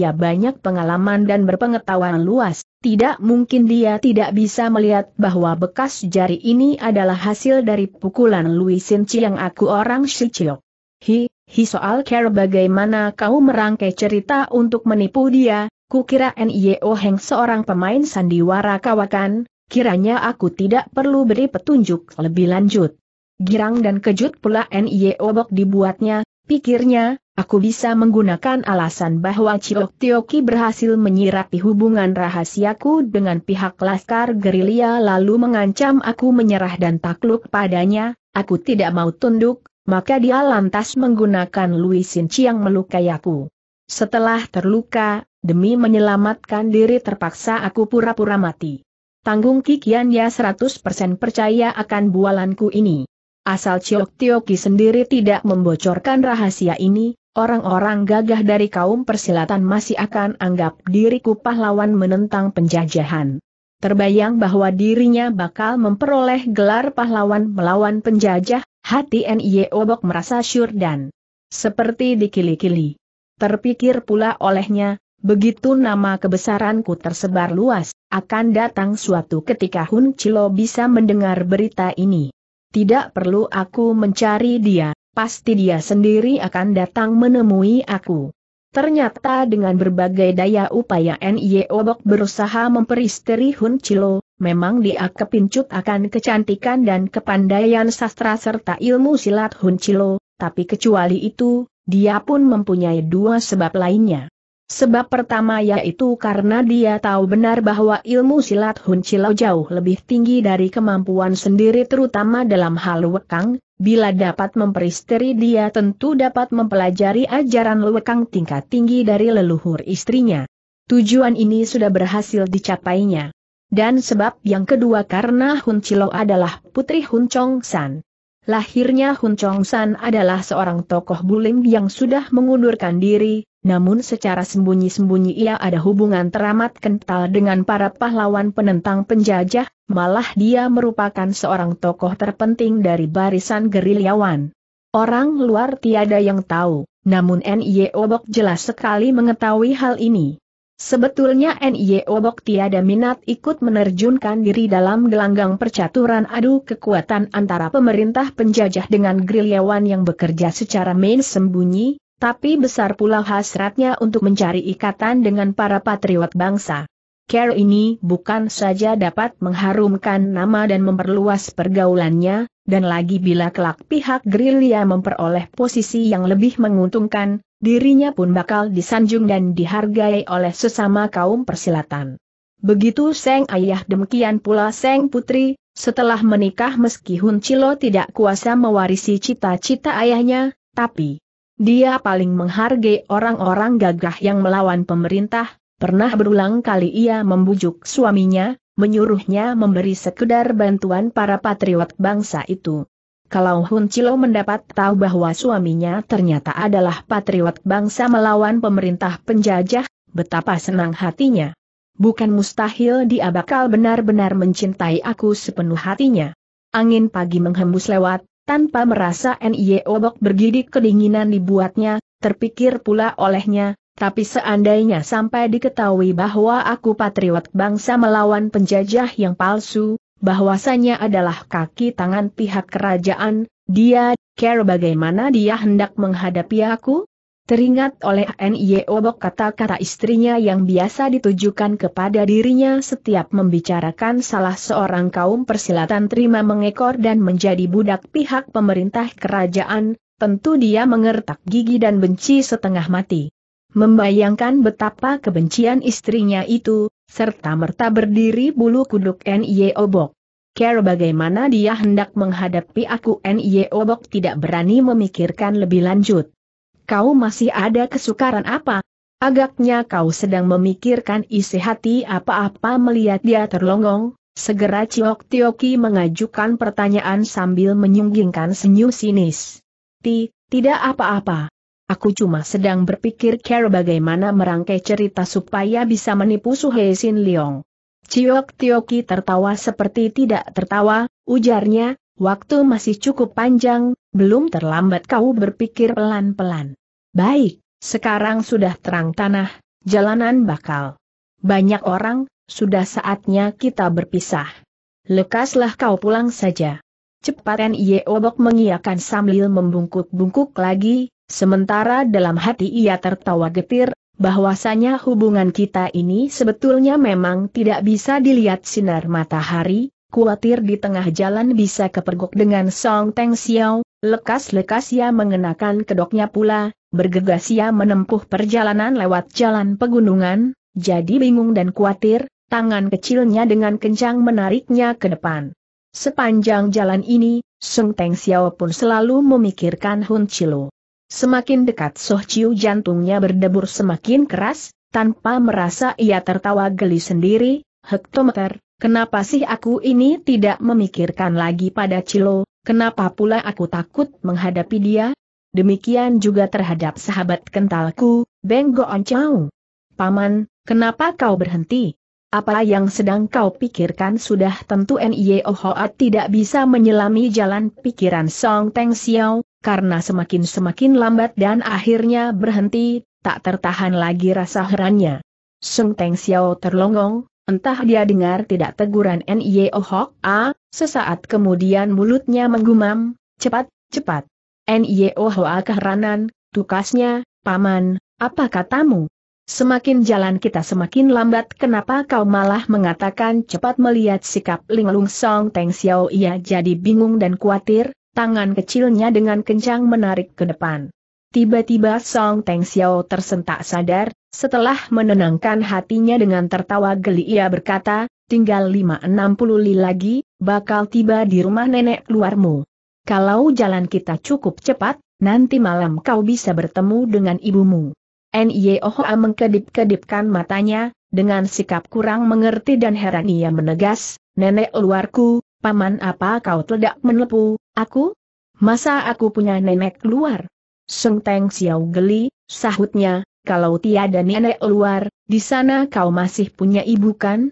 ya banyak pengalaman dan berpengetahuan luas, tidak mungkin dia tidak bisa melihat bahwa bekas jari ini adalah hasil dari pukulan Lui Sin Chiang aku orang Shichiok. Hi, hi soal care bagaimana kau merangkai cerita untuk menipu dia, kukira N.I.O. Heng seorang pemain sandiwara kawakan, kiranya aku tidak perlu beri petunjuk lebih lanjut. Girang dan kejut pula N.I.O. Bok dibuatnya, pikirnya, Aku bisa menggunakan alasan bahwa Ciok Tioki berhasil menyirapi hubungan rahasiaku dengan pihak Laskar Gerilya lalu mengancam aku menyerah dan takluk padanya, aku tidak mau tunduk, maka dia lantas menggunakan Luisin Chiang melukai aku. Setelah terluka, demi menyelamatkan diri terpaksa aku pura-pura mati. Tanggung Kikian ya 100% percaya akan bualanku ini. Asal Ciok Tioki sendiri tidak membocorkan rahasia ini, Orang-orang gagah dari kaum persilatan masih akan anggap diriku pahlawan menentang penjajahan. Terbayang bahwa dirinya bakal memperoleh gelar pahlawan melawan penjajah, hati NIE Obok merasa syur dan seperti dikili-kili. Terpikir pula olehnya, begitu nama kebesaranku tersebar luas, akan datang suatu ketika Hun Chilo bisa mendengar berita ini. Tidak perlu aku mencari dia, pasti dia sendiri akan datang menemui aku. Ternyata dengan berbagai daya upaya N.Y. Obok berusaha memperisteri Hun Chilo, memang dia kepincut akan kecantikan dan kepandaian sastra serta ilmu silat Hun Chilo, tapi kecuali itu, dia pun mempunyai dua sebab lainnya. Sebab pertama yaitu karena dia tahu benar bahwa ilmu silat Hun Chilo jauh lebih tinggi dari kemampuan sendiri terutama dalam hal wekang, Bila dapat memperisteri dia tentu dapat mempelajari ajaran lewekang tingkat tinggi dari leluhur istrinya. Tujuan ini sudah berhasil dicapainya. Dan sebab yang kedua karena Hun Chilo adalah putri Hun Chong San. Lahirnya Hun Chong San adalah seorang tokoh bulim yang sudah mengundurkan diri, namun secara sembunyi-sembunyi ia ada hubungan teramat kental dengan para pahlawan penentang penjajah, malah dia merupakan seorang tokoh terpenting dari barisan gerilyawan. Orang luar tiada yang tahu, namun N.Y. E Obok jelas sekali mengetahui hal ini. Sebetulnya N.Y. E Obok tiada minat ikut menerjunkan diri dalam gelanggang percaturan adu kekuatan antara pemerintah penjajah dengan gerilyawan yang bekerja secara main sembunyi, tapi besar pula hasratnya untuk mencari ikatan dengan para patriot bangsa. Care ini bukan saja dapat mengharumkan nama dan memperluas pergaulannya, dan lagi bila kelak pihak gerilya memperoleh posisi yang lebih menguntungkan, dirinya pun bakal disanjung dan dihargai oleh sesama kaum persilatan. Begitu Seng Ayah demikian pula Seng Putri, setelah menikah meski Hun Cilo tidak kuasa mewarisi cita-cita ayahnya, tapi dia paling menghargai orang-orang gagah yang melawan pemerintah, pernah berulang kali ia membujuk suaminya, menyuruhnya memberi sekedar bantuan para patriot bangsa itu. Kalau Hun Chilo mendapat tahu bahwa suaminya ternyata adalah patriot bangsa melawan pemerintah penjajah, betapa senang hatinya. Bukan mustahil dia bakal benar-benar mencintai aku sepenuh hatinya. Angin pagi menghembus lewat, tanpa merasa NIE Obok bergidik kedinginan dibuatnya, terpikir pula olehnya, tapi seandainya sampai diketahui bahwa aku patriot bangsa melawan penjajah yang palsu, bahwasanya adalah kaki tangan pihak kerajaan, dia, care bagaimana dia hendak menghadapi aku? Teringat oleh Nye Bok kata-kata istrinya yang biasa ditujukan kepada dirinya setiap membicarakan salah seorang kaum persilatan terima mengekor dan menjadi budak pihak pemerintah kerajaan, tentu dia mengertak gigi dan benci setengah mati. Membayangkan betapa kebencian istrinya itu, serta merta berdiri bulu kuduk Nye Bok. Care bagaimana dia hendak menghadapi aku Nye Bok tidak berani memikirkan lebih lanjut kau masih ada kesukaran apa? Agaknya kau sedang memikirkan isi hati apa-apa melihat dia terlonggong. segera Ciok Tioki mengajukan pertanyaan sambil menyunggingkan senyum sinis. Ti, tidak apa-apa. Aku cuma sedang berpikir care bagaimana merangkai cerita supaya bisa menipu Suhe Sin Leong. Ciok Tioki tertawa seperti tidak tertawa, ujarnya, waktu masih cukup panjang, belum terlambat kau berpikir pelan-pelan. Baik, sekarang sudah terang tanah, jalanan bakal. Banyak orang, sudah saatnya kita berpisah. Lekaslah kau pulang saja. Cepat Nye Obok mengiakan sambil membungkuk-bungkuk lagi, sementara dalam hati ia tertawa getir, bahwasanya hubungan kita ini sebetulnya memang tidak bisa dilihat sinar matahari, khawatir di tengah jalan bisa kepergok dengan Song Teng Xiao, lekas-lekas ia mengenakan kedoknya pula, bergegas ia menempuh perjalanan lewat jalan pegunungan, jadi bingung dan khawatir, tangan kecilnya dengan kencang menariknya ke depan. Sepanjang jalan ini, Sung Teng Xiao pun selalu memikirkan Hun Chilo. Semakin dekat Soh Chiu jantungnya berdebur semakin keras, tanpa merasa ia tertawa geli sendiri, hektometer, kenapa sih aku ini tidak memikirkan lagi pada Chilo, kenapa pula aku takut menghadapi dia, demikian juga terhadap sahabat kentalku, Benggo Oncau. Paman, kenapa kau berhenti? Apa yang sedang kau pikirkan sudah tentu N.I.O. Hoat tidak bisa menyelami jalan pikiran Song Teng Xiao, karena semakin-semakin lambat dan akhirnya berhenti, tak tertahan lagi rasa herannya. Song Teng Xiao terlonggong, entah dia dengar tidak teguran N.I.O. Hoat, sesaat kemudian mulutnya menggumam, cepat, cepat. NIO e Hoa keheranan, tukasnya, Paman, apa katamu? Semakin jalan kita semakin lambat kenapa kau malah mengatakan cepat melihat sikap linglung song Teng Xiao ia jadi bingung dan khawatir, tangan kecilnya dengan kencang menarik ke depan. Tiba-tiba Song Teng Xiao tersentak sadar, setelah menenangkan hatinya dengan tertawa geli ia berkata, tinggal lima puluh li lagi, bakal tiba di rumah nenek luarmu. Kalau jalan kita cukup cepat, nanti malam kau bisa bertemu dengan ibumu. Nyehoa mengkedip-kedipkan matanya, dengan sikap kurang mengerti dan heran ia menegas, Nenek luarku, paman apa kau tidak menepu, aku? Masa aku punya nenek luar? Seng Teng Xiao geli, sahutnya, kalau tiada nenek luar, di sana kau masih punya ibu kan?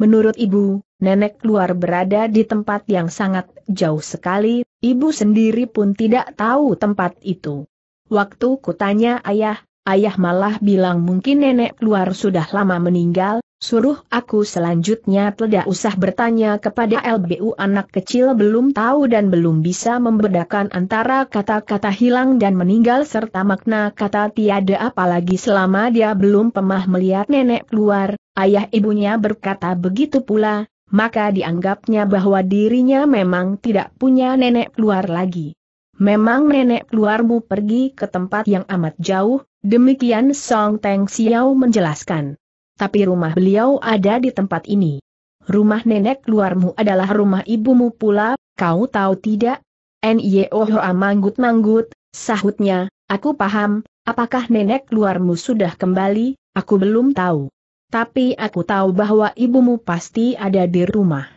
Menurut ibu, nenek luar berada di tempat yang sangat jauh sekali, ibu sendiri pun tidak tahu tempat itu. Waktu kutanya ayah, ayah malah bilang mungkin nenek luar sudah lama meninggal, Suruh aku selanjutnya tidak usah bertanya kepada LBU anak kecil belum tahu dan belum bisa membedakan antara kata-kata hilang dan meninggal serta makna kata tiada apalagi selama dia belum pemah melihat nenek keluar, ayah ibunya berkata begitu pula, maka dianggapnya bahwa dirinya memang tidak punya nenek keluar lagi. Memang nenek keluarmu pergi ke tempat yang amat jauh, demikian Song Teng Xiao menjelaskan tapi rumah beliau ada di tempat ini. Rumah nenek luarmu adalah rumah ibumu pula, kau tahu tidak? Nyeohoa manggut-manggut, sahutnya, aku paham, apakah nenek luarmu sudah kembali, aku belum tahu. Tapi aku tahu bahwa ibumu pasti ada di rumah.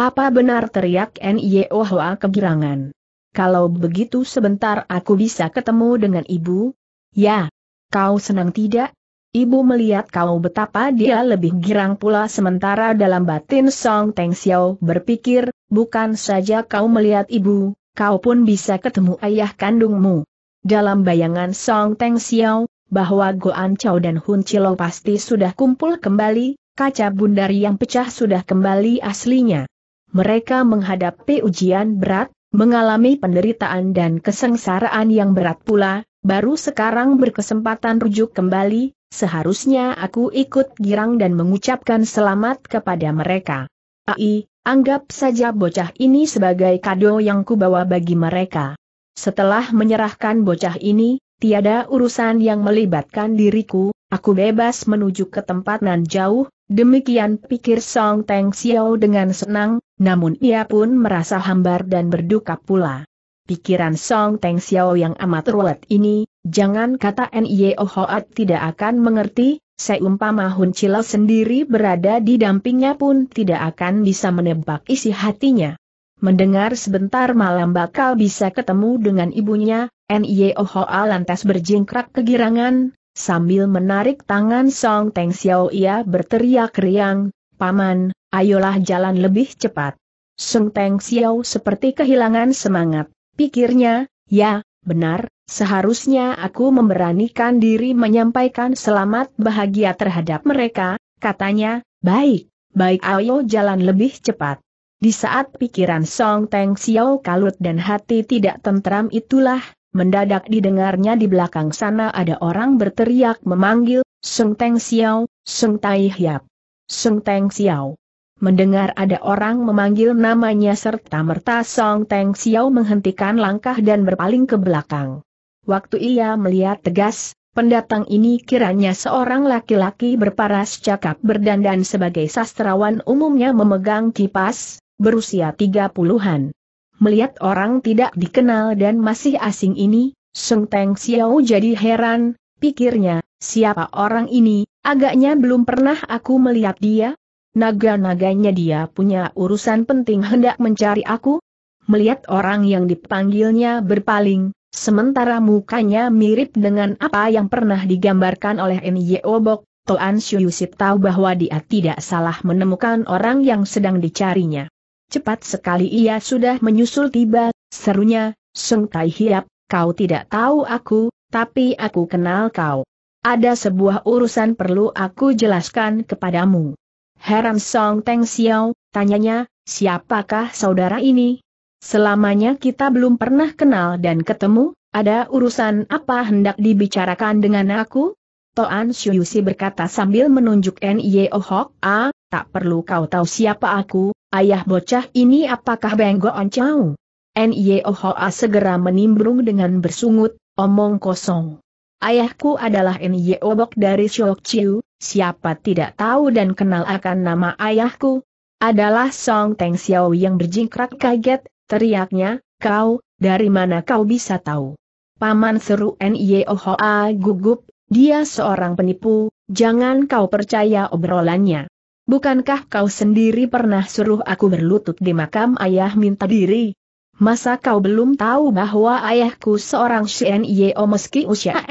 Apa benar teriak Nyeohoa kegirangan? Kalau begitu sebentar aku bisa ketemu dengan ibu? Ya. Kau senang tidak? Ibu melihat kau betapa dia lebih girang pula sementara dalam batin Song Teng Xiao berpikir, bukan saja kau melihat ibu, kau pun bisa ketemu ayah kandungmu. Dalam bayangan Song Teng Xiao, bahwa Goan Chao dan Hun Chilo pasti sudah kumpul kembali, kaca bundar yang pecah sudah kembali aslinya. Mereka menghadapi ujian berat, mengalami penderitaan dan kesengsaraan yang berat pula, baru sekarang berkesempatan rujuk kembali, seharusnya aku ikut girang dan mengucapkan selamat kepada mereka. Ai, anggap saja bocah ini sebagai kado yang kubawa bagi mereka. Setelah menyerahkan bocah ini, tiada urusan yang melibatkan diriku, aku bebas menuju ke tempat nan jauh, demikian pikir Song Teng Xiao dengan senang, namun ia pun merasa hambar dan berduka pula. Pikiran Song Teng Xiao yang amat ruwet ini, Jangan kata N.I.O. E Hoat tidak akan mengerti, seumpama Hun Chila sendiri berada di dampingnya pun tidak akan bisa menebak isi hatinya. Mendengar sebentar malam bakal bisa ketemu dengan ibunya, N.I.O. E Hoa lantas berjingkrak kegirangan, sambil menarik tangan Song Teng Xiao ia berteriak riang, Paman, ayolah jalan lebih cepat. Song Teng Xiao seperti kehilangan semangat, pikirnya, ya, Benar, seharusnya aku memberanikan diri menyampaikan selamat bahagia terhadap mereka, katanya, baik, baik ayo jalan lebih cepat. Di saat pikiran Song Teng Xiao kalut dan hati tidak tentram itulah, mendadak didengarnya di belakang sana ada orang berteriak memanggil, Song Teng Xiao, Song Tai Hiap. Song Teng Xiao. Mendengar ada orang memanggil namanya serta merta Song Teng Xiao menghentikan langkah dan berpaling ke belakang. Waktu ia melihat tegas, pendatang ini kiranya seorang laki-laki berparas cakap berdandan sebagai sastrawan umumnya memegang kipas, berusia tiga puluhan. Melihat orang tidak dikenal dan masih asing ini, Song Teng Xiao jadi heran, pikirnya, siapa orang ini, agaknya belum pernah aku melihat dia, naga-naganya dia punya urusan penting hendak mencari aku? Melihat orang yang dipanggilnya berpaling, sementara mukanya mirip dengan apa yang pernah digambarkan oleh N.Y.O. Bok, Toan Shuyusit tahu bahwa dia tidak salah menemukan orang yang sedang dicarinya. Cepat sekali ia sudah menyusul tiba, serunya, Seng Tai Hiap, kau tidak tahu aku, tapi aku kenal kau. Ada sebuah urusan perlu aku jelaskan kepadamu. Heran Song Teng Xiao, tanyanya, siapakah saudara ini? Selamanya kita belum pernah kenal dan ketemu, ada urusan apa hendak dibicarakan dengan aku? Toan si berkata sambil menunjuk Nye oh Hok A, tak perlu kau tahu siapa aku, ayah bocah ini apakah Benggo Oncau? Nye oh Hok A segera menimbrung dengan bersungut, omong kosong. Ayahku adalah Nye oh Bok dari Shok Chiu, siapa tidak tahu dan kenal akan nama ayahku? Adalah Song Teng Xiao yang berjingkrak kaget, teriaknya, kau, dari mana kau bisa tahu? Paman seru Nyeohoa gugup, dia seorang penipu, jangan kau percaya obrolannya. Bukankah kau sendiri pernah suruh aku berlutut di makam ayah minta diri? Masa kau belum tahu bahwa ayahku seorang Shen Yeo meski usia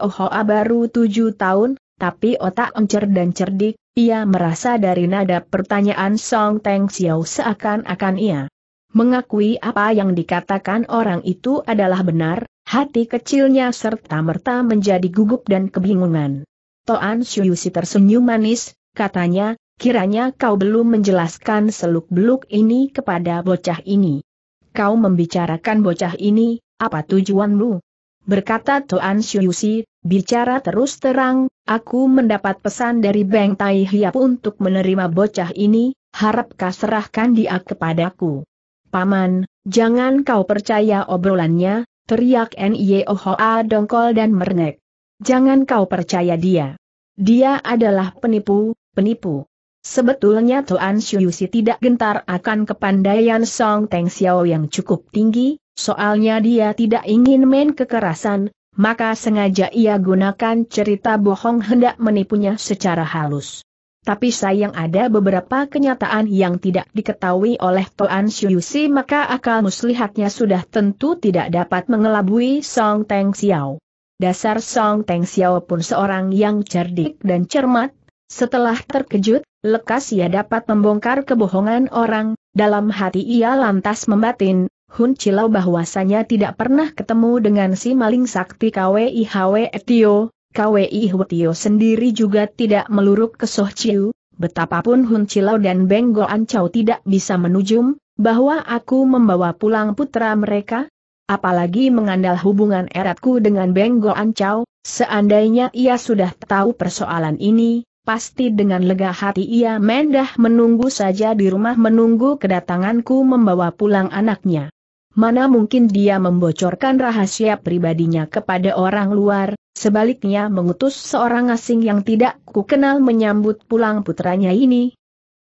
Hoa baru tujuh tahun, tapi otak encer dan cerdik, ia merasa dari nada pertanyaan Song Teng Xiao seakan-akan ia mengakui apa yang dikatakan orang itu adalah benar, hati kecilnya serta-merta menjadi gugup dan kebingungan. Toan si tersenyum manis, katanya, kiranya kau belum menjelaskan seluk-beluk ini kepada bocah ini. Kau membicarakan bocah ini, apa tujuanmu? berkata Toan Shuyusi, bicara terus terang, aku mendapat pesan dari Beng Tai Hiap untuk menerima bocah ini, harapkah serahkan dia kepadaku. Paman, jangan kau percaya obrolannya, teriak N.I.O. E Hoa dongkol dan merengek. Jangan kau percaya dia. Dia adalah penipu, penipu. Sebetulnya Toan Si tidak gentar akan kepandaian Song Teng Xiao yang cukup tinggi, soalnya dia tidak ingin main kekerasan, maka sengaja ia gunakan cerita bohong hendak menipunya secara halus. Tapi sayang ada beberapa kenyataan yang tidak diketahui oleh Toan Si, maka akal muslihatnya sudah tentu tidak dapat mengelabui Song Teng Xiao. Dasar Song Teng Xiao pun seorang yang cerdik dan cermat, setelah terkejut, lekas ia dapat membongkar kebohongan orang, dalam hati ia lantas membatin, Hun Cilau bahwasanya tidak pernah ketemu dengan si maling sakti KWI HW Etio, KWI Hwetio sendiri juga tidak meluruk ke Soh Chiu, betapapun Hun Cilau dan Beng Go Ancau tidak bisa menujum, bahwa aku membawa pulang putra mereka, apalagi mengandal hubungan eratku dengan Beng Go Ancau, seandainya ia sudah tahu persoalan ini, Pasti dengan lega hati ia mendah menunggu saja di rumah menunggu kedatanganku membawa pulang anaknya. Mana mungkin dia membocorkan rahasia pribadinya kepada orang luar, sebaliknya mengutus seorang asing yang tidak kukenal menyambut pulang putranya ini,